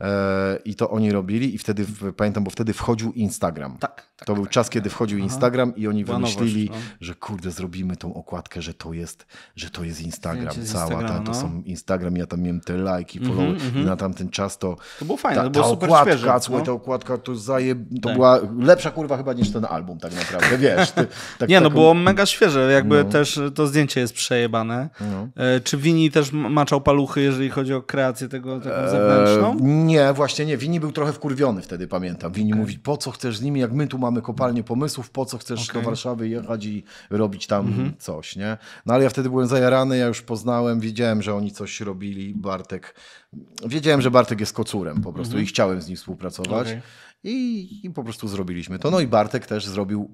e, i to oni robili i wtedy, pamiętam, bo wtedy wchodził Instagram. Tak. Tak, to był tak, czas, tak, kiedy wchodził Instagram Aha. i oni wymyślili, no. że kurde, zrobimy tą okładkę, że to jest, że to jest Instagram. Cała ta, to no. są Instagram. Ja tam miałem te lajki, like mhm, follow. Mm -hmm, na tamten czas to. To było fajne, ta, ta było okładka, super świeże, słuchaj, no. ta okładka to zaje... To tak. była lepsza kurwa chyba niż ten album tak naprawdę, wiesz. Ty, tak, nie, no było mega świeże, jakby no. też to zdjęcie jest przejebane. No. E, czy Wini też maczał paluchy, jeżeli chodzi o kreację tego taką zewnętrzną? E, nie, właśnie nie. Wini był trochę wkurwiony wtedy, pamiętam. Wini okay. mówi, po co chcesz z nimi, jak my tu mamy mamy kopalnię pomysłów, po co chcesz okay. do Warszawy jechać i robić tam mhm. coś, nie? No ale ja wtedy byłem zajarany, ja już poznałem, wiedziałem, że oni coś robili, Bartek, wiedziałem, że Bartek jest kocurem po prostu mhm. i chciałem z nim współpracować okay. i, i po prostu zrobiliśmy to. No i Bartek też zrobił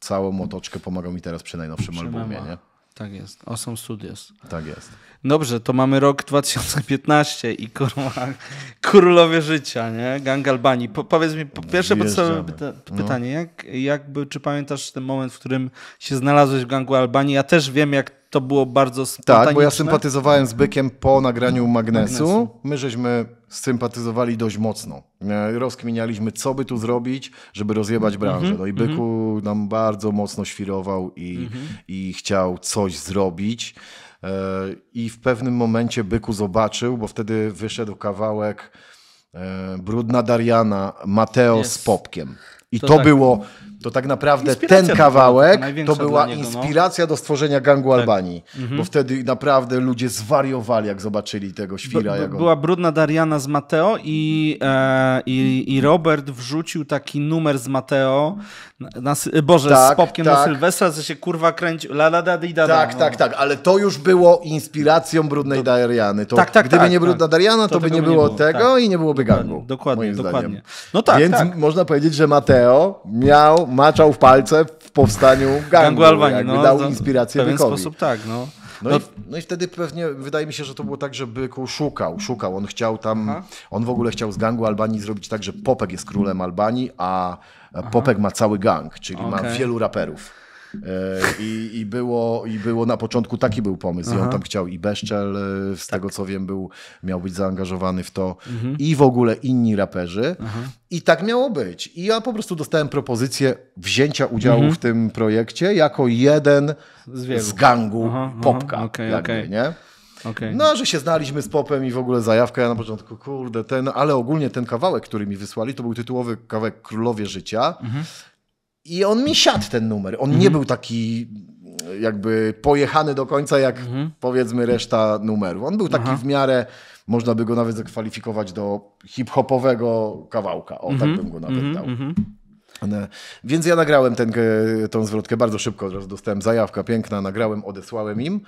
całą otoczkę, pomagał mi teraz przy najnowszym albumie, nie? Tak jest. Awesome Studios. Tak jest dobrze, to mamy rok 2015 i kurwa, królowie życia, nie? Gang Albanii. Po, powiedz mi, po pierwsze podstawowe pyta no. pytanie, no. jak, jakby, czy pamiętasz ten moment, w którym się znalazłeś w gangu Albanii? Ja też wiem, jak to było bardzo spontaniczne. Tak, bo ja sympatyzowałem z Bykiem po nagraniu no. Magnesu. Magnesu. My żeśmy sympatyzowali dość mocno. Rozkminialiśmy, co by tu zrobić, żeby rozjebać mhm. branżę. No i mhm. Byku nam bardzo mocno świrował i, mhm. i chciał coś zrobić. I w pewnym momencie byku zobaczył, bo wtedy wyszedł kawałek e, Brudna Dariana, Mateo yes. z Popkiem. I to, to tak. było to tak naprawdę inspiracja ten kawałek to, to była niego, no. inspiracja no. do stworzenia gangu tak. Albanii. Mhm. Bo wtedy naprawdę ludzie zwariowali, jak zobaczyli tego świra. By, by, Była brudna Dariana z Mateo i, e, i, i, Robert wrzucił taki numer z Mateo, na, tak, na, Boże, tak, z popkiem tak. na Sylwestra, że się kurwa kręci. La, la, da, di, da, tak, no. tak, tak, ale to już było inspiracją brudnej to, Dariany. To, tak, tak, gdyby tak, nie brudna tak. Dariana, to, to by nie było, nie było tego i nie byłoby gangu. Dokładnie, dokładnie. No tak, Więc można powiedzieć, że Mateo miał maczał w palce w powstaniu gangu, gangu Albanii. No, dał inspirację w pewien bykowi. sposób tak, no. No, no. I, no, i, wtedy pewnie, wydaje mi się, że to było tak, że Byku szukał, szukał. On chciał tam, Aha. on w ogóle chciał z gangu Albanii zrobić tak, że Popek jest królem Albanii, a Popek Aha. ma cały gang, czyli okay. ma wielu raperów. E, I, I, było, I było na początku taki był pomysł. Aha. I on tam chciał i Beszczel, e, z tak. tego co wiem, był, miał być zaangażowany w to mhm. i w ogóle inni raperzy. Aha. I tak miało być. I ja po prostu dostałem propozycję wzięcia udziału mhm. w tym projekcie jako jeden z, z gangu aha, popka. Okay, jakby, okay. Nie? Okay. No, że się znaliśmy z popem i w ogóle zajawka. Ja na początku, kurde, ten, ale ogólnie ten kawałek, który mi wysłali, to był tytułowy kawałek Królowie Życia. Mhm. I on mi siadł ten numer. On mhm. nie był taki jakby pojechany do końca, jak mhm. powiedzmy reszta numeru. On był taki Aha. w miarę, można by go nawet zakwalifikować do hip-hopowego kawałka. O, tak mhm. bym go nawet mhm. dał. Mhm. Więc ja nagrałem ten, e, tą zwrotkę bardzo szybko, od razu dostałem zajawka piękna, nagrałem, odesłałem im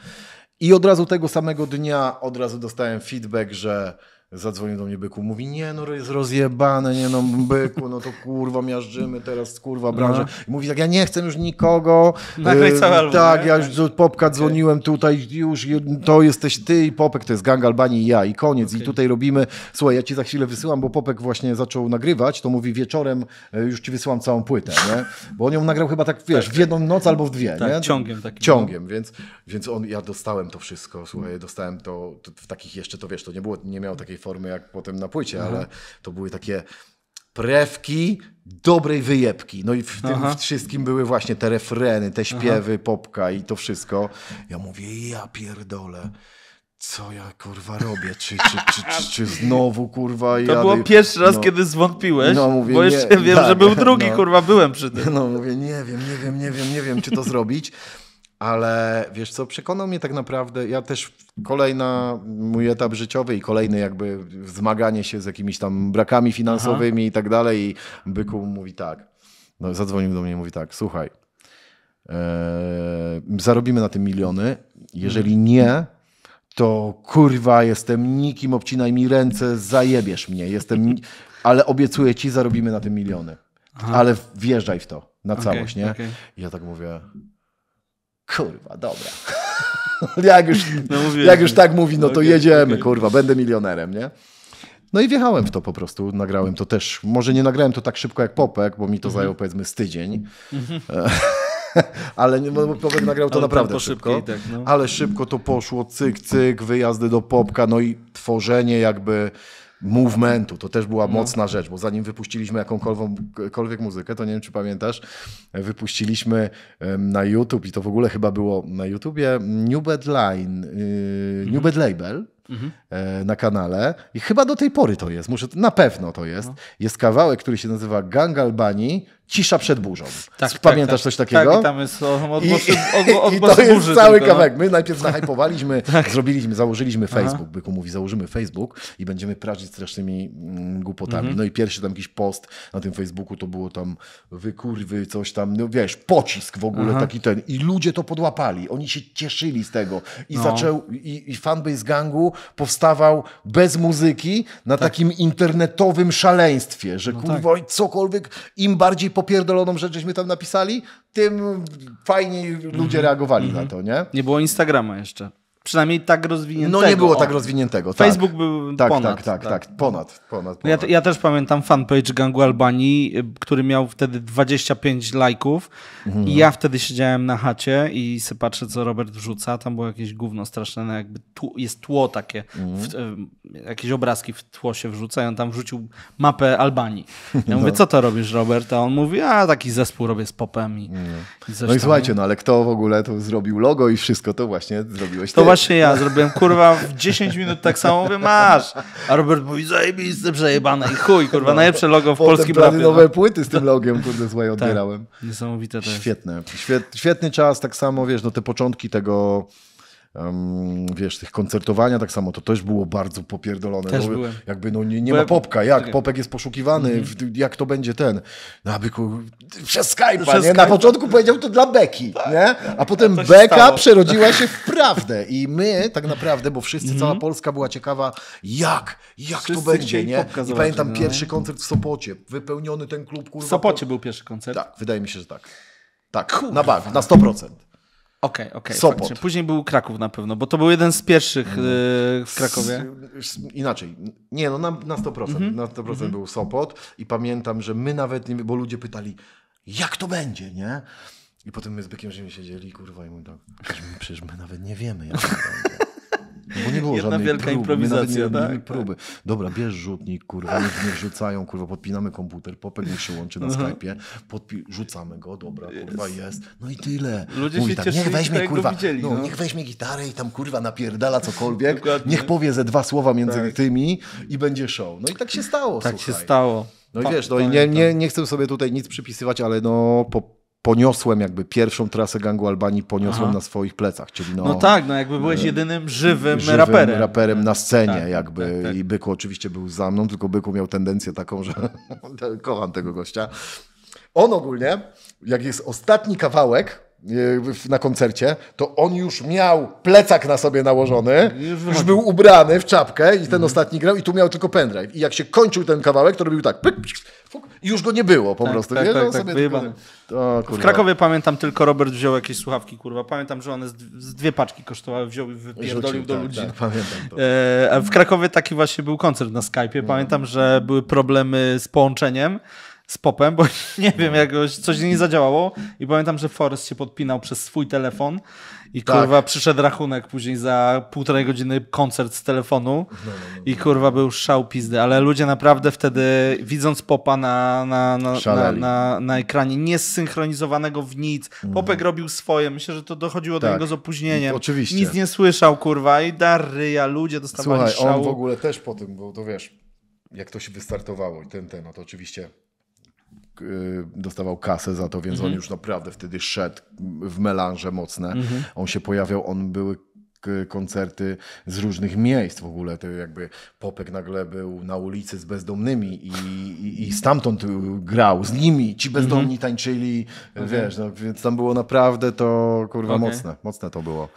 i od razu tego samego dnia, od razu dostałem feedback, że zadzwonił do mnie byku, mówi, nie no jest rozjebane, nie no byku, no to kurwa miażdżymy teraz, kurwa no. branżę. I mówi tak, ja nie chcę już nikogo. Nagraj no, y, album, Tak, nie? ja już Popka okay. dzwoniłem tutaj, już to jesteś ty i Popek, to jest gang Albanii i ja i koniec. Okay. I tutaj robimy, słuchaj, ja ci za chwilę wysyłam, bo Popek właśnie zaczął nagrywać, to mówi wieczorem y, już ci wysyłam całą płytę, nie? Bo on ją nagrał chyba tak, wiesz, tak. w jedną noc albo w dwie, tak, nie? ciągiem takim. Ciągiem, no. więc, więc on, ja dostałem to wszystko, słuchaj, dostałem to, to w takich jeszcze, to wiesz, to nie było, nie miało takiej formy jak potem na płycie, ale to były takie prewki dobrej wyjebki. No i w tym Aha. wszystkim były właśnie te refreny, te śpiewy, Aha. popka i to wszystko. Ja mówię, ja pierdolę co ja kurwa robię, czy, czy, czy, czy, czy znowu kurwa To jadę. było pierwszy raz, no. kiedy zwątpiłeś, no, mówię, bo jeszcze nie, wiem, tak, że był drugi, no. kurwa, byłem przy tym. No mówię, nie wiem, nie wiem, nie wiem, nie wiem, czy to zrobić ale wiesz co, przekonał mnie tak naprawdę, ja też kolejna, mój etap życiowy i kolejny jakby zmaganie się z jakimiś tam brakami finansowymi Aha. i tak dalej i Byku mówi tak, no, zadzwonił do mnie i mówi tak, słuchaj, yy, zarobimy na tym miliony, jeżeli mhm. nie, to kurwa jestem nikim, obcinaj mi ręce, zajebiesz mnie, jestem, ale obiecuję ci, zarobimy na tym miliony. Aha. Ale wjeżdżaj w to na całość, okay, nie? Okay. I ja tak mówię, kurwa, dobra. jak, już, no jak już tak mówi, no to okay, jedziemy, okay. kurwa, będę milionerem, nie? No i wjechałem w to po prostu, nagrałem to też. Może nie nagrałem to tak szybko jak Popek, bo mi to zajęło powiedzmy z tydzień. ale Popek nagrał to ale naprawdę szybko. Tak, no. Ale szybko to poszło, cyk, cyk, wyjazdy do Popka, no i tworzenie jakby movementu. To też była no. mocna rzecz, bo zanim wypuściliśmy jakąkolwiek muzykę, to nie wiem, czy pamiętasz, wypuściliśmy na YouTube i to w ogóle chyba było na YouTubie New Bad Line, y, New mhm. Bad Label. Mhm. E, na kanale i chyba do tej pory to jest, muszę, na pewno to jest. No. Jest kawałek, który się nazywa Gang Albanii Cisza przed burzą. Tak, tak, Pamiętasz tak, coś takiego? Tak, tam jest odgłos, I, i to jest cały tylko, no. kawałek. My najpierw nahypowaliśmy, tak. zrobiliśmy, założyliśmy Facebook. Aha. Byku mówi, założymy Facebook i będziemy prażyć strasznymi mm, głupotami. Mhm. No i pierwszy tam jakiś post na tym Facebooku to było tam wykurwy, coś tam, no wiesz, pocisk w ogóle Aha. taki ten. I ludzie to podłapali. Oni się cieszyli z tego. I no. zaczął, i, i fanbase gangu powstawał bez muzyki na tak. takim internetowym szaleństwie, że no kurwa, tak. cokolwiek, im bardziej popierdoloną rzecz, żeśmy tam napisali, tym fajniej ludzie mhm. reagowali na mhm. to, nie? Nie było Instagrama jeszcze. Przynajmniej tak rozwiniętego. No nie było tak rozwiniętego. Tak. Facebook był tak, ponad. Tak, tak, tak, tak. Ponad, ponad, ponad. Ja, ja, też pamiętam fanpage Gangu Albanii, który miał wtedy 25 lajków mhm. i ja wtedy siedziałem na chacie i se patrzę, co Robert wrzuca. Tam było jakieś gówno straszne, no jakby tło, jest tło takie, mhm. w, jakieś obrazki w tło się wrzuca i on tam wrzucił mapę Albanii. Ja no. mówię, co to robisz Robert? A on mówi, a taki zespół robię z popem i, no. i No i słuchajcie, no ale kto w ogóle to zrobił logo i wszystko, to właśnie zrobiłeś to właśnie ja zrobiłem, kurwa, w 10 minut tak samo mówię, masz. A Robert mówi, zajebiste, przejebane i chuj, kurwa, najlepsze logo w Potem polskim rapie. No. nowe płyty z tym logiem, kurde, złe tak. odbierałem. Tak. Niesamowite to jest. Świetne, świetny czas, tak samo, wiesz, no te początki tego um, wiesz, tych koncertowania tak samo, to też było bardzo popierdolone. Też no, byłem. Jakby no nie, nie byłem. ma popka, jak? Nie. Popek jest poszukiwany, mm -hmm. jak to będzie ten? No, byku, przez Skype'a, nie? Skype. Na początku powiedział to dla Beki, tak. nie? A potem Beka stało. przerodziła się w prawdę i my tak naprawdę, bo wszyscy, mm -hmm. cała mhm. Polska była ciekawa, jak, jak wszyscy to będzie, nie? I pamiętam no. pierwszy koncert w Sopocie, wypełniony ten klub, kurwa. W Sopocie był pierwszy koncert? Tak, wydaje mi się, że tak. Tak, Kurwa. na bank, na 100%. Okej, okay, okej. Okay, Sopot. Później był Kraków na pewno, bo to był jeden z pierwszych yy, w Krakowie. inaczej. Nie, no na, na 100%. Mm -hmm. Na 100% mm -hmm. był Sopot i pamiętam, że my nawet, nie, bo ludzie pytali, jak to będzie, nie? I potem my z Bykiem żeśmy siedzieli, kurwa, i mówię tak, my, przecież my nawet nie wiemy, jak to będzie. Bo nie było Jedna żadnej wielka prób. improwizacja, nie tak, próby. Tak. Dobra, bierz rzutnik, kurwa, niech nie rzucają, kurwa, podpinamy komputer, popek niech się łączy na Skype'ie, rzucamy go, dobra, kurwa, jest. No i tyle. Ludzie Mówi się tam, niech weźmie, kurwa, widzieli, no, no. niech weźmie gitarę i tam, kurwa, napierdala cokolwiek, Dokładnie. niech powie ze dwa słowa między tak. tymi i będzie show. No i tak się stało, Tak słuchaj. się stało. No i tak, wiesz, no i nie, nie, nie chcę sobie tutaj nic przypisywać, ale no po poniosłem jakby pierwszą trasę gangu Albanii, poniosłem Aha. na swoich plecach. Czyli no, no tak, no jakby byłeś e, jedynym żywym, żywym raperem. raperem na scenie tak, jakby tak, tak, i tak. Byku oczywiście był za mną, tylko Byku miał tendencję taką, że kocham tego gościa. On ogólnie, jak jest ostatni kawałek, E, na koncercie, to on już miał plecak na sobie nałożony, już, był ubrany w czapkę i ten mhm. ostatni grał i tu miał tylko pendrive. I jak się kończył ten kawałek, to robił tak pyk, pyk, fuk, i już go nie było po tak, prostu. Tak, tak, no tak tylko... Tak. o, w Krakowie pamiętam tylko Robert wziął jakieś słuchawki, kurwa. Pamiętam, że one z dwie paczki kosztowały, wziął i wypierdolił do tak, ludzi. Tak, e, w Krakowie taki właśnie był koncert na Skype'ie. No. Pamiętam, że były problemy z połączeniem z popem, bo nie wiem, no. jakoś coś nie zadziałało. I pamiętam, że Forrest się podpinał przez swój telefon i tak. kurwa przyszedł rachunek później za półtorej godziny koncert z telefonu no, no, i kurwa był szał pizdy, ale ludzie naprawdę wtedy widząc popa na, na, na, na, na, na ekranie niesynchronizowanego w nic, mhm. popek robił swoje, myślę, że to dochodziło tak. do niego z opóźnieniem. Oczywiście. Nic nie słyszał kurwa i dar ludzie dostawali Słuchaj, szału. on w ogóle też po tym, bo to wiesz, jak to się wystartowało i ten temat oczywiście Y, dostawał kasę za to, więc mm -hmm. on mhm. już naprawdę wtedy szedł w melanże mocne. Mm -hmm. On się pojawiał, on były koncerty z różnych miejsc w ogóle. To jakby Popek nagle był na ulicy z bezdomnymi i, i, i stamtąd grał z nimi. Ci mhm. bezdomni mm -hmm. tańczyli, okay. wiesz, no, więc tam było naprawdę to kurwa okay. mocne. Mocne to było.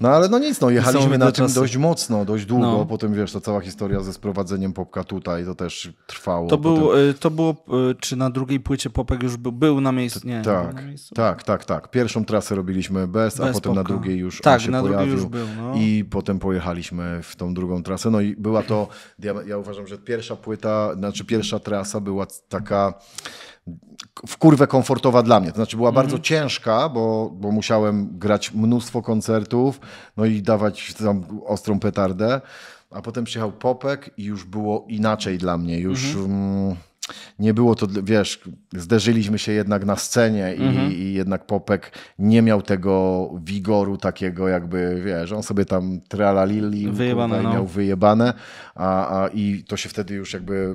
No ale no nic, no jechaliśmy na tym dość mocno, dość długo. No. Potem wiesz, to cała historia ze sprowadzeniem Popka tutaj, to też trwało. To, był, Potem... Y, to było, y, czy na drugiej płycie Popek już był, był na miejscu? Nie, tak, na miejscu. tak, tak, tak. Pierwszą trasę robiliśmy bez, bez a potem Popka. na drugiej już tak, on się na pojawił. już był, no. I potem pojechaliśmy w tą drugą trasę. No i była to, ja, ja uważam, że pierwsza płyta, znaczy pierwsza trasa była taka w kurwę komfortowa dla mnie. To znaczy była mhm. bardzo ciężka, bo, bo musiałem grać mnóstwo koncertów, no i dawać tam ostrą petardę. A potem przyjechał Popek i już było inaczej dla mnie. Już... Mhm. Mm, nie było to, wiesz, zderzyliśmy się jednak na scenie i, mhm. i, jednak Popek nie miał tego wigoru takiego jakby, wiesz, on sobie tam tralalili, no. miał wyjebane, a, a i to się wtedy już jakby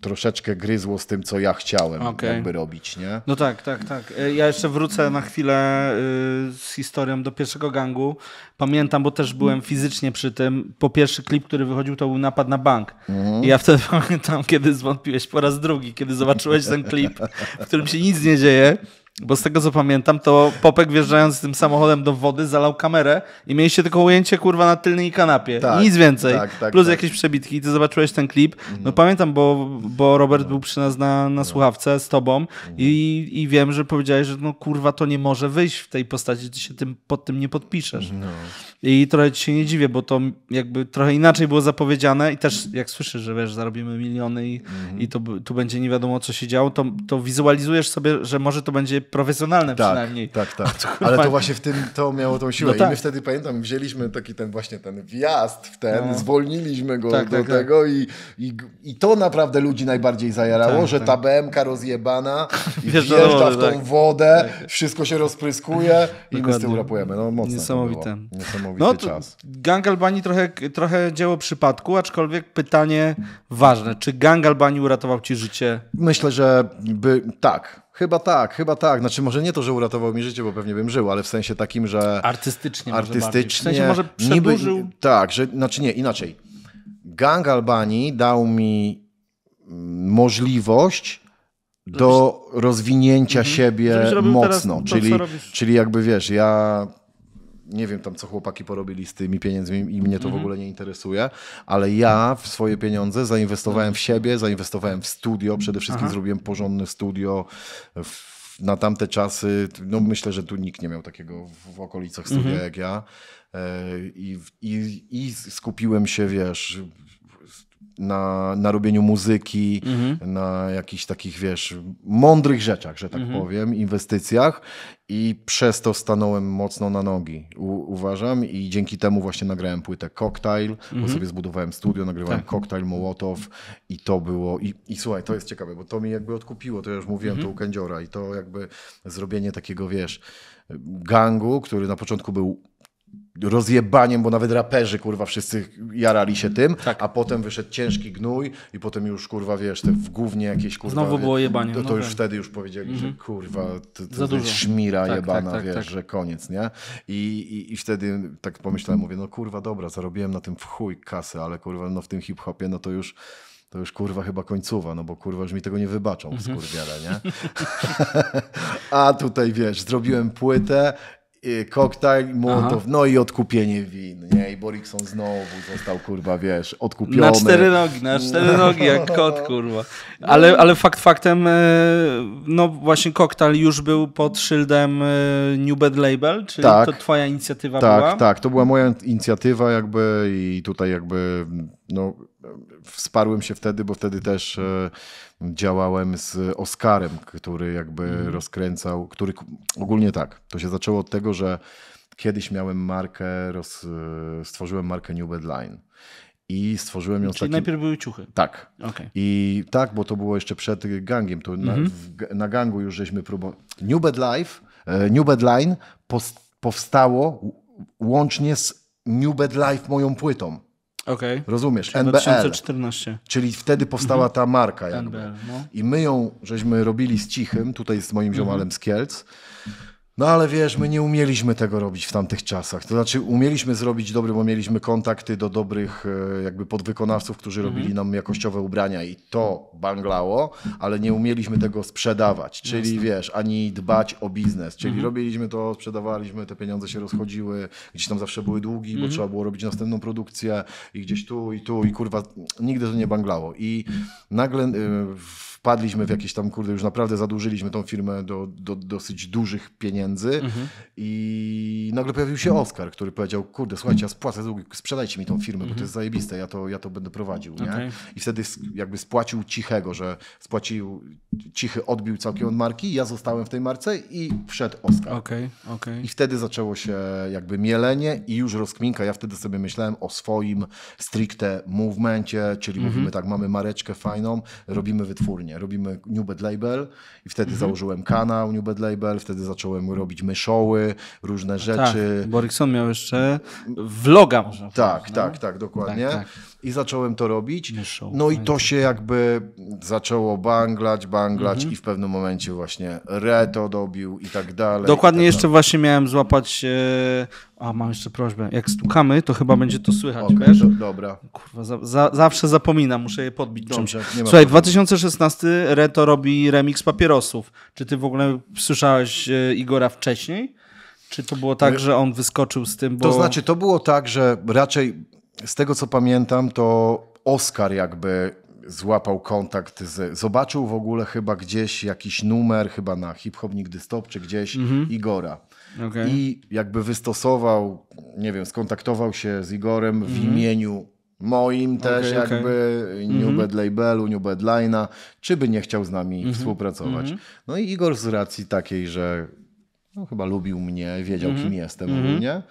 troszeczkę gryzło z tym, co ja chciałem okay. jakby robić, nie? No tak, tak, tak. E, ja jeszcze wrócę na chwilę y, z historią do pierwszego gangu. Pamiętam, bo też byłem fizycznie przy tym. Po pierwszy klip, który wychodził, to był napad na bank. Mhm. I ja wtedy pamiętam, kiedy zwątpiłeś po raz drugi, kiedy zobaczyłeś ten klip, w którym się nic nie dzieje bo z tego co pamiętam, to Popek wjeżdżając z tym samochodem do wody zalał kamerę i mieliście tylko ujęcie kurwa na tylnej kanapie. Tak, Nic więcej. Tak, tak, Plus tak. jakieś przebitki. I ty zobaczyłeś ten klip. Mhm. No pamiętam, bo, bo Robert był przy nas na, na słuchawce z tobą i, i wiem, że powiedziałeś, że no kurwa to nie może wyjść w tej postaci, ty się tym, pod tym nie podpiszesz. No. I trochę ci się nie dziwię, bo to jakby trochę inaczej było zapowiedziane i też jak słyszysz, że wiesz, zarobimy miliony i, mhm. i to, tu będzie nie wiadomo co się działo, to, to wizualizujesz sobie, że może to będzie profesjonalne tak, przynajmniej. Tak, tak. Ale to właśnie w tym to miało tą siłę. No I tak. my wtedy pamiętam, wzięliśmy taki ten właśnie ten wjazd w ten, no. zwolniliśmy go tak, do tak, tak. tego I, i, i to naprawdę ludzi najbardziej zajarało, tak, że ta BMK rozjebana i wjeżdża w tą wodę, wszystko się rozpryskuje i my z tym rapujemy. No mocno Niesamowite. Niesamowite niesamowity no, czas. Gang Albanii trochę, trochę dzieło przypadku, aczkolwiek pytanie ważne. Czy Gang Albanii uratował ci życie? Myślę, że by, tak. Chyba tak, chyba tak. Znaczy może nie to, że uratował mi życie, bo pewnie bym żył, ale w sensie takim, że... Artystycznie Artystycznie. W sensie może przedłużył... Niby, tak, że, znaczy nie, inaczej. Gang Albanii dał mi możliwość do rozwinięcia mhm. siebie mocno. To, czyli, czyli jakby wiesz, ja nie wiem tam, co chłopaki porobili z tymi pieniędzmi i mnie to w mhm. ogóle nie interesuje, ale ja w swoje pieniądze zainwestowałem w siebie, zainwestowałem w studio, przede wszystkim Aha. zrobiłem porządne studio na tamte czasy, no myślę, że tu nikt nie miał takiego w okolicach studia mhm. jak ja. E, I, i, I, skupiłem się, wiesz, na, na robieniu muzyki, mhm. na jakichś takich, wiesz, mądrych rzeczach, że tak mhm. powiem, inwestycjach i przez to stanąłem mocno na nogi, u, uważam i dzięki temu właśnie nagrałem płytę Cocktail, mhm. bo sobie zbudowałem studio, nagrywałem tak. Cocktail, mhm. Mołotow i to było, i, i słuchaj, to jest ciekawe, bo to mi jakby odkupiło, to ja już mówiłem, mhm. to u Kędziora i to jakby zrobienie takiego, wiesz, gangu, który na początku był rozjebaniem, bo nawet raperzy, kurwa, wszyscy jarali się tym, tak. a potem wyszedł ciężki gnój i potem już, kurwa, wiesz, te w głównie jakieś, kurwa... Znowu było jebanie. To, no to no już tak. wtedy już powiedzieli, mm -hmm. że mhm. kurwa, to, to szmira tak, jebana, tak, tak wiesz, tak. że koniec, nie? I, i, I wtedy tak pomyślałem, mówię, no kurwa, dobra, zarobiłem na tym w chuj kasę, ale kurwa, no w tym hip-hopie, no to już to już kurwa chyba końcowa, no bo kurwa już mi tego nie wybaczą, mhm. skurwiele, nie? A tutaj wiesz, zrobiłem płytę Y, koktajl, Mołotow, no i odkupienie win, nie? I Borikson znowu został, kurwa, wiesz, odkupiony. Na cztery nogi, na cztery nogi, jak kot, kurwa. No ale, ale fakt faktem, y, no właśnie koktajl już był pod szyldem y, New Bed Label, czyli tak, to twoja inicjatywa tak, była? Tak, tak, to była moja inicjatywa jakby i tutaj jakby, no, wsparłem się wtedy, bo wtedy też e, działałem z Oskarem, który jakby mhm. rozkręcał, który ogólnie tak, to się zaczęło od tego, że kiedyś miałem markę, roz, e, stworzyłem markę New Bedline. I stworzyłem ją Czyli takim... najpierw były ciuchy. Tak. Okay. I tak, bo to było jeszcze przed gangiem. To na, mhm. w, na, gangu już żeśmy próbowali. New Bed Life, e, New Bed Line powstało łącznie z New Bed Life moją płytą. Okay. Rozumiesz? Czyli NBL. 2014. Czyli wtedy powstała mhm. ta marka. Jakby. NBL, no. I my ją żeśmy robili z Cichym, tutaj z moim mhm. ziomalem z Kielc. No ale wiesz, my nie umieliśmy tego robić w tamtych czasach. To znaczy, umieliśmy zrobić dobry, bo mieliśmy kontakty do dobrych e, jakby podwykonawców, którzy mhm. robili nam jakościowe ubrania i to banglało, ale nie umieliśmy tego sprzedawać, czyli Jasne. wiesz, ani dbać o biznes. Czyli mhm. robiliśmy to, sprzedawaliśmy, te pieniądze się rozchodziły, gdzieś tam zawsze były długi, bo mhm. trzeba było robić następną produkcję i gdzieś tu i tu i kurwa, nigdy to nie banglało. I nagle. Yy, wpadliśmy w jakieś tam, kurde, już naprawdę zadłużyliśmy tą firmę do, do dosyć dużych pieniędzy mhm. i nagle pojawił się Oscar, który powiedział, kurde, słuchajcie, ja spłacę długi, sprzedajcie mi tą firmę, mhm. bo to mhm. jest zajebiste, ja to, ja to będę prowadził. Nie? I wtedy jakby spłacił cichego, że spłacił, cichy odbił całkiem od marki, ja zostałem w tej marce i wszedł Oscar. Okay, okay. I wtedy zaczęło się jakby mielenie i już rozkminka, ja wtedy sobie myślałem o swoim stricte movemencie, czyli mhm. mówimy tak, mamy mareczkę fajną, robimy wytwórnię nie, robimy New Bad Label i wtedy mhm. założyłem kanał New Bad Label, wtedy zacząłem robić myszoły, różne tak, rzeczy. Tak, Borykson miał jeszcze vloga można Tak, no. tak, tak, dokładnie. Tak, tak i zacząłem to robić. No i to się jakby zaczęło banglać, banglać mhm. i w pewnym momencie właśnie Reto dobił i tak dalej. Dokładnie tak jeszcze dalej. właśnie miałem złapać... E... A, mam jeszcze prośbę. Jak stukamy, to chyba będzie to słychać, okay, wiesz? Do, dobra. Kurwa, za, za, zawsze zapominam, muszę je podbić Dobrze, czymś. Słuchaj, problemu. 2016 Reto robi remix Papierosów. Czy ty w ogóle słyszałeś e, Igora wcześniej? Czy to było tak, że on wyskoczył z tym? Bo... To znaczy, to było tak, że raczej z tego co pamiętam, to Oscar jakby złapał kontakt z, zobaczył w ogóle chyba gdzieś jakiś numer, chyba na Hip Hop Nigdy Stop czy gdzieś mhm. Igora. Okay. I jakby wystosował, nie wiem, skontaktował się z Igorem w mhm. imieniu moim też okay, jakby okay. Mhm. New mm -hmm. Bad Labelu, New Bad Line'a, czy by nie chciał z nami mm -hmm. współpracować. Mm -hmm. No i Igor z racji takiej, że no, chyba lubił mnie, wiedział kim jestem mm nie?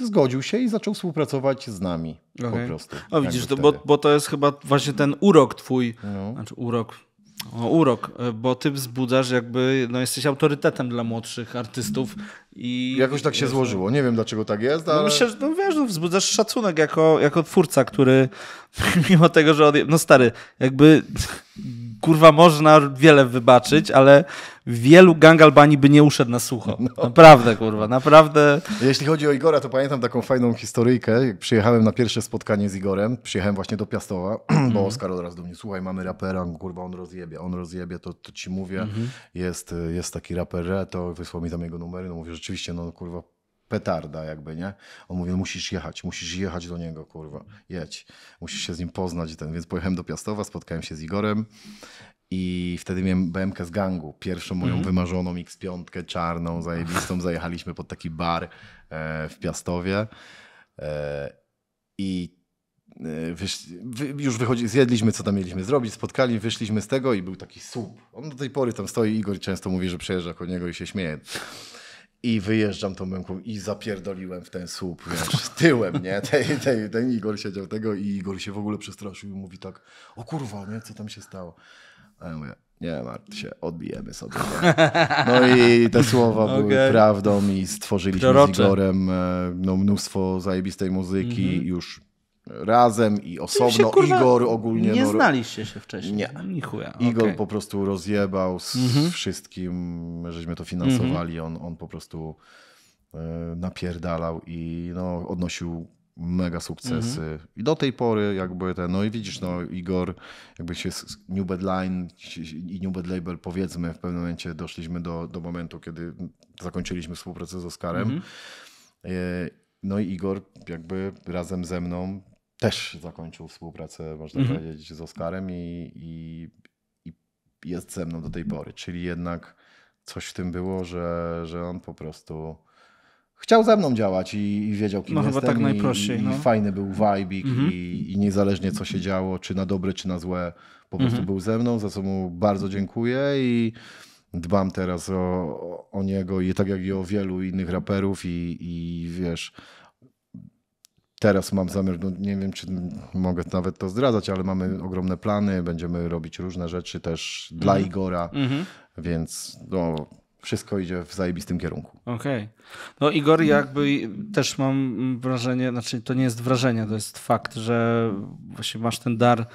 zgodził się i zaczął współpracować z nami okay. po prostu. A tak widzisz, to, bo, bo, to jest chyba właśnie ten urok twój, no. znaczy urok, o, urok, e, bo ty wzbudzasz jakby, no jesteś autorytetem dla młodszych artystów i... Jakoś tak się złożyło, nie wiem dlaczego tak jest, no ale... No myślę, że, no wiesz, no, wzbudzasz szacunek jako, jako twórca, który mimo tego, że Od... No stary, jakby kurwa można wiele wybaczyć, ale wielu gang Albanii by nie uszedł na sucho. No. Naprawdę, kurwa, naprawdę. Jeśli chodzi o Igora, to pamiętam taką fajną historyjkę. Jak przyjechałem na pierwsze spotkanie z Igorem, przyjechałem właśnie do Piastowa, bo mhm. Oskar od razu do mnie, słuchaj, mamy rapera, kurwa, on rozjebie, on rozjebie, to, to ci mówię, mhm. jest, jest taki raper, to wysłał mi tam jego numery, no mówię, rzeczywiście, no kurwa, petarda jakby, nie? On mówił, no musisz jechać, musisz jechać do niego, kurwa, jedź. Musisz się z nim poznać. Ten. Więc pojechałem do Piastowa, spotkałem się z Igorem i wtedy miałem BMK z gangu, pierwszą moją mm. wymarzoną X5 czarną, zajebistą. Zajechaliśmy pod taki bar e, w Piastowie e, i e, już wychodzi, zjedliśmy, co tam mieliśmy zrobić, spotkali, wyszliśmy z tego i był taki słup. On do tej pory tam stoi, Igor często mówi, że przejeżdża koło niego i się śmieje. I wyjeżdżam tą męką i zapierdoliłem w ten słup, wiesz, tyłem, nie? Ten, ten, ten Igor siedział tego i Igor się w ogóle przestraszył i mówi tak, o kurwa, nie? Co tam się stało? A ja mówię, nie martw się, odbijemy sobie. No i te słowa okay. były prawdą i stworzyliśmy Prorocze. z Igorem e, no, mnóstwo zajebistej muzyki, mm -hmm. już razem i osobno. Się, Igor ogólnie. Nie no, znaliście się wcześniej. Nie. No, chuja Igor okay. po prostu rozjebał z mhm. wszystkim, żeśmy to mhm. finansowali. On, on po prostu e, napierdalał i no, odnosił mega sukcesy. Mhm. I do tej pory jakby ten, no i widzisz, no Igor, jakby się z New Bedline Line i New Bed Label powiedzmy w pewnym momencie doszliśmy do, do momentu, kiedy zakończyliśmy współpracę z Oskarem. E, no i Igor jakby razem ze mną też zakończył współpracę, można mhm. powiedzieć, z Oskarem i, i, i, jest ze mną do tej pory. Czyli jednak coś w tym było, że, że on po prostu chciał ze mną działać i, i wiedział, kim no, jestem. Chyba tak i, najprościej. I, no. fajny był vibik mhm. i, i, niezależnie co się działo, czy na dobre, czy na złe, po prostu mhm. był ze mną, za co mu bardzo dziękuję i dbam teraz o, o niego i tak jak i o wielu innych raperów i, i wiesz, Teraz mam zamiar, no nie wiem czy mogę nawet to zdradzać, ale mamy ogromne plany, będziemy robić różne rzeczy też dla mhm. Igora, mhm. więc no, wszystko idzie w zajebistym kierunku. Okej. Okay. No Igor, jakby też mam wrażenie, znaczy to nie jest wrażenie, to jest fakt, że właśnie masz ten dar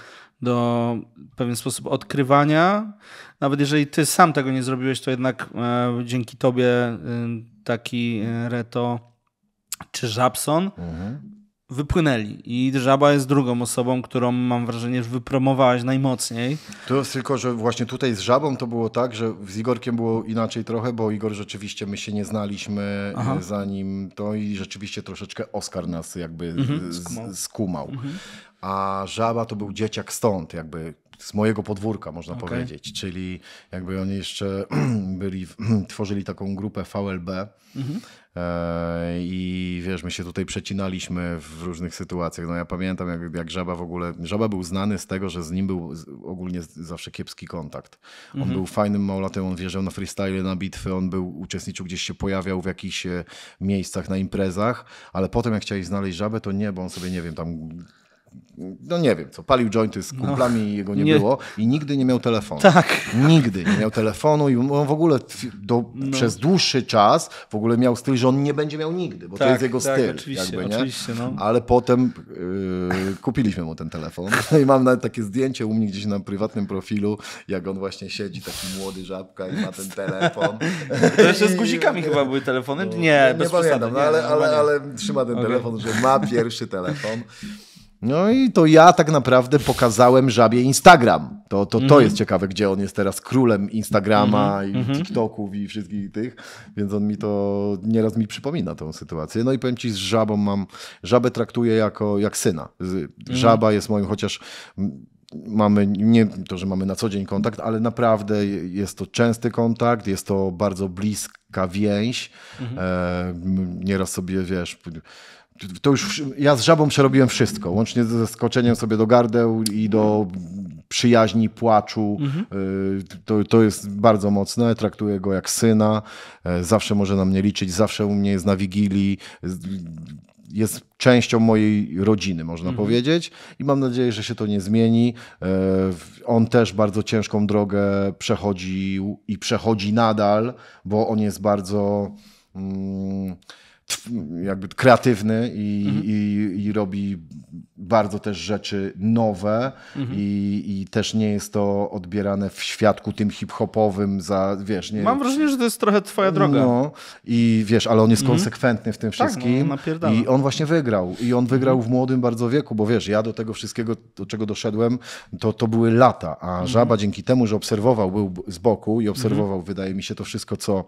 do w pewien sposób odkrywania. Nawet jeżeli ty sam tego nie zrobiłeś, to jednak e, dzięki tobie y, e, taki Reto czy Żabson mhm wypłynęli. I żaba jest drugą osobą, którą mam wrażenie, że wypromowałaś najmocniej. To jest tylko, że właśnie tutaj z Żabą to było tak, że z Igorkiem było inaczej trochę, bo Igor rzeczywiście my się nie znaliśmy Aha. E, zanim to i rzeczywiście troszeczkę Oskar nas jakby mhm, skumał. skumał. Mhm. A Żaba to był dzieciak stąd, jakby z mojego podwórka, można okay. powiedzieć. Czyli jakby oni jeszcze byli, tworzyli taką grupę VLB. Mhm. E, I wiesz, my się tutaj przecinaliśmy w różnych sytuacjach. No ja pamiętam, jak, jak Żaba w ogóle. Żaba był znany z tego, że z nim był ogólnie zawsze kiepski kontakt. On mhm. był fajnym małolatem, on wierzył na freestyle, na bitwy, on był uczestniczył gdzieś się pojawiał w jakichś e, miejscach na imprezach, ale potem jak chciałeś znaleźć żabę, to nie, bo on sobie, nie wiem, tam no nie wiem, co, palił jointy z no. kumplami i jego nie, nie, było i nigdy nie miał telefonu. Tak. Nigdy nie miał telefonu i on w ogóle do, no. przez dłuższy czas w ogóle miał styl, że on nie będzie miał nigdy, bo tak, to jest jego tak, styl. Oczywiście, jakby, oczywiście. No. Ale potem yy, kupiliśmy mu ten telefon i mam nawet takie zdjęcie u mnie gdzieś na prywatnym profilu, jak on właśnie siedzi, taki młody żabka i ma ten telefon. To jeszcze z guzikami chyba były telefony? Nie, no, nie bez pamiętam, no, nie, ale, ale, ale, trzyma ten okay. telefon, że ma pierwszy telefon. No i to ja tak naprawdę pokazałem żabie Instagram. To, to, to mhm. jest ciekawe, gdzie on jest teraz królem Instagrama mhm. i mhm. TikToków i wszystkich tych, więc on mi to nieraz mi przypomina tą sytuację. No i powiem ci, z żabą mam, żabę traktuję jako jak syna. Żaba jest moim, chociaż mamy, nie to, że mamy na co dzień kontakt, ale naprawdę jest to częsty kontakt, jest to bardzo bliska więź. Mhm. E, nieraz sobie, wiesz, to już ja z żabą przerobiłem wszystko, łącznie ze skoczeniem sobie do gardeł i do przyjaźni, płaczu. Mhm. To, to jest bardzo mocne, traktuję go jak syna, e, zawsze może na mnie liczyć, zawsze u mnie jest na wigilii, y, jest częścią mojej rodziny, można mhm. powiedzieć, i mam nadzieję, że się to nie zmieni. E, on też bardzo ciężką drogę przechodził i przechodzi nadal, bo on jest bardzo... Mm, jakby kreatywny i, mhm. i, i, robi bardzo też rzeczy nowe mhm. i, i, też nie jest to odbierane w świadku tym hip-hopowym za, wiesz, nie... Mam wrażenie, że to jest trochę twoja droga. No i wiesz, ale on jest mhm. konsekwentny w tym tak, wszystkim tak, no, i on właśnie wygrał i on mhm. wygrał w młodym bardzo wieku, bo wiesz, ja do tego wszystkiego, do czego doszedłem, to, to były lata, a mhm. Żaba dzięki temu, że obserwował, był z boku i obserwował, mhm. wydaje mi się, to wszystko, co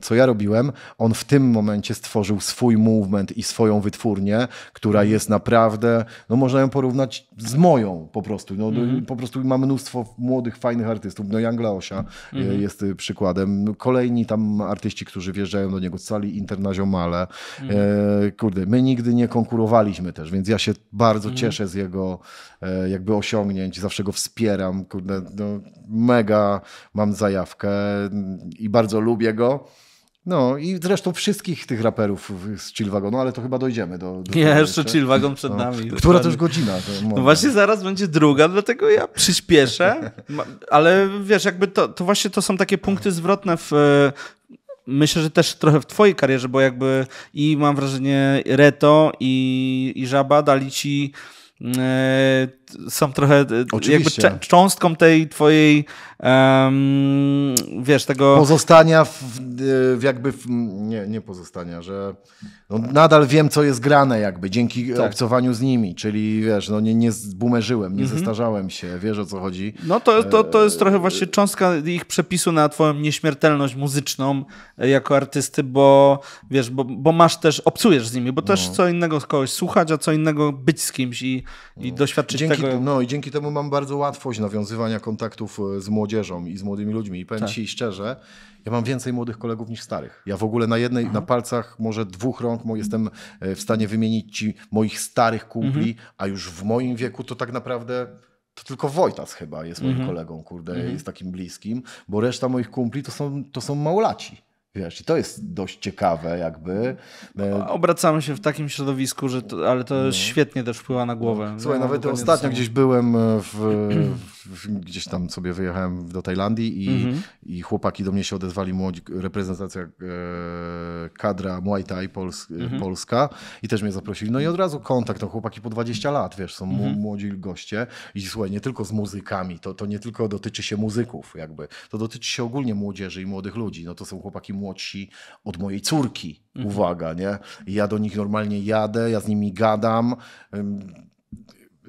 co ja robiłem, on w tym momencie stworzył swój movement i swoją wytwórnię, która mhm. jest naprawdę, no można ją porównać z moją po prostu. No, mm -hmm. Po prostu ma mnóstwo młodych, fajnych artystów. No Young Laosia mm -hmm. jest e, przykładem. Kolejni tam artyści, którzy wjeżdżają do niego, cali internazjonale. Mm -hmm. e, kurde, my nigdy nie konkurowaliśmy też, więc ja się bardzo mhm. cieszę z jego e, jakby osiągnięć. Zawsze go wspieram. Kurde, no, mega mam zajawkę i bardzo lubię go. No i zresztą wszystkich tych raperów z Chill Wagonu, ale to chyba dojdziemy do... do Nie, jeszcze Chill Wagon no. przed no, nami. Która też godzina. no właśnie zaraz będzie druga, dlatego ja przyspieszę, ale wiesz, jakby to, to właśnie to są takie punkty zwrotne w, e, myślę, że też trochę w twojej karierze, bo jakby i mam wrażenie Reto i, i Żaba dali ci mm, e, są trochę e, Oczywiście. jakby cząstką tej twojej um, wiesz, tego... Pozostania w, w jakby... W, nie, nie pozostania, że no nadal wiem, co jest grane jakby dzięki tak. obcowaniu z nimi, czyli wiesz, no nie, nie zbumerzyłem, nie mhm. zestarzałem się, wiesz o co chodzi. No to, to, e, to jest trochę właśnie cząstka ich przepisu na twoją nieśmiertelność muzyczną e, jako artysty, bo wiesz, bo, bo masz też, obcujesz z nimi, bo też no. co innego kogoś słuchać, a co innego być z kimś i, i no. doświadczyć dzięki dzięki, no i dzięki temu mam bardzo łatwość nawiązywania kontaktów e, z młodzieżą i z młodymi ludźmi. I powiem tak. Ci szczerze, ja mam więcej młodych kolegów niż starych. Ja w ogóle na jednej, mhm. na palcach może dwóch rąk jestem e, w stanie wymienić ci moich starych kumpli, mhm. a już w moim wieku to tak naprawdę to tylko Wojtas chyba jest moim mm -hmm. kolegą, kurde, mm -hmm. jest takim bliskim, bo reszta moich kumpli to są, to są małolaci. Wiesz, i to jest dość ciekawe, jakby. E, obracamy się w takim środowisku, że to, ale to no. świetnie też wpływa na głowę. No. Słuchaj, ja nawet ostatnio gdzieś byłem, e, w, w, gdzieś tam sobie wyjechałem do Tajlandii i, mm -hmm. i chłopaki do mnie się odezwali, młodzi, reprezentacja e, kadra Muay Thai Pols mm -hmm. Polska i też mnie zaprosili. No i od razu kontakt, to no chłopaki po 20 lat, wiesz, są mm -hmm. młodzi goście i słuchaj, nie tylko z muzykami, to, to nie tylko dotyczy się muzyków jakby, to dotyczy się ogólnie młodzieży i młodych ludzi. No to są chłopaki młodzi młodsi od mojej córki. Mhm. Uwaga, nie? Ja do nich normalnie jadę, ja z nimi gadam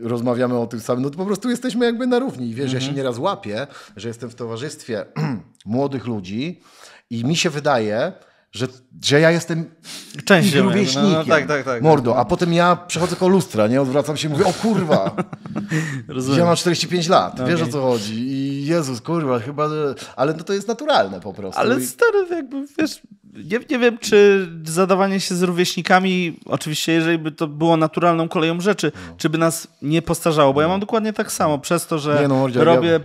rozmawiamy o tym samym, no to po prostu jesteśmy jakby na równi. Wiesz, mhm. ja się mhm. nieraz łapię, że jestem w towarzystwie młodych ludzi i mi się wydaje, że, że ja jestem Część rówieśnikiem, no, no, tak, tak, tak, mordo, tak. a potem ja przechodzę koło lustra, nie, odwracam się i mówię, o kurwa, Rozumiem. ja mam 45 lat, okay. No, wiesz o co chodzi i Jezus, kurwa, chyba, ale no to jest naturalne po prostu. Ale stary, jakby, wiesz, nie, nie wiem, czy zadawanie się z rówieśnikami, oczywiście, jeżeli by to było naturalną koleją rzeczy, no. czy by nas nie postarzało, bo ja no. mam dokładnie tak samo, przez to, że nie, no, robię,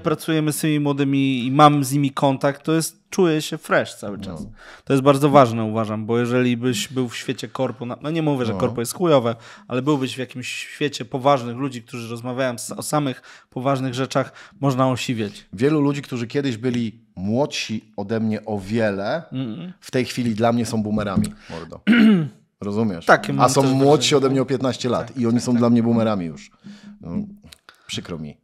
ja... z tymi młodymi i mam z nimi kontakt, to jest czuję się fresh cały no. czas. No. To jest bardzo ważne, uważam, bo jeżeli byś był w świecie korpo, no nie mówię, że no. korpo jest chujowe, ale byłbyś w jakimś świecie poważnych ludzi, którzy rozmawiają o samych poważnych rzeczach, można osiwieć. Wielu ludzi, którzy kiedyś byli młodsi ode mnie o wiele, mm. w tej chwili dla mnie są boomerami, mordo. Rozumiesz? Tak, A są młodsi ode mnie o 15 lat tak, i oni tak, są tak, dla mnie tak. boomerami już. No, przykro mi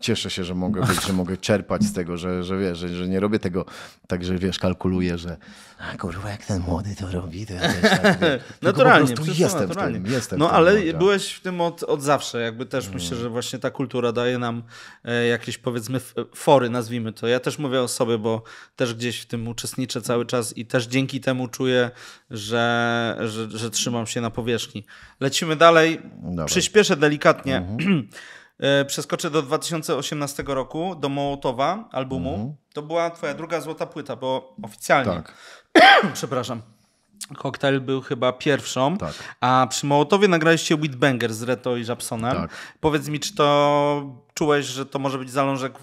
cieszę się, że mogę być, że mogę czerpać z tego, że, że wiesz, że, że nie robię tego tak, że wiesz, kalkuluję, że a kurwa, jak ten młody to robi, to ja też tak Naturalnie. Po jestem naturalnie. w tym, jestem No w tym, no, ale no, tak. byłeś w tym od, od zawsze, jakby też hmm. myślę, że właśnie ta kultura daje nam e, jakieś powiedzmy e, fory, nazwijmy to. Ja też mówię o sobie, bo też gdzieś w tym uczestniczę cały czas i też dzięki temu czuję, że, że, że trzymam się na powierzchni. Lecimy dalej. Dobra. Przyspieszę delikatnie. Mhm. E, przeskoczę do 2018 roku, do Mołotowa albumu. Mhm. To była twoja druga złota płyta, bo oficjalnie. Tak. Przepraszam. Koktajl był chyba pierwszą, tak. a przy Mołotowie nagraliście Whitbanger z Reto i Japsonem. Tak. Powiedz mi, czy to czułeś, że to może być zalążek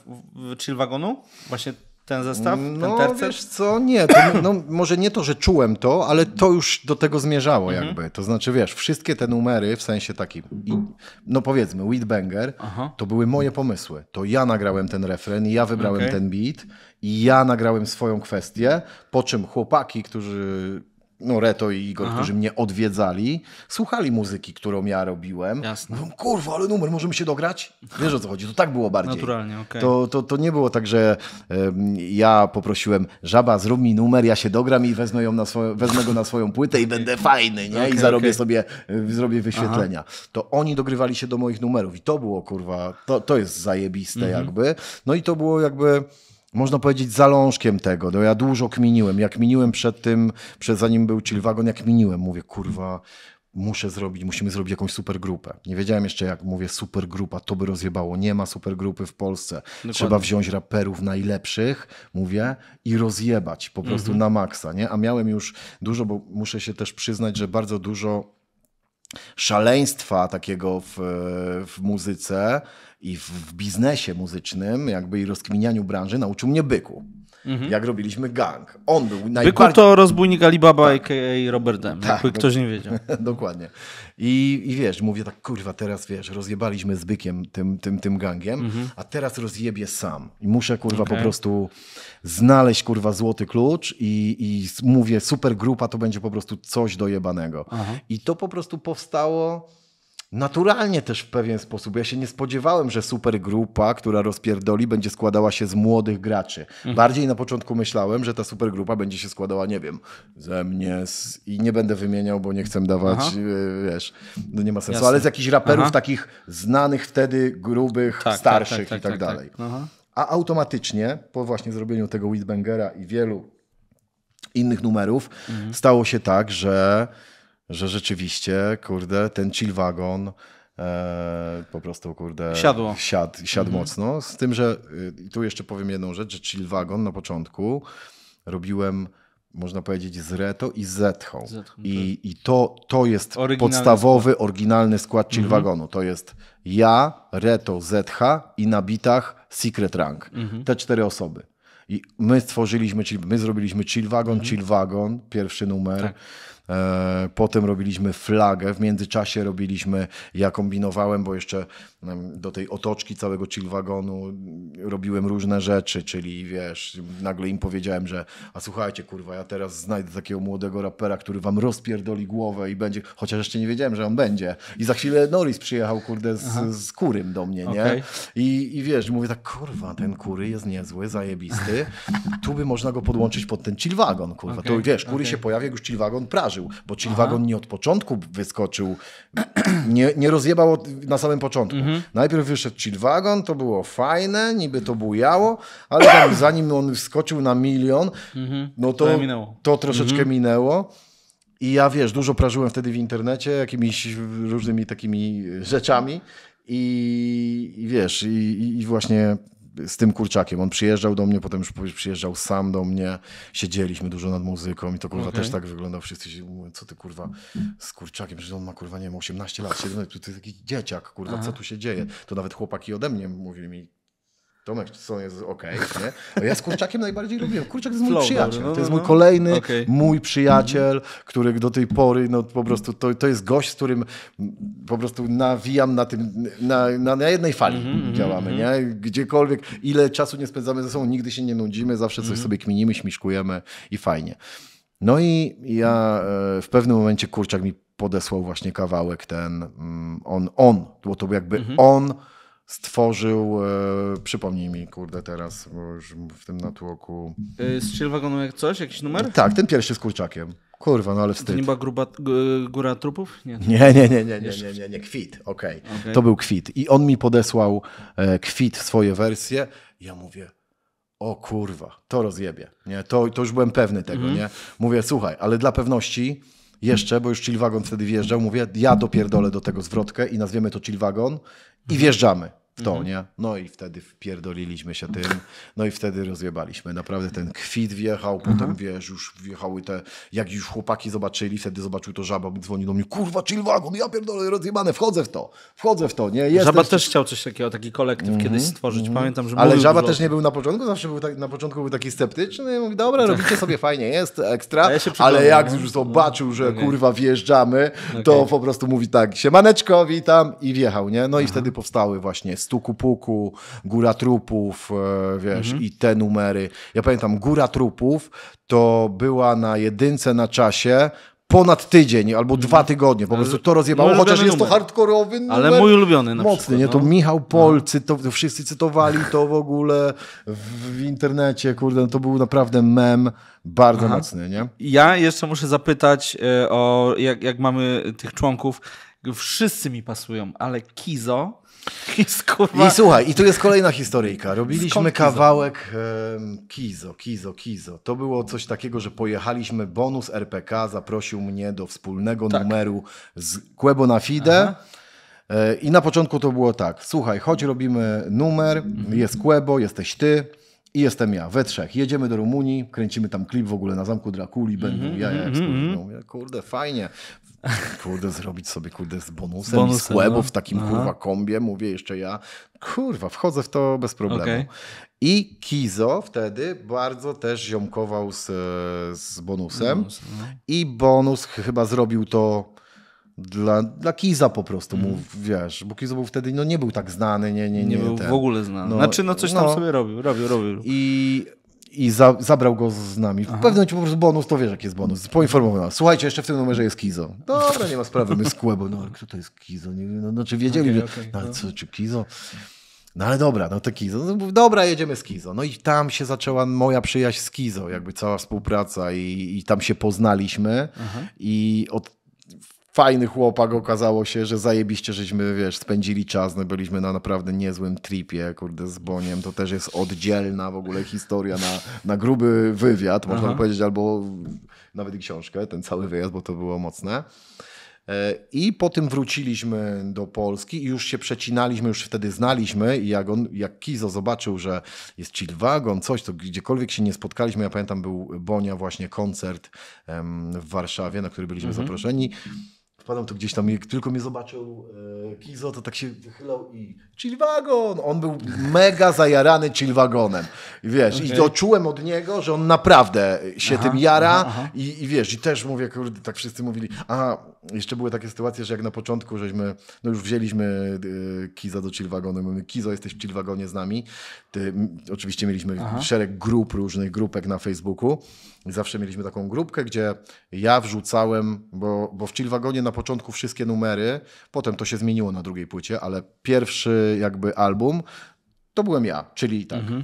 chill wagonu? Właśnie ten zestaw, no, ten wiesz co, nie. To, no, może nie to, że czułem to, ale to już do tego zmierzało mhm. jakby. To znaczy, wiesz, wszystkie te numery, w sensie takim, no powiedzmy, Weedbanger, to były moje pomysły. To ja nagrałem ten refren, ja wybrałem okay. ten beat, i ja nagrałem swoją kwestię, po czym chłopaki, którzy no Reto i Igor, Aha. którzy mnie odwiedzali, słuchali muzyki, którą ja robiłem. Jasne. Mówią, kurwa, ale numer, możemy się dograć? Wiesz o co chodzi, to tak było bardziej. Naturalnie, okay. to, to, to nie było tak, że um, ja poprosiłem, żaba, zrób mi numer, ja się dogram i wezmę, ją na swoją, wezmę go na swoją płytę i będę fajny, nie? Okay, I zarobię okay. sobie, y, zrobię wyświetlenia. Aha. To oni dogrywali się do moich numerów i to było, kurwa, to, to jest zajebiste mhm. jakby. No i to było jakby można powiedzieć, zalążkiem tego. No ja dużo kminiłem. Jak miniłem przed tym, przed zanim był wagon, jak miniłem, mówię, kurwa, muszę zrobić, musimy zrobić jakąś supergrupę. Nie wiedziałem jeszcze, jak mówię, supergrupa, to by rozjebało. Nie ma supergrupy w Polsce. Dokładnie. Trzeba wziąć raperów najlepszych, mówię, i rozjebać po prostu mhm. na maksa, nie? A miałem już dużo, bo muszę się też przyznać, że bardzo dużo szaleństwa takiego w, w muzyce, i w, w biznesie muzycznym, jakby i rozkminianiu branży, nauczył mnie byku. Mhm. Jak robiliśmy gang. On był najbardziej... Byku to rozbójnik Alibaba, tak. a.k.a. Robert M., tak, jakby ktoś nie wiedział. Dokładnie. I, I wiesz, mówię tak, kurwa, teraz wiesz, rozjebaliśmy z bykiem tym, tym, tym gangiem, mhm. a teraz rozjebię sam. I muszę, kurwa, okay. po prostu znaleźć, kurwa, złoty klucz i, i mówię, super grupa to będzie po prostu coś dojebanego. Aha. I to po prostu powstało naturalnie też w pewien sposób. Ja się nie spodziewałem, że supergrupa, która rozpierdoli, będzie składała się z młodych graczy. Mhm. Bardziej na początku myślałem, że ta supergrupa będzie się składała, nie wiem, ze mnie z... i nie będę wymieniał, bo nie chcę dawać, Aha. Y, wiesz, no nie ma sensu, Jasne. ale z jakichś raperów Aha. takich znanych wtedy, grubych, tak, tak starszych tak, tak, i tak, tak, tak. dalej. A automatycznie, po właśnie zrobieniu tego Whitbangera i wielu innych numerów, mhm. stało się tak, że że rzeczywiście, kurde, ten chill wagon e, po prostu, kurde, siadło. siadł, siadł mhm. mocno. Z tym, że y, i tu jeszcze powiem jedną rzecz, że chill wagon na początku robiłem można powiedzieć, z Reto i z Zetchą. I, tak. I to, to jest oryginalny podstawowy, skład. oryginalny skład Chill mhm. Wagonu. To jest ja, Reto, Zetcha i na bitach Secret Rank. Mhm. Te cztery osoby. I my stworzyliśmy, my zrobiliśmy Chill Wagon, mhm. Chill Wagon, pierwszy numer. Tak. E, potem robiliśmy flagę, w międzyczasie robiliśmy, ja kombinowałem, bo jeszcze do tej otoczki całego chill wagonu robiłem różne rzeczy, czyli wiesz, nagle im powiedziałem, że a słuchajcie kurwa, ja teraz znajdę takiego młodego rapera, który wam rozpierdoli głowę i będzie, chociaż jeszcze nie wiedziałem, że on będzie. I za chwilę Norris przyjechał kurde z, z kurym do mnie, nie? Okay. I, I wiesz, mówię tak, kurwa, ten kury jest niezły, zajebisty, tu by można go podłączyć pod ten chill wagon, kurwa. Okay. To wiesz, kury okay. się pojawia, jak już chill wagon praży wydarzył, bo Wagon nie od początku wyskoczył, nie, nie rozjebał od, na samym początku. Mhm. Najpierw wyszedł Wagon to było fajne, niby to bujało, ale tam, zanim on wskoczył na milion, mhm. no to, to, to troszeczkę mhm. minęło. I ja wiesz, dużo prażyłem wtedy w internecie jakimiś różnymi takimi rzeczami. I, i wiesz, i, i właśnie z tym kurczakiem. On przyjeżdżał do mnie, potem już przyjeżdżał sam do mnie, siedzieliśmy dużo nad muzyką i to kurwa okay. też tak wyglądał. Wszyscy się mówią, co ty kurwa z kurczakiem, że on ma kurwa, nie wiem, 18 lat, 17, to jest taki dzieciak, kurwa, Aha. co tu się dzieje? To nawet chłopaki ode mnie mówili mi, Tomek Czesson jest ok, nie? No ja z Kurczakiem najbardziej lubiłem. Kurczak to jest mój przyjaciel. No, no, to jest mój kolejny, okay. mój przyjaciel, który do tej pory, no po prostu to, to jest gość, z którym po prostu nawijam na tym, na, na, na jednej fali mm -hmm, działamy, mm -hmm. nie? Gdziekolwiek, ile czasu nie spędzamy ze sobą, nigdy się nie nudzimy, zawsze coś mm -hmm. sobie kminimy, śmiszkujemy i fajnie. No i ja e, w pewnym momencie Kurczak mi podesłał właśnie kawałek ten, mm, on, on, bo to jakby mhm. on stworzył, e, przypomnij mi, kurde, teraz, bo już w tym natłoku. E, z Chillwagonu jak coś? Jakiś numer? Tak, ten pierwszy z Kurczakiem. Kurwa, no ale wstyd. To nie była gruba, góra trupów? Nie, nie, nie, nie, nie, nie, nie, nie, nie. kwit, okej. Okay. Okay. To był kwit. I on mi podesłał e, kwit, swoje wersje. Ja mówię, o kurwa, to rozjebie, nie? To, to już byłem pewny tego, mm nie? Mówię, słuchaj, ale dla pewności jeszcze, bo już chill wtedy wjeżdżał, mówię, ja dopierdolę do tego zwrotkę i nazwiemy to chill i wjeżdżamy w to, mhm. nie? No i wtedy wpierdoliliśmy się tym, no i wtedy rozjebaliśmy. Naprawdę ten kwit wjechał, potem mhm. wiesz, już wjechały te, jak już chłopaki zobaczyli, wtedy zobaczył to żaba, dzwoni do mnie, kurwa, chill wagon, ja pierdolę, rozjebane, wchodzę w to, wchodzę w to, nie? Jestem żaba też chciał coś takiego, taki kolektyw mhm. kiedyś stworzyć, mhm. pamiętam, że Ale żaba też nie był na początku, zawsze był tak, na początku był taki sceptyczny, Mówi, mówię, dobra, tak. robicie sobie fajnie, jest ekstra, ja ale jak no. już zobaczył, że okay. kurwa wjeżdżamy, to okay. po prostu mówi tak, siemaneczko, witam i wjechał, nie? No i wtedy powstały właśnie Stuku Puku, Góra Trupów, e, wiesz, mhm. i te numery. Ja pamiętam, Góra Trupów to była na jedynce na czasie, ponad tydzień albo mhm. dwa tygodnie. Po prostu to rozjebało, chociaż jest numer. to hardkorowy numer. Ale mój ulubiony na Mocny, przykład, nie? To no. Michał no. Pol, cyto, to wszyscy cytowali to w ogóle w, w internecie, kurde, no to był naprawdę mem bardzo Aha. mocny, nie? Ja jeszcze muszę zapytać e, o, jak, jak mamy tych członków, wszyscy mi pasują, ale Kizo i, skurwa... I słuchaj, i tu jest kolejna historyjka. Robiliśmy Skąd kawałek Kizo, Kizo, Kizo. To było coś takiego, że pojechaliśmy, bonus RPK zaprosił mnie do wspólnego tak. numeru z Quebo na Fide. Aha. E, I na początku to było tak, słuchaj, chodź robimy numer, mhm. jest Quebo, jesteś ty, i jestem ja, we trzech. Jedziemy do Rumunii, kręcimy tam klip w ogóle na Zamku Drakuli, będą mm -hmm, jaja mm -hmm. Kurde, fajnie. Kurde, zrobić sobie kurde z bonusem, z, bonusem, z no. w takim Aha. kurwa kombie, mówię jeszcze ja. Kurwa, wchodzę w to bez problemu. Okay. I Kizo wtedy bardzo też ziomkował z, z bonusem. Bonus, no. I bonus chyba zrobił to dla, dla Kiza po prostu, mm. mu, wiesz, bo Kiza był wtedy, no nie był tak znany, nie, nie, nie. Nie był ten. w ogóle znany, no, znaczy no coś no, tam sobie robił, robił, robił. I, i za, zabrał go z nami. W pewnym momencie po prostu bonus, to wiesz jaki jest bonus, poinformował nas, słuchajcie, jeszcze w tym numerze jest Kizo. Dobra, nie ma sprawy, my z Kłebo, no kto to jest Kizo, nie, no, czy znaczy, wiedzieli, okay, że, okay, no, no. co, czy Kizo... No ale dobra, no to Kizo. No, dobra, jedziemy z Kizo. No i tam się zaczęła moja przyjaźń z Kizo, jakby cała współpraca i, i tam się poznaliśmy. Aha. I od fajny chłopak, okazało się, że zajebiście żeśmy, wiesz, spędzili czas, no byliśmy na naprawdę niezłym tripie, kurde, z Boniem, to też jest oddzielna w ogóle historia na, na gruby wywiad, można powiedzieć, albo nawet i książkę, ten cały wyjazd, bo to było mocne. E, I po tym wróciliśmy do Polski i już się przecinaliśmy, już wtedy znaliśmy i jak on, jak Kizo zobaczył, że jest chill wagon, coś, to gdziekolwiek się nie spotkaliśmy, ja pamiętam był Bonia właśnie koncert w Warszawie, na który byliśmy mhm. zaproszeni wpadam, to gdzieś tam, jak tylko mnie zobaczył e, Kizo, to tak się wychylał i chillwagon, On był mega zajarany chillwagonem, I wiesz, okay. i to czułem od niego, że on naprawdę się aha, tym jara aha, aha. I, I, wiesz, i też mówię, kurde, tak wszyscy mówili, aha, jeszcze były takie sytuacje, że jak na początku, żeśmy, no już wzięliśmy e, Kizo do chillwagonu, mówimy, Kizo, jesteś w chillwagonie z nami. Ty, m, oczywiście mieliśmy szereg grup, różnych grupek na Facebooku. I zawsze mieliśmy taką grupkę, gdzie ja wrzucałem, bo, bo w Chillwagonie na początku wszystkie numery, potem to się zmieniło na drugiej płycie, ale pierwszy jakby album to byłem ja, czyli tak. Mhm.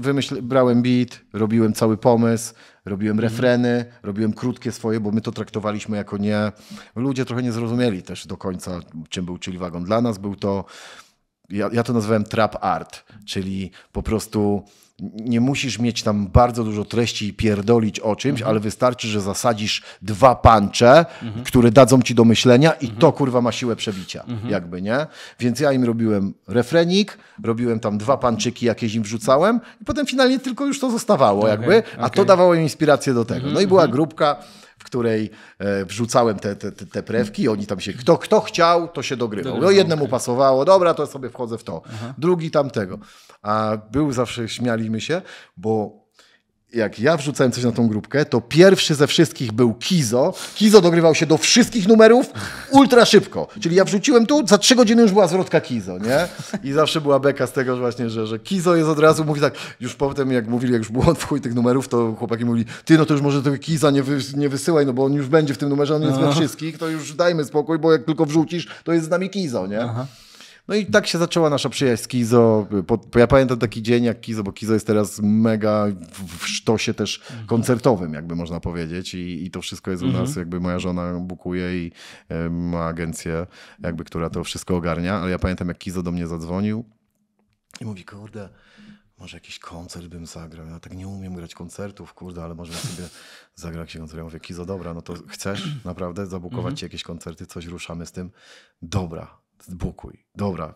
Wymyśl, brałem beat, robiłem cały pomysł, robiłem mhm. refreny, robiłem krótkie swoje, bo my to traktowaliśmy jako nie. Ludzie trochę nie zrozumieli też do końca, czym był Chili Dla nas był to. Ja, ja to nazywałem trap art, czyli po prostu nie musisz mieć tam bardzo dużo treści i pierdolić o czymś, mhm. ale wystarczy, że zasadzisz dwa pancze, mhm. które dadzą ci do myślenia i mhm. to kurwa ma siłę przebicia, mhm. jakby, nie? Więc ja im robiłem refrenik, robiłem tam dwa panczyki, jakieś im wrzucałem i potem finalnie tylko już to zostawało, okay. Tak, jakby, a okay. to dawało im inspirację do tego. No i mhm. była mhm. grupka której e, wrzucałem te, te, te prewki, oni tam się, kto, kto chciał, to się dogrywał. No jednemu pasowało, dobra, to sobie wchodzę w to, drugi tamtego. A był zawsze, śmialiśmy się, bo jak ja wrzucałem coś na tą grupkę, to pierwszy ze wszystkich był Kizo. Kizo dogrywał się do wszystkich numerów ultra szybko. Czyli ja wrzuciłem tu, za trzy godziny już była zwrotka Kizo, nie? I zawsze była beka z tego że właśnie, że, że Kizo jest od razu, mówi tak, już potem jak mówili, jak już było w chuj tych numerów, to chłopaki mówili, ty no to już może tego Kiza nie, wy, nie wysyłaj, no bo on już będzie w tym numerze, on jest Aha. we wszystkich, to już dajmy spokój, bo jak tylko wrzucisz, to jest z nami Kizo, nie? Aha. No i tak się zaczęła nasza przyjaźń z Kizo. Ja pamiętam taki dzień jak Kizo, bo Kizo jest teraz mega w sztosie też koncertowym, jakby można powiedzieć. I, i to wszystko jest u nas, mhm. jakby moja żona bukuje i e, ma agencję, jakby, która to wszystko ogarnia. Ale ja pamiętam, jak Kizo do mnie zadzwonił i mówi, kurde, może jakiś koncert bym zagrał. Ja tak nie umiem grać koncertów, kurde, ale może sobie zagrać się koncert. Ja mówię, Kizo, dobra, no to chcesz naprawdę zabukować mhm. ci jakieś koncerty, coś ruszamy z tym. Dobra, Bukuj. Dobra,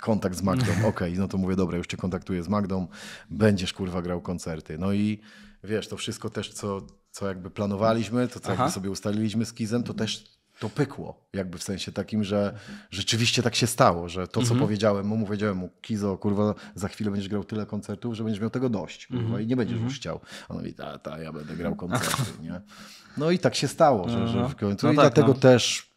kontakt z Magdą. Okej, okay. no to mówię, dobra, już cię kontaktuję z Magdą, będziesz kurwa grał koncerty. No i wiesz, to wszystko też, co, co jakby planowaliśmy, to co jakby sobie ustaliliśmy z Kizem, to też to pykło, jakby w sensie takim, że rzeczywiście tak się stało, że to, co mhm. powiedziałem mu, powiedziałem mu, Kizo, kurwa, za chwilę będziesz grał tyle koncertów, że będziesz miał tego dość, kurwa, mhm. i nie będziesz mhm. już chciał. On mówi, ta, ta, ja będę grał koncerty, nie? No i tak się stało, że, że w końcu, no i tak, dlatego no. też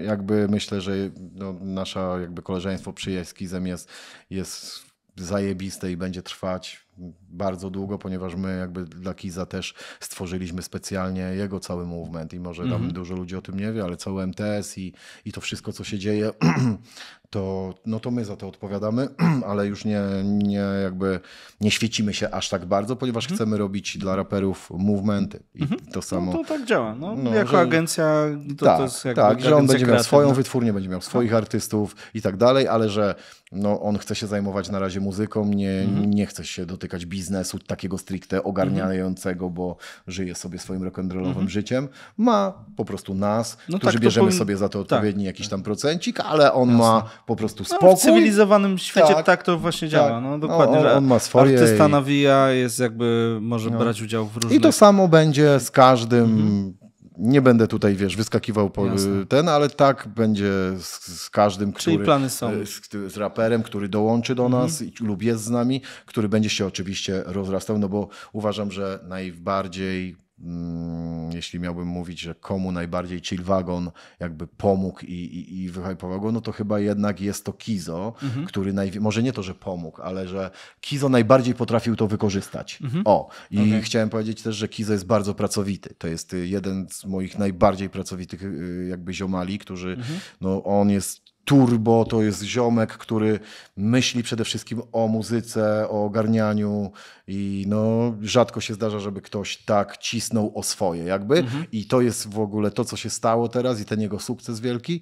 jakby myślę, że no, nasza jakby koleżeństwo przyjaźń z Kizem jest, jest zajebiste i będzie trwać bardzo długo, ponieważ my jakby dla Kiza też stworzyliśmy specjalnie jego cały movement i może mm-hmm. dużo ludzi o tym nie wie, ale cały MTS i, i to wszystko, co się dzieje, to, no to my za to odpowiadamy, ale już nie, nie jakby nie świecimy się aż tak bardzo, ponieważ mm-hmm. chcemy robić dla raperów movementy i mm-hmm. to samo. No to tak działa. No, no jako że... agencja to, tak, to jest jakby Tak, że on będzie miał swoją wytwórnię, będzie miał tak. swoich artystów i tak dalej, ale że no, on chce się zajmować na razie muzyką, nie, mhm. nie chce się do dotykać biznesu takiego stricte ogarniającego, mm -hmm. bo żyje sobie swoim rock'n'rollowym mm -hmm. życiem. Ma po prostu nas, no tak, którzy tak, bierzemy sobie za to tak. odpowiedni tak. jakiś tam procencik, ale on Jasne. ma po prostu spokój. No, w cywilizowanym świecie tak, tak to właśnie działa. Tak. No, no, dokładnie. No, on, on, ma swoje. Artysta i... nawija, jest jakby, może brać udział w różnych... I to samo będzie z każdym mhm nie będę tutaj, wiesz, wyskakiwał po y, Jasne. ten, ale tak będzie z, z każdym, który... Czyli plany są. Y, z, z raperem, który dołączy do mhm. nas lub jest z nami, który będzie się oczywiście rozrastał, no bo uważam, że najbardziej Mm, jeśli miałbym mówić, że komu najbardziej Chill Wagon jakby pomógł i, i, i wyhypował go, no to chyba jednak jest to Kizo, mhm. który naj... może nie to, że pomógł, ale że Kizo najbardziej potrafił to wykorzystać. Mhm. O, i okay. chciałem powiedzieć też, że Kizo jest bardzo pracowity. To jest y, jeden z moich najbardziej pracowitych y, jakby ziomali, którzy, mhm. no on jest Turbo to jest ziomek, który myśli przede wszystkim o muzyce, o ogarnianiu i no, rzadko się zdarza, żeby ktoś tak cisnął o swoje jakby mhm. i to jest w ogóle to, co się stało teraz i ten jego sukces wielki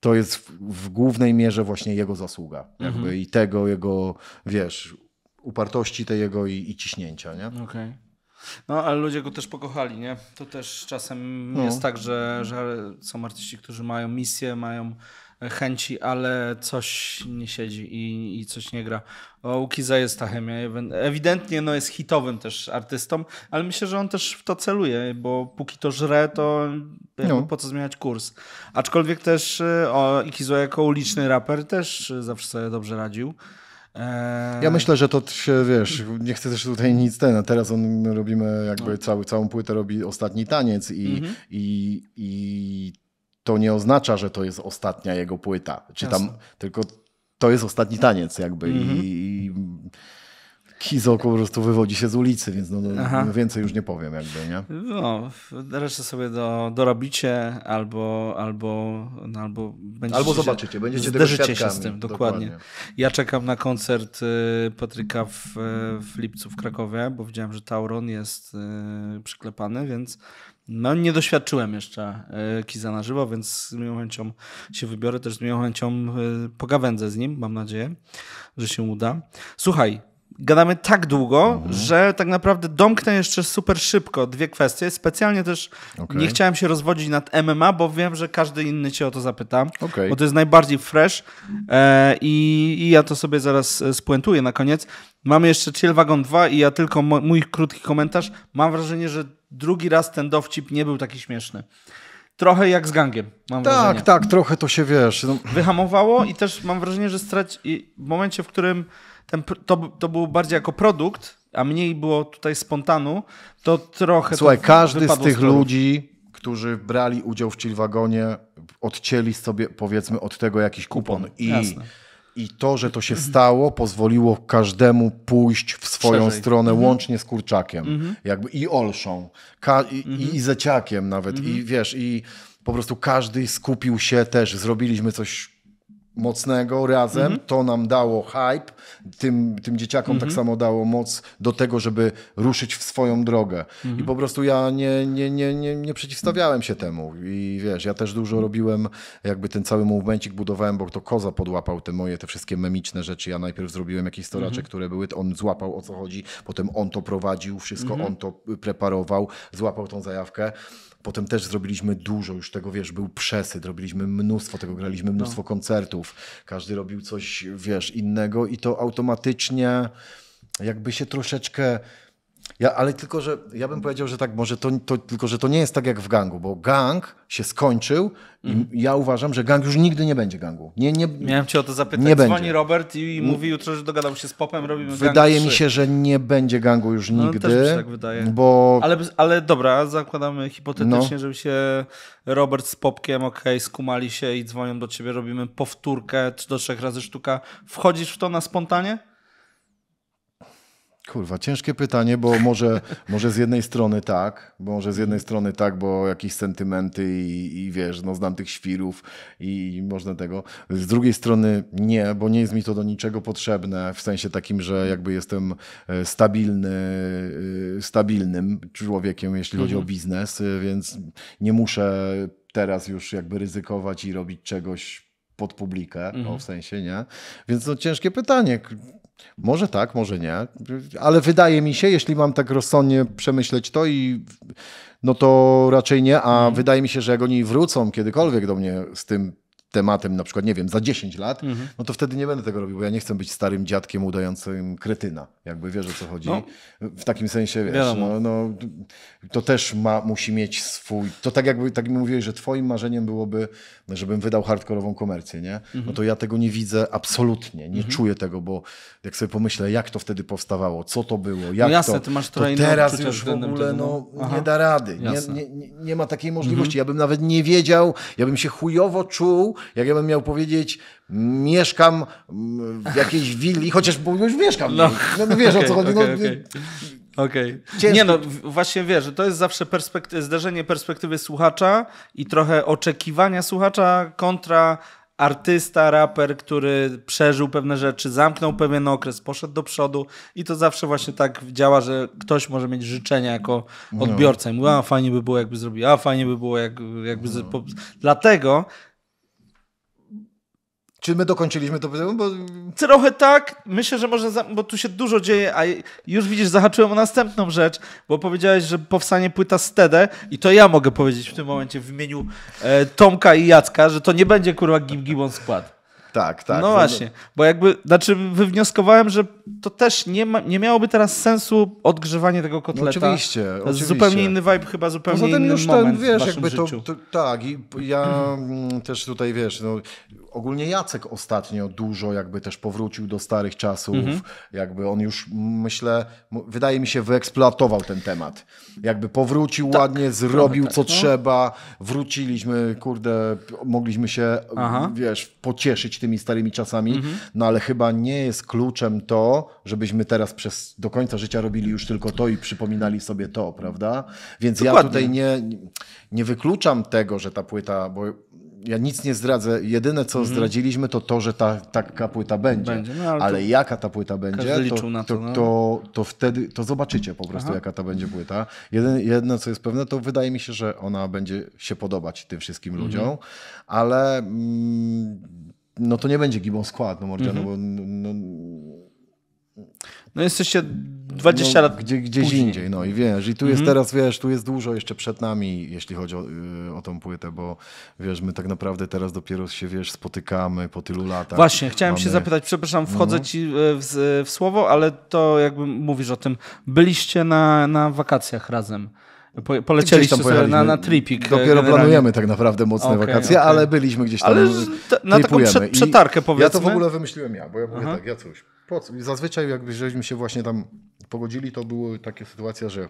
to jest w, w, głównej mierze właśnie jego zasługa. Jakby mhm. i tego jego, wiesz, upartości tej jego i, i ciśnięcia, nie? Okej. Okay. No, ale ludzie go też pokochali, nie? To też czasem no. jest tak, że, że są artyści, którzy mają misję, mają chęci, ale coś nie siedzi i, i coś nie gra. O, u Kiza jest ta chemia. Ewidentnie no, jest hitowym też artystą, ale myślę, że on też w to celuje, bo póki to żre, to no. po co zmieniać kurs. Aczkolwiek też e, o, Kiza jako uliczny raper też zawsze sobie dobrze radził. E, ja myślę, że to się, wiesz, nie chcę też tutaj nic ten, teraz on robimy jakby no. cały, całą płytę robi ostatni taniec i, mhm. i, i to nie oznacza, że to jest ostatnia jego płyta. Czy tam, tylko to jest ostatni taniec, jakby. I, mhm. i Kizo po prostu wywodzi się z ulicy, więc no, no, no więcej już nie powiem, jakby, nie? No, resztę sobie do, dorobicie albo, albo, no, albo będziecie. Albo zobaczycie, będziecie Zderzycie się z tym, dokładnie. dokładnie. Ja czekam na koncert y, Patryka w, w lipcu w Krakowie, bo widziałem, że Tauron jest y, przyklepany, więc no, nie doświadczyłem jeszcze e, Kiza na żywo, więc z miłą chęcią się wybiorę, też z miłą chęcią e, pogawędzę z nim, mam nadzieję, że się uda. Słuchaj, gadamy tak długo, mhm. że tak naprawdę domknę jeszcze super szybko dwie kwestie. Specjalnie też okay. nie chciałem się rozwodzić nad MMA, bo wiem, że każdy inny cię o to zapyta, okay. bo to jest najbardziej fresh e, i, i, ja to sobie zaraz e, spuentuję na koniec. Mamy jeszcze Chill Wagon 2 i ja tylko mój krótki komentarz. Mam wrażenie, że drugi raz ten dowcip nie był taki śmieszny. Trochę jak z gangiem, mam tak, wrażenie. Tak, tak, trochę to się wiesz. No. Wyhamowało i też mam wrażenie, że strać... w momencie, w którym ten, to, to był bardziej jako produkt, a mniej było tutaj spontanu, to trochę. Słuchaj, to każdy z tych z ludzi, którzy brali udział w Chillwagonie, odcięli sobie powiedzmy od tego jakiś kupon. kupon. I Jasne i to, że to się stało, pozwoliło każdemu pójść w swoją Szerzej. stronę, mhm. łącznie z kurczakiem, mhm. jakby i olszą, ka- i, mhm. i zeciakiem nawet, i mhm. wiesz, i po prostu każdy skupił się też, zrobiliśmy coś mocnego razem. Mhm. To nam dało hype, tym, tym dzieciakom tak mhm. samo dało moc do tego, żeby ruszyć w swoją drogę. I mhm. po prostu ja nie, nie, nie, nie, nie przeciwstawiałem się temu. I wiesz, ja też dużo robiłem, jakby ten cały momencik budowałem, bo to Koza podłapał te moje, te wszystkie memiczne rzeczy. Ja najpierw zrobiłem jakieś storacze, które były, on złapał o co chodzi, potem on to prowadził, wszystko on to preparował, złapał tą zajawkę. Potem też zrobiliśmy dużo już tego, wiesz, był przesyt, robiliśmy mnóstwo tego, graliśmy no. mnóstwo no. koncertów. Każdy robił coś, wiesz, innego i to automatycznie jakby się troszeczkę ja, ale tylko, że ja bym powiedział, że tak, może to, to, tylko, że to nie jest tak jak w gangu, bo gang się skończył mm. i mhm. ja uważam, że gang już nigdy nie będzie gangu. Nie, nie, Miałem cię o to zapytać. Nie Dzwoni będzie. Robert i mówi jutro, że dogadał się z Popem, robimy Wydaje mi się, że nie będzie gangu już no, Też mi się tak wydaje. Bo... Ale, ale dobra, zakładamy hipotetycznie, no. żeby się Robert z Popkiem, okej, okay, skumali się i dzwonią do ciebie, robimy powtórkę do trzech razy sztuka. Wchodzisz w to na spontanie? Kurwa, ciężkie pytanie, bo może, może z jednej strony tak, bo może z jednej strony tak, bo jakieś sentymenty i, i wiesz, no znam tych świrów i, i, można tego. Z drugiej strony nie, bo nie jest mi to do niczego potrzebne, w sensie takim, że jakby jestem e, stabilny, e, stabilnym człowiekiem, jeśli chodzi o mhm. biznes, e, więc nie muszę teraz już jakby ryzykować i robić czegoś pod publikę, mhm. no, w sensie, nie? Więc no ciężkie pytanie. Może tak, może nie, ale wydaje mi się, jeśli mam tak rozsądnie przemyśleć to i no to raczej nie, a mhm. wydaje mi się, że jak oni wrócą kiedykolwiek do mnie z tym tematem, na przykład, nie wiem, za 10 lat, mhm. no to wtedy nie będę tego robił, bo ja nie chcę być starym dziadkiem udającym kretyna. Jakby wiesz o co chodzi. No. W takim sensie, wiesz, no, no, to też ma, musi mieć swój... To tak jakby, tak mi mówiłeś, że twoim marzeniem byłoby, żebym wydał hardkorową komercję, nie? No mhm. No to ja tego nie widzę absolutnie, nie mhm. czuję tego, bo jak sobie pomyślę, jak to wtedy powstawało, co to było, no jak no jasne, to... ty masz to no, teraz już w ogóle no, nie da rady. Nie, nie, nie, ma takiej możliwości. Mhm. Ja bym nawet nie wiedział, ja bym się chujowo czuł, jak ja bym miał powiedzieć, mieszkam mm, w jakiejś willi, chociaż już mieszkam. No, no, no wiesz okay, o co chodzi. Okay, no, okay. Okej. Okay. No, Nie no, właśnie wiesz, że to jest zawsze perspekty zderzenie perspektywy słuchacza i trochę oczekiwania słuchacza kontra artysta, raper, który przeżył pewne rzeczy, zamknął pewien okres, poszedł do przodu i to zawsze właśnie tak działa, że ktoś może mieć życzenia jako no. odbiorca i mówi, a fajnie by było, jakby zrobił, a fajnie by było, jakby... jakby no. Dlatego czy my dokończyliśmy to? Bo... Trochę tak. Myślę, że może, za... bo tu się dużo dzieje, a już widzisz, zahaczyłem o następną rzecz, bo powiedziałeś, że powstanie płyta Stede, i to ja mogę powiedzieć w tym momencie w imieniu e, Tomka i Jacka, że to nie będzie kurwa Gim Gibbon skład. Tak, tak. No, no, no właśnie, bo jakby, znaczy wywnioskowałem, że to też nie, ma, nie miałoby teraz sensu odgrzewanie tego kotleta. No oczywiście, oczywiście. zupełnie inny vibe, chyba zupełnie Poza tym już ten, wiesz, jakby to, to tak, i ja mm. też tutaj, wiesz, no, Ogólnie Jacek ostatnio dużo jakby też powrócił do starych czasów. Mhm. Jakby on już, myślę, wydaje mi się, wyeksploatował ten temat. Jakby powrócił tak, ładnie, zrobił tak, co no. trzeba, wróciliśmy, kurde, mogliśmy się, Aha. wiesz, pocieszyć tymi starymi czasami, mhm. no ale chyba nie jest kluczem to, żebyśmy teraz przez do końca życia robili już tylko to i przypominali sobie to, prawda? Więc Dokładnie. ja tutaj nie, nie wykluczam tego, że ta płyta, bo ja nic nie zdradzę. Jedyne, co mhm. zdradziliśmy, to to, że ta, taka płyta będzie. będzie no, ale, ale jaka ta płyta będzie, to, na to, to, no. to, to, wtedy to zobaczycie po prostu, Aha. jaka ta będzie płyta. Jedyne, jedno, co jest pewne, to wydaje mi się, że ona będzie się podobać tym wszystkim mhm. ludziom, ale mm, no to nie będzie gibą skład, no, Mordia, no mhm. bo... No, no jesteście 20 no, lat gdzie, Gdzieś później. indziej, no i wiesz, i tu jest mhm. teraz, wiesz, tu jest dużo jeszcze przed nami, jeśli chodzi o, y, o, tą płytę, bo wiesz, my tak naprawdę teraz dopiero się, wiesz, spotykamy po tylu latach. Właśnie, chciałem Mamy... się zapytać, przepraszam, wchodzę mhm. ci e, w, e, w, słowo, ale to jakby mówisz o tym, byliście na, na wakacjach razem. Po, polecieliście sobie na, na tripik. E, dopiero generalnie. planujemy tak naprawdę mocne okay, wakacje, okay. ale byliśmy gdzieś tam. Ale na taką prze, przetarkę I Ja to w ogóle wymyśliłem ja, bo ja mówię Aha. tak, ja coś. Po co? Zazwyczaj jakby żeśmy się właśnie tam pogodzili, to były takie sytuacje, że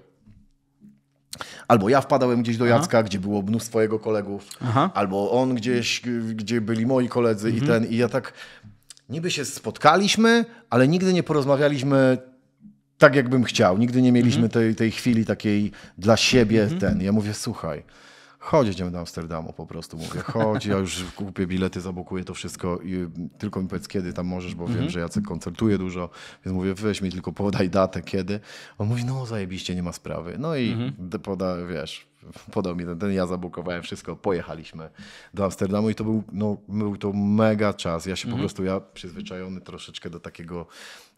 Albo ja wpadałem gdzieś do Jacka, Aha. gdzie było mnóstwo jego kolegów, Aha. albo on gdzieś, gdzie byli moi koledzy mhm. i ten. I ja tak niby się spotkaliśmy, ale nigdy nie porozmawialiśmy tak, jakbym chciał. Nigdy nie mieliśmy mhm. tej, tej chwili takiej dla siebie mhm. ten. Ja mówię, słuchaj, chodź, idziemy do Amsterdamu, po prostu mówię, chodź, ja już kupię bilety, zabukuję to wszystko i tylko mi powiedz, kiedy tam możesz, bo wiem, mhm. że Jacek koncertuje dużo, więc mówię, weź mi tylko podaj datę, kiedy. On mówi, no zajebiście, nie ma sprawy. No i mhm. poda, wiesz, podał mi ten, ten, ja zabukowałem wszystko, pojechaliśmy do Amsterdamu i to był, no, był to mega czas. Ja się mhm. po prostu, ja przyzwyczajony troszeczkę do takiego,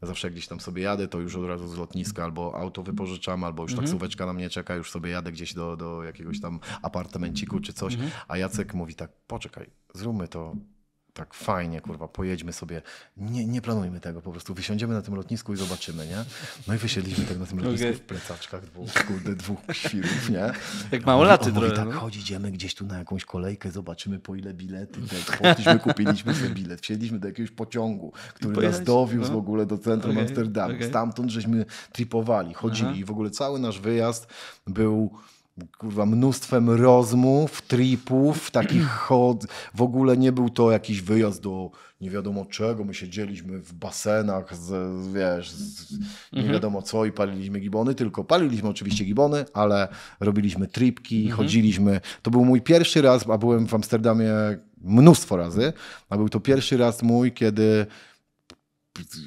zawsze gdzieś tam sobie jadę, to już od razu z lotniska albo auto wypożyczam, albo już mhm. taksóweczka na mnie czeka, już sobie jadę gdzieś do, do jakiegoś tam apartamenciku czy coś, mhm. a Jacek mówi tak, poczekaj, zróbmy to tak fajnie, kurwa, pojedźmy sobie, nie, nie planujmy tego, po prostu wysiądziemy na tym lotnisku i zobaczymy, nie? No i wysiedliśmy tak na tym lotnisku okay. w plecaczkach dwóch, kurde, dwóch świrów, nie? Jak małolaty trochę. tak, no? chodź, idziemy gdzieś tu na jakąś kolejkę, zobaczymy po ile bilety, tak, chodźmy, kupiliśmy sobie bilet, wsiedliśmy do jakiegoś pociągu, który nas dowiózł no? w ogóle do centrum okay, Amsterdamu, okay. stamtąd żeśmy tripowali, chodzili Aha. i w ogóle cały nasz wyjazd był kurwa, mnóstwem rozmów, tripów, takich chod. W ogóle nie był to jakiś wyjazd do nie wiadomo czego. My siedzieliśmy w basenach, z, wiesz, z nie mhm. wiadomo co i paliliśmy gibony, tylko paliliśmy oczywiście gibony, ale robiliśmy tripki, mhm. chodziliśmy. To był mój pierwszy raz, a byłem w Amsterdamie mnóstwo razy, a był to pierwszy raz mój, kiedy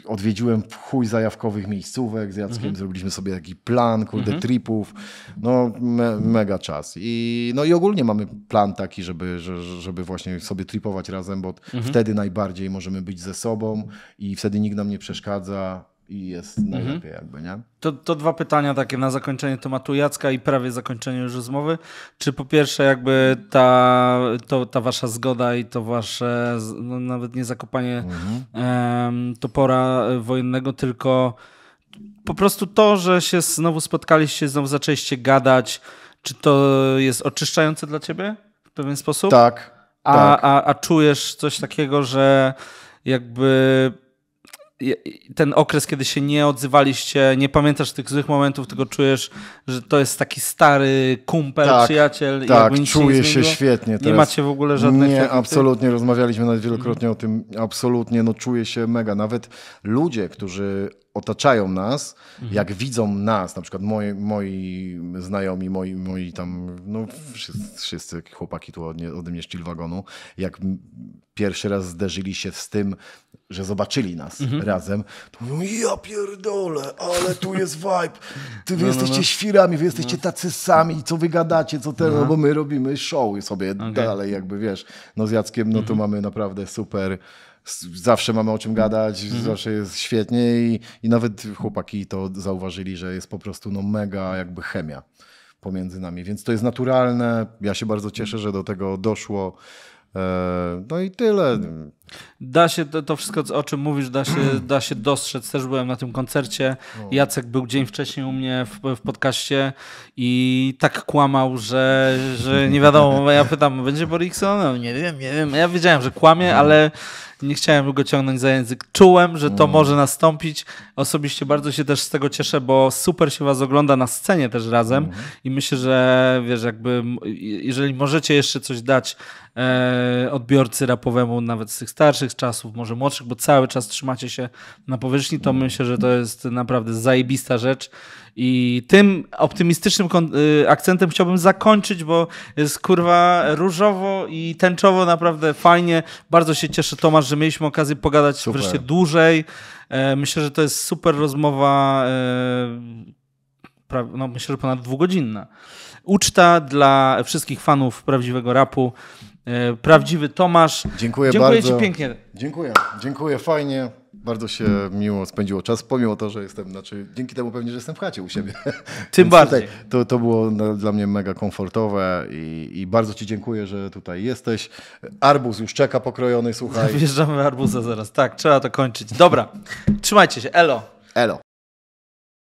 odwiedziłem chuj zajawkowych miejscówek z Jackiem, mhm. zrobiliśmy sobie taki plan, kurde, mhm. tripów, no me, mega czas. I, no i ogólnie mamy plan taki, żeby, żeby właśnie sobie tripować razem, bo mhm. wtedy najbardziej możemy być ze sobą i wtedy nikt nam nie przeszkadza, i jest mhm. najlepiej mhm. jakby, nie? To, to dwa pytania takie na zakończenie tematu Jacka i prawie zakończenie już rozmowy. Czy po pierwsze jakby ta, to, ta wasza zgoda i to wasze no nawet nie zakopanie mhm. topora e, wojennego, tylko po prostu to, że się znowu spotkaliście, znowu zaczęliście gadać, czy to jest oczyszczające dla ciebie w pewien sposób? Tak. A, tak. a, a czujesz coś takiego, że jakby ten okres, kiedy się nie odzywaliście, nie pamiętasz tych złych momentów, tylko czujesz, że to jest taki stary kumpel, tak, przyjaciel. Tak, i czuję się świetnie teraz. Nie macie w ogóle żadnych... Nie, absolutnie, rozmawialiśmy nawet wielokrotnie o tym, absolutnie, no czuję się mega. Nawet ludzie, którzy otaczają nas, mhm. jak widzą nas, na przykład moi, moi znajomi, moi, moi tam, no wszyscy, wszyscy chłopaki tu ode, ode mnie szczyl wagonu, jak pierwszy raz zderzyli się z tym, że zobaczyli nas mhm. razem, to mówią, ja pierdolę, ale tu jest vibe, ty wy no, no jesteście no, no. świrami, wy jesteście no. tacy sami, co wy gadacie, co teraz, no mhm. bo my robimy showy sobie okay. dalej, jakby wiesz, no z Jackiem, no mhm. mamy naprawdę super zawsze mamy o czym gadać, mm zawsze jest świetnie i, i nawet chłopaki to zauważyli, że jest po prostu no mega jakby chemia pomiędzy nami, więc to jest naturalne. Ja się bardzo cieszę, że do tego doszło. E, no i tyle. Da się, to, to, wszystko o czym mówisz, da się, da się dostrzec. Też byłem na tym koncercie. No. Jacek był dzień wcześniej u mnie w, w podcaście i tak kłamał, że, że nie wiadomo. Ja pytam, będzie Borikson? No, nie wiem, nie wiem. Ja wiedziałem, że kłamie, mhm. ale nie chciałem go ciągnąć za język. Czułem, że to mhm. może nastąpić. Osobiście bardzo się też z tego cieszę, bo super się was ogląda na scenie też razem mhm. i myślę, że wiesz, jakby jeżeli możecie jeszcze coś dać e, odbiorcy rapowemu nawet z tych starszych czasów, może młodszych, bo cały czas trzymacie się na powierzchni, to myślę, że to jest naprawdę zajebista rzecz. I tym optymistycznym y, akcentem chciałbym zakończyć, bo jest kurwa różowo i tęczowo naprawdę fajnie. Bardzo się cieszę, Tomasz, że mieliśmy okazję pogadać super. wreszcie dłużej. E, myślę, że to jest super rozmowa. E, no, myślę, że ponad dwugodzinna. Uczta dla wszystkich fanów prawdziwego rapu. E, prawdziwy Tomasz. Dziękuję, dziękuję bardzo. Dziękuję Ci pięknie. Dziękuję, dziękuję, fajnie. Bardzo się miło spędziło czas, pomimo to, że jestem, znaczy dzięki temu pewnie, że jestem w chacie u siebie. Tym bardziej. to, to było dla mnie mega komfortowe i, i, bardzo Ci dziękuję, że tutaj jesteś. Arbuz już czeka pokrojony, słuchaj. Wjeżdżamy arbuza zaraz, tak, trzeba to kończyć. Dobra, trzymajcie się, elo. Elo.